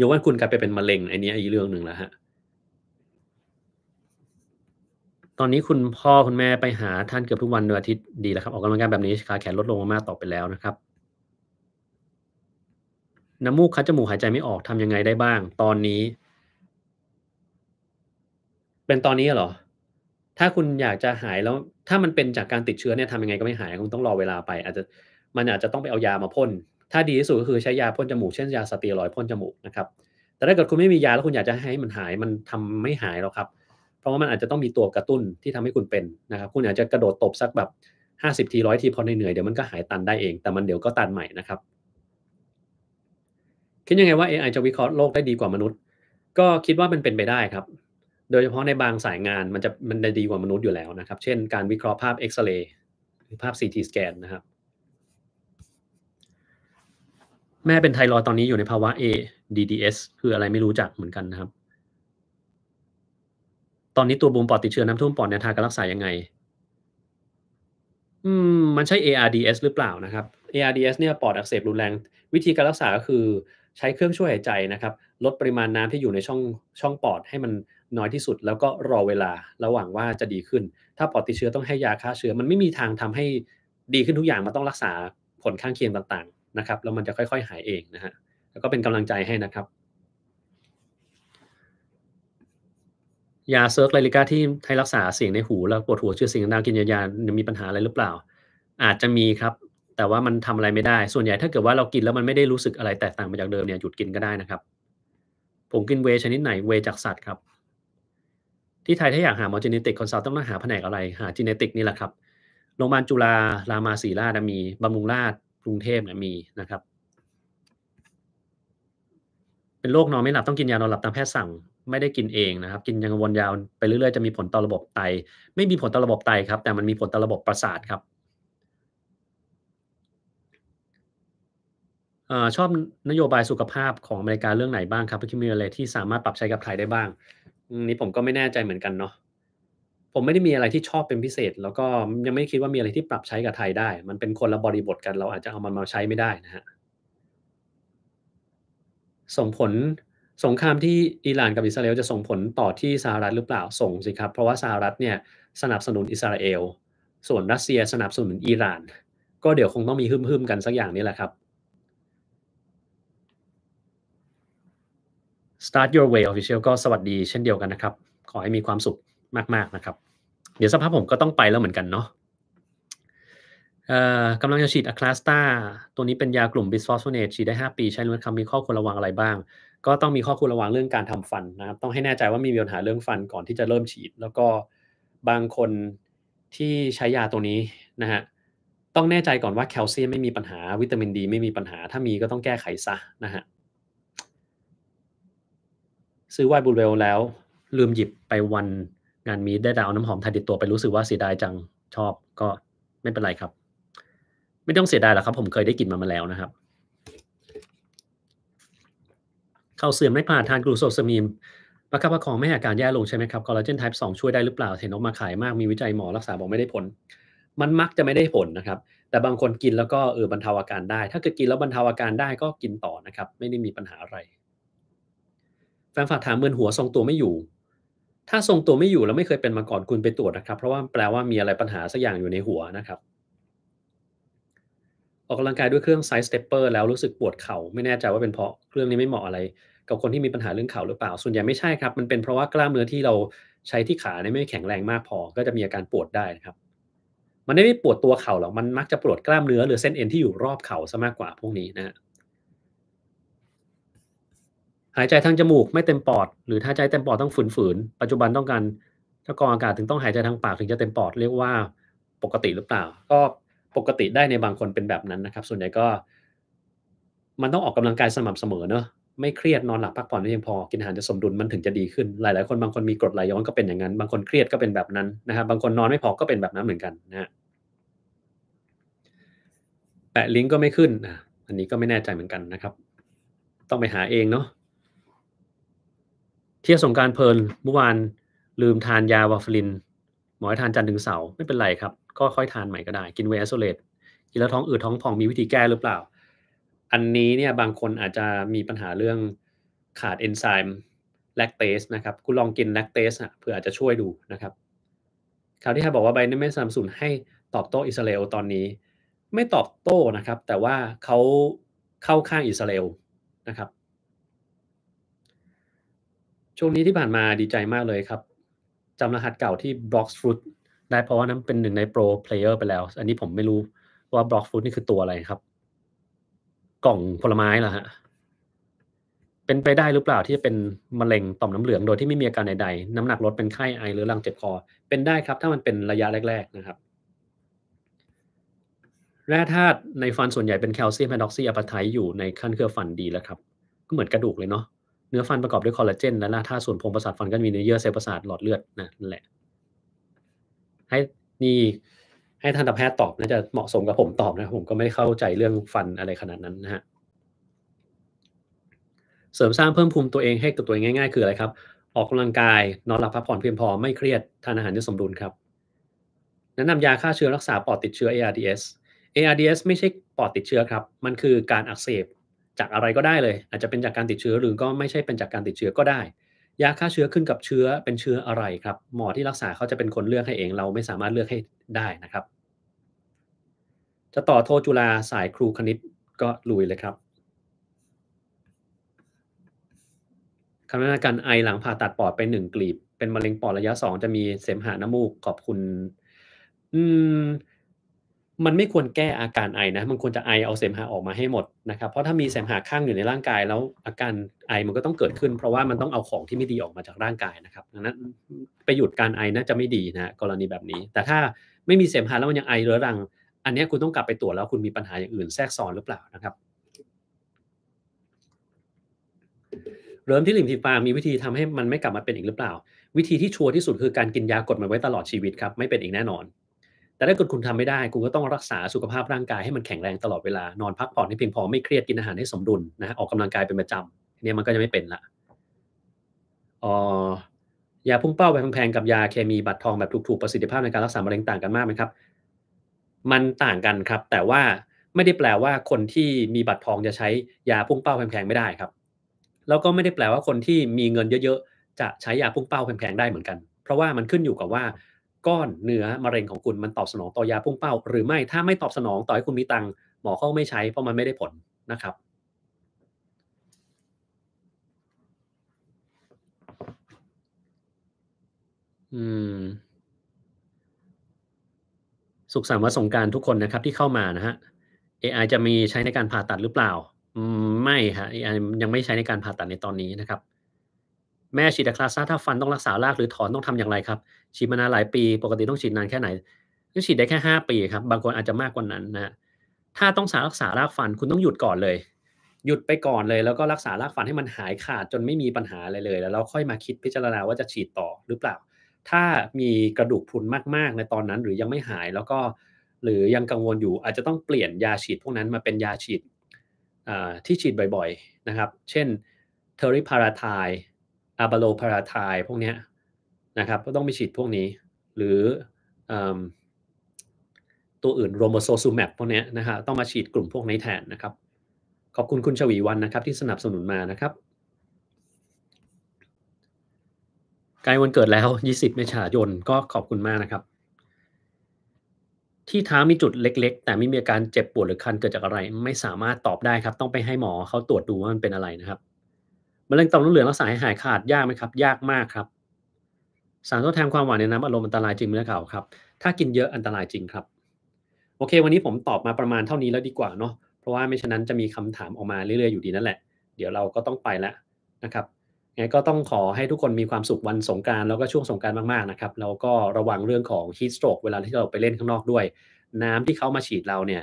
ยยว่าคุณกลายไปเป็นมะเร็งอันนี้อีกเรื่องหนึ่งแล้วฮะ ตอนนี้คุณพ่อคุณแม่ไปหาท่านเกือบทุกวันโดยอาทิตย์ดีแล้วครับ ออกกำลังกายแบบนี้ขาแขนลดลงมากๆต่อไปแล้วนะครับ น้ำมูกคัดจมูกหายใจไม่ออกทำยังไงได้บ้าง ตอนนี้ เป็นตอนนี้เหรอ ถ้าคุณอยากจะหายแล้ว ถ้ามันเป็นจากการติดเชื้อเนี่ยทำยังไงก็ไม่หายคุณต้องรอเวลาไป อาจจะมันอาจจะต้องไปเอายามาพ่นถ้าดีที่สุดก็คือใช้ยาพ่นจมูกเช่นยาสเตียรอยพ่นจมูกนะครับแต่ถ้าเกิดคุณไม่มียาแล้วคุณอยากจะให้มันหายมันทำไม่หายหรอกครับเพราะว่ามันอาจจะต้องมีตัวกระตุ้นที่ทำให้คุณเป็นนะครับคุณอาจจะกระโดดตบสักแบบ50ทีร้อยทีพอเหนื่อยเดี๋ยวมันก็หายตันได้เอง แต่มันเดี๋ยวก็ตันใหม่นะครับคิดยังไงว่า AI จะวิเคราะห์โลกได้ดีกว่ามนุษย์ ก็คิดว่ามันเป็นไปได้ครับ โดยเฉพาะในบางสายงานมันจะมันได้ดีกว่ามนุษย์อยู่แล้วนะครับเช่น การวิเคราะห์ภาพเอ็กซเรย์หรือภาพซีทีสแกนนะครับแม่เป็นไทรอยตอนนี้อยู่ในภาวะ A DDS คืออะไรไม่รู้จักเหมือนกันนะครับ ตอนนี้ตัวบูมปอดติดเชื้อ น้ำท่วมปอดเนี่ยทางการรักษายังไง อืมมันใช่ ARDS หรือเปล่านะครับ ARDS เนี่ยปอดอักเสบรุนแรง วิธีการรักษาก็คือใช้เครื่องช่วยหายใจนะครับ ลดปริมาณน้ำที่อยู่ในช่องช่องปอดให้มันน้อยที่สุด แล้วก็รอเวลาระหว่างว่าจะดีขึ้น ถ้าปอดติดเชื้อต้องให้ยาฆ่าเชื้อมันไม่มีทางทำให้ดีขึ้นทุกอย่างมันต้องรักษาผลข้างเคียงต่างนะครับแล้วมันจะค่อยๆหายเองนะฮะแล้วก็เป็นกำลังใจให้นะครับยาเซิร์กไลลิก้าที่ใท้รักษาเสียงในหูแล้วปวดหัวชื่อสิ่งดังกินยายามีปัญหาอะไรหรือเปล่า อาจจะมีครับ แต่ว่ามันทำอะไรไม่ได้ส่วนใหญ่ถ้าเกิดว่าเรากินแล้วมันไม่ได้รู้สึกอะไรแตกต่างไปจากเดิมเนี่ยหยุดกินก็ได้นะครับผมกินเวชนิดไหนเวจากสัตว์ครับที่ไทยถ้าอยากหาหมอจีเนติกคอนซัลท์ต้องหาแผนกอะไรหาจีเนติกนี่แหละครับโรงพยาบาลจุฬารามาศรีราชมีบำรุงราชกรุงเทพเนี่ยมีนะครับ เป็นโรคนอนไม่หลับต้องกินยานอนหลับตามแพทย์สั่งไม่ได้กินเองนะครับกินยังวนยาวไปเรื่อยๆจะมีผลต่อระบบไต ไม่มีผลต่อระบบไตครับ แต่มันมีผลต่อระบบประสาทครับอชอบนโยบายสุขภาพของอเมริกาเรื่องไหนบ้าง ครับพี่คิมมีอะไรที่สามารถปรับใช้กับไทยได้บ้างนี้ผมก็ไม่แน่ใจเหมือนกันเนาะผมไม่ได้มีอะไรที่ชอบเป็นพิเศษ แล้วก็ ยังไม่คิดว่ามีอะไรที่ปรับใช้กับไทยได้ มันเป็นคนละบริบทกันเราอาจจะเอามันมาใช้ไม่ได้นะฮะส่งผลสงครามที่อิหร่านกับอิสราเอลจะส่งผลต่อที่สหรัฐหรือเปล่าส่งสิครับเพราะว่าสหรัฐเนี่ยสนับสนุนอิสราเอล ส่วนรัสเซียสนับสนุนอิหร่านก็เดี๋ยวคงต้องมีฮึ่มๆกันสักอย่างนี้แหละครับ Start Your Way Official ก็สวัสดีเช่นเดียวกันนะครับขอให้มีความสุขมากๆ นะครับ เดี๋ยวสภาพผมก็ต้องไปแล้วเหมือนกันเนาะกำลังจะฉีดอะคลาสตาตัวนี้เป็นยากลุ่มบิสฟอสโฟเนตฉีดได้ 5 ปี ใช้รู้ครับมีข้อควรระวังอะไรบ้าง ก็ต้องมีข้อควรระวังเรื่องการทำฟันนะครับ ต้องให้แน่ใจว่ามีปัญหาเรื่องฟันก่อนที่จะเริ่มฉีด แล้วก็บางคนที่ใช้ยาตัวนี้นะฮะ ต้องแน่ใจก่อนว่าแคลเซียมไม่มีปัญหา วิตามินดีไม่มีปัญหา ถ้ามีก็ต้องแก้ไขซะนะฮะ ซื้อไวบูเวลแล้วลืมหยิบไปวันงานมีได้แต่เอาน้ำหอมทาติดตัวไปรู้สึกว่าเสียดายจังชอบก็ไม่เป็นไรครับ ไม่ต้องเสียดายหรอกครับผมเคยได้กินมันมาแล้วนะครับ เข้าเสื่อมไม่ผ่านทานกลูโซสมีม ประคับประคองไม่หอาการแย่ลงใช่ไหมครับคอลลาเจนไทป์สองช่วยได้หรือเปล่า เห็นออกมาขายมาก มีวิจัยหมอ รักษาบอกไม่ได้ผล มันมักจะไม่ได้ผลนะครับ แต่บางคนกินแล้วก็เออบรรเทาอาการได้ ถ้าเกิดกินแล้วบรรเทาอาการได้ก็กินต่อนะครับ ไม่ได้มีปัญหาอะไร แฟนฝากถามเมือนหัวทรงตัวไม่อยู่ถ้าทรงตัวไม่อยู่แล้วไม่เคยเป็นมาก่อนคุณไปตรวจนะครับ เพราะว่าแปลว่ามีอะไรปัญหาสักอย่างอยู่ในหัวนะครับ ออกกำลังกายด้วยเครื่องไซส์สเตปเปอร์แล้วรู้สึกปวดเขา่าไม่แน่ใจว่าเป็นเพราะเครื่องนี้ไม่เหมาะอะไรกับคนที่มีปัญหาเรื่องเข่าหรือเปล่า ส่วนใหญ่ไม่ใช่ครับ มันเป็นเพราะว่ากล้ามเนื้อที่เราใช้ที่ขาเนี่ยไม่แข็งแรงมากพอก็จะมีอาการปวดได้นะครับ มันไม่ได้ปวดตัวเข่าหรอกมันมักจะปวดกล้ามเนื้อ หรือเส้นเอ็นที่อยู่รอบเข่าซะมากกว่าพวกนี้นะฮะหายใจทางจมูกไม่เต็มปอดหรือถ้าใจเต็มปอดต้องฝืนฝืนปัจจุบันต้องการถ้ากรองอากาศถึงต้องหายใจทางปากถึงจะเต็มปอดเรียกว่าปกติหรือเปล่า ก็ปกติได้ในบางคนเป็นแบบนั้นนะครับ ส่วนใหญ่ก็ มันต้องออกกำลังกายสม่ำเสมอเนอะไม่เครียดนอนหลับพักผ่อนเพียงพอกินอาหารจะสมดุลมันถึงจะดีขึ้นหลายๆคนบางคนมีกรดไหลย้อนก็เป็นอย่างนั้นบางคนเครียดก็เป็นแบบนั้นนะครับบางคนนอนไม่พอก็เป็นแบบนั้นเหมือนกันนะฮะแปะลิงก์ก็ไม่ขึ้นอันนี้ก็ไม่แน่ใจเหมือนกันนะครับ ต้องไปหาเองเนาะที่สงการเพลินเมื่อวานลืมทานยาวาฟลิน หมอให้ทานจันถึงเสาร์ไม่เป็นไรครับก็ค่อยทานใหม่ก็ได้ กินเวสโซเลตกินแล้วท้องอืดท้องพองมีวิธีแก้หรือเปล่า อันนี้เนี่ยบางคนอาจจะมีปัญหาเรื่องขาดเอนไซม์แลคเตสนะครับ คุณลองกินแลคเตสอ่ะเพื่ออาจจะช่วยดูนะครับ คราวที่ท่าบอกว่าไบเนไม่สนับสนุนให้ตอบโต้อิสราเอลตอนนี้ไม่ตอบโต้นะครับ แต่ว่าเขาเข้าข้างอิสราเอลนะครับช่วงนี้ที่ผ่านมาดีใจมากเลยครับจำรหัสเก่าที่ b l o อ Fruit ได้เพราะว่านั้นเป็นหนึ่งในโปรเพลเยอร์ไปแล้ว อันนี้ผมไม่รู้ว่า b l o อ Fruit นี่คือตัวอะไรครับ กล่องผลไม้เหรอฮะ เป็นไปได้หรือเปล่าที่จะเป็นมะเร็งต่อมน้ำเหลืองโดยที่ไม่มีอาการใดๆ น้ำหนักลดเป็นไข้ไอหรือรังเจ็บคอเป็นได้ครับถ้ามันเป็นระยะแรกๆนะครับ แร่ธาตุในฟันส่วนใหญ่เป็นแคลเซียมฮอรอกซีอะพาไทอยู่ในขั้นเครือฟันดีแล้วครับ ก็เหมือนกระดูกเลยเนาะเนื้อฟันประกอบด้วยคอลลาเจนและล่าท่าส่วนพรงประสาทฟันก็มีเนื้อเยื่อเซลล์ประสาท หลอดเลือดนะนั่นแหละให้นี่ให้ทันตแพทย์ตอบน่าจะเหมาะสมกับผมตอบนะผมก็ไม่เข้าใจเรื่องฟันอะไรขนาดนั้นนะฮะเสริมสร้างเพิ่มภูมิตัวเองให้กับตัวเองง่าย ๆคืออะไรครับ ออกกำลังกาย นอนหลับพักผ่อนเพียงพอไม่เครียดทานอาหารที่สมดุลครับแนะนำยาฆ่าเชื้อรักษาปอดติดเชื้อ ARDS ARDS ไม่ใช่ปอดติดเชื้อครับมันคือการอักเสบจากอะไรก็ได้เลยอาจจะเป็นจากการติดเชื้อหรือก็ไม่ใช่เป็นจากการติดเชื้อก็ได้ยาฆ่าเชื้อขึ้นกับเชื้อเป็นเชื้ออะไรครับ หมอที่รักษาเขาจะเป็นคนเลือกให้เองเราไม่สามารถเลือกให้ได้นะครับ จะต่อโทจุลาสายครูคณิตก็ลุยเลยครับคำนะณการไอหลังผ่าตัดปอดไปหนึ่งกลีบเป็นมะเร็งปอดระยะสองจะมีเสมหะน้ำมูกขอบคุณ อืมมันไม่ควรแก้อาการไอนะมันควรจะไอเอาเสมหะออกมาให้หมดนะครับเพราะถ้ามีเสมหะข้างอยู่ในร่างกายแล้วอาการไอมันก็ต้องเกิดขึ้น เพราะว่ามันต้องเอาของที่ไม่ดีออกมาจากร่างกายนะครับดังนั้นไปหยุดการไอน่าจะไม่ดีนะกรณีแบบนี้ แต่ถ้าไม่มีเสมหะแล้วมันยังไอเรื้อรัง อันนี้คุณต้องกลับไปตรวจแล้วคุณมีปัญหาอย่างอื่นแทรกซ้อนหรือเปล่านะครับเริ่มที่ลิมทีฟามีวิธีทำให้มันไม่กลับมาเป็นอีกหรือเปล่า วิธีที่ชัวร์ที่สุดคือการกินยากดมันไว้ตลอดชีวิตครับไม่เป็นอีกแน่นอนแต่ถ้าเกิดคุณทำไม่ได้ คุณก็ต้องรักษาสุขภาพร่างกายให้มันแข็งแรงตลอดเวลา นอนพักผ่อนให้เพียงพอไม่เครียด กินอาหารให้สมดุลนะออกกำลังกายเป็นประจำเนี่ยมันก็จะไม่เป็นละอ๋อยาพุ่งเป้าแบบแพงๆกับยา เคมีบัตรทองแบบถูก ๆ ประสิทธิภาพในการรักษามะเร็งต่างกันมากไหมครับ มันต่างกันครับ แต่ว่าไม่ได้แปลว่าคนที่มีบัตรทองจะใช้ยาพุ่งเป้าแพงๆไม่ได้ครับ แล้วก็ไม่ได้แปลว่าคนที่มีเงินเยอะๆจะใช้ยาพุ่งเป้าแพงๆได้เหมือนกัน เพราะว่ามันขึ้นอยู่กับว่าก้อนเนื้อมะเร็งของคุณมันตอบสนองต่อยาพุ่งเป้า หรือไม่ถ้าไม่ตอบสนองต่อให้คุณมีตังหมอเขาไม่ใช้ เพราะมันไม่ได้ผลนะครับอืมสุขสันต์วันสงการทุกคนนะครับที่เข้ามานะฮะ AI จะมีใช้ในการผ่าตัดหรือเปล่าไม่ฮะ AI ยังไม่ใช้ในการผ่าตัดในตอนนี้นะครับแม่ฉีดอะคลาซ่าถ้าฟันต้องรักษารากหรือถอนต้องทำอย่างไรครับฉีดมานานหลายปี ปกติต้องฉีดนานแค่ไหนก็ฉีดได้แค่ 5 ปีครับ บางคนอาจจะมากกว่านั้นนะถ้าต้องสารักษารากฟันคุณต้องหยุดก่อนเลย หยุดไปก่อนเลย แล้วก็รักษารากฟันให้มันหายขาดจนไม่มีปัญหาอะไรเลย แล้วเราค่อยมาคิดพิจารณาว่าจะฉีดต่อหรือเปล่า ถ้ามีกระดูกพุนมาก ๆ ในตอนนั้น หรือยังไม่หายแล้วก็หรือยังกังวลอยู่อาจจะต้องเปลี่ยนยาฉีดพวกนั้นมาเป็นยาฉีดที่ฉีดบ่อยๆนะครับเช่นเทอริพาราไทอะบาโลพาราไทพวกนี้นะครับก็ต้องไปฉีดพวกนี้ หรือตัวอื่นโรโมโซซูแมปพวกนี้นะฮะต้องมาฉีดกลุ่มพวกนี้แทนนะครับ ขอบคุณคุณชวีวันนะครับ ที่สนับสนุนมานะครับใกล้วันเกิดแล้ว 20เมษายนก็ขอบคุณมากนะครับ ที่เท้ามีจุดเล็กๆ แต่ไม่มีอาการเจ็บปวดหรือคันเกิดจากอะไรไม่สามารถตอบได้ครับต้องไปให้หมอเขาตรวจดูว่ามันเป็นอะไรนะครับมะเร็งต่อมน้ำเหลืองรักษาให้หายขาดยากไหมครับ ยากมากครับสารทดแทนความหวานในน้ำอารมณ์อันตรายจริงไหมครับครับ ถ้ากินเยอะอันตรายจริงครับ โอเควันนี้ผมตอบมาประมาณเท่านี้แล้วดีกว่าเนาะเพราะว่าไม่ฉะนั้นจะมีคำถามออกมาเรื่อยๆอยู่ดีนั่นแหละเดี๋ยวเราก็ต้องไปแล้วนะครับ้งก็ต้องขอให้ทุกคนมีความสุขวันสงการแล้วก็ช่วงสงการมากๆนะครับแล้วก็ระวังเรื่องของฮีทสโตรกเวลาที่เราไปเล่นข้างนอกด้วย น้ำที่เขามาฉีดเราเนี่ย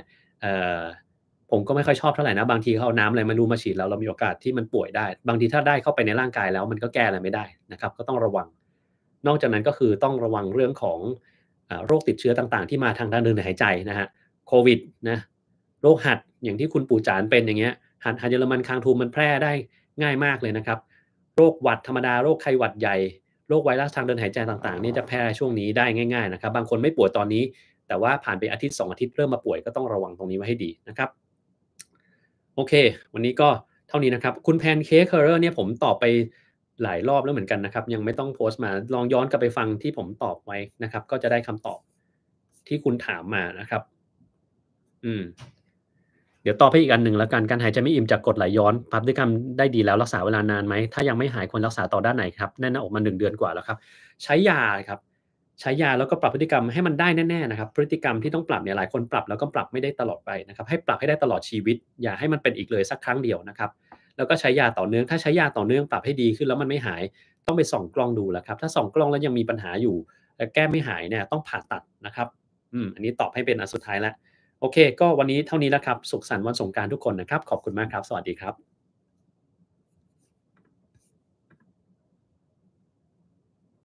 ผมก็ไม่ค่อยชอบเท่าไหร่นะบางทีเขาเอาน้ำอะไรมารูมาฉีดแล้วเรามีโอกาสที่มันป่วยได้บางทีถ้าได้เข้าไปในร่างกายแล้วมันก็แก้อะไรไม่ได้นะครับ ก็ต้องระวัง นอกจากนั้นก็คือต้องระวังเรื่องของ โรคติดเชื้อต่างๆ ที่มาทางทางเดินหายใจนะฮะโควิดนะโรคหัดอย่างที่คุณปู่จานเป็นอย่างเงี้ยหัดหัดเยอรมันคางทูมมันแพร่ได้ง่ายมากเลยนะครับ โรคหวัดธรรมดาโรคไข้หวัดใหญ่โรคไวรัสทางเดินหายใจต่าง ๆนี่จะแพร่ช่วงนี้ได้ง่าย ๆ นะครับ บางคนไม่ป่วยตอนนี้แต่ว่าผ่านไปอาทิตย์2อาทิตย์เริ่มมาป่วยก็ต้องระวังตรงนี้ไว้ให้ดีนะครับโอเค วันนี้ก็เท่านี้นะครับ คุณแพนเค้กเคอร์เนี่ย ผมตอบไปหลายรอบแล้วเหมือนกันนะครับ ยังไม่ต้องโพสต์มาลองย้อนกลับไปฟังที่ผมตอบไว้นะครับ ก็จะได้คำตอบที่คุณถามมานะครับ อืม เดี๋ยวตอบไปอีกอันหนึ่งแล้วกันการหายใจไม่อิ่มจากกดไหลย้อนพับด้วยกรรมได้ดีแล้วรักษาเวลานานไหม ถ้ายังไม่หายควรรักษาต่อด้านไหนครับแน่นหน้าอกมาหนึ่งเดือนกว่าแล้วครับ ใช้ยาครับใช้ยาแล้วก็ปรับพฤติกรรมให้มันได้แน่ ๆ นะครับ พฤติกรรมที่ต้องปรับเนี่ยหลาย คนปรับแล้วก็ปรับไม่ได้ตลอดไปนะครับ ให้ปรับให้ได้ตลอดชีวิตอย่าให้มันเป็นอีกเลยสักครั้งเดียวนะครับ แล้วก็ใช้ยาต่อเนื่องถ้าใช้ยาต่อเนื่องปรับให้ดีขึ้น แล้วมันไม่หายต้องไปส่องกล้องดูแล้วครับ ถ้าส่องกล้องแล้วยังมีปัญหาอยู่แต่แก้ไม่หายเนี่ย ต้องผ่าตัดนะครับอืมอันนี้ตอบให้เป็นอันสุดท้ายแล้วโอเค ก็วันนี้เท่านี้แล้วครับสุขสันต์วันสงการทุกคนนะครับ ขอบคุณมากครับ สวัสดีครับ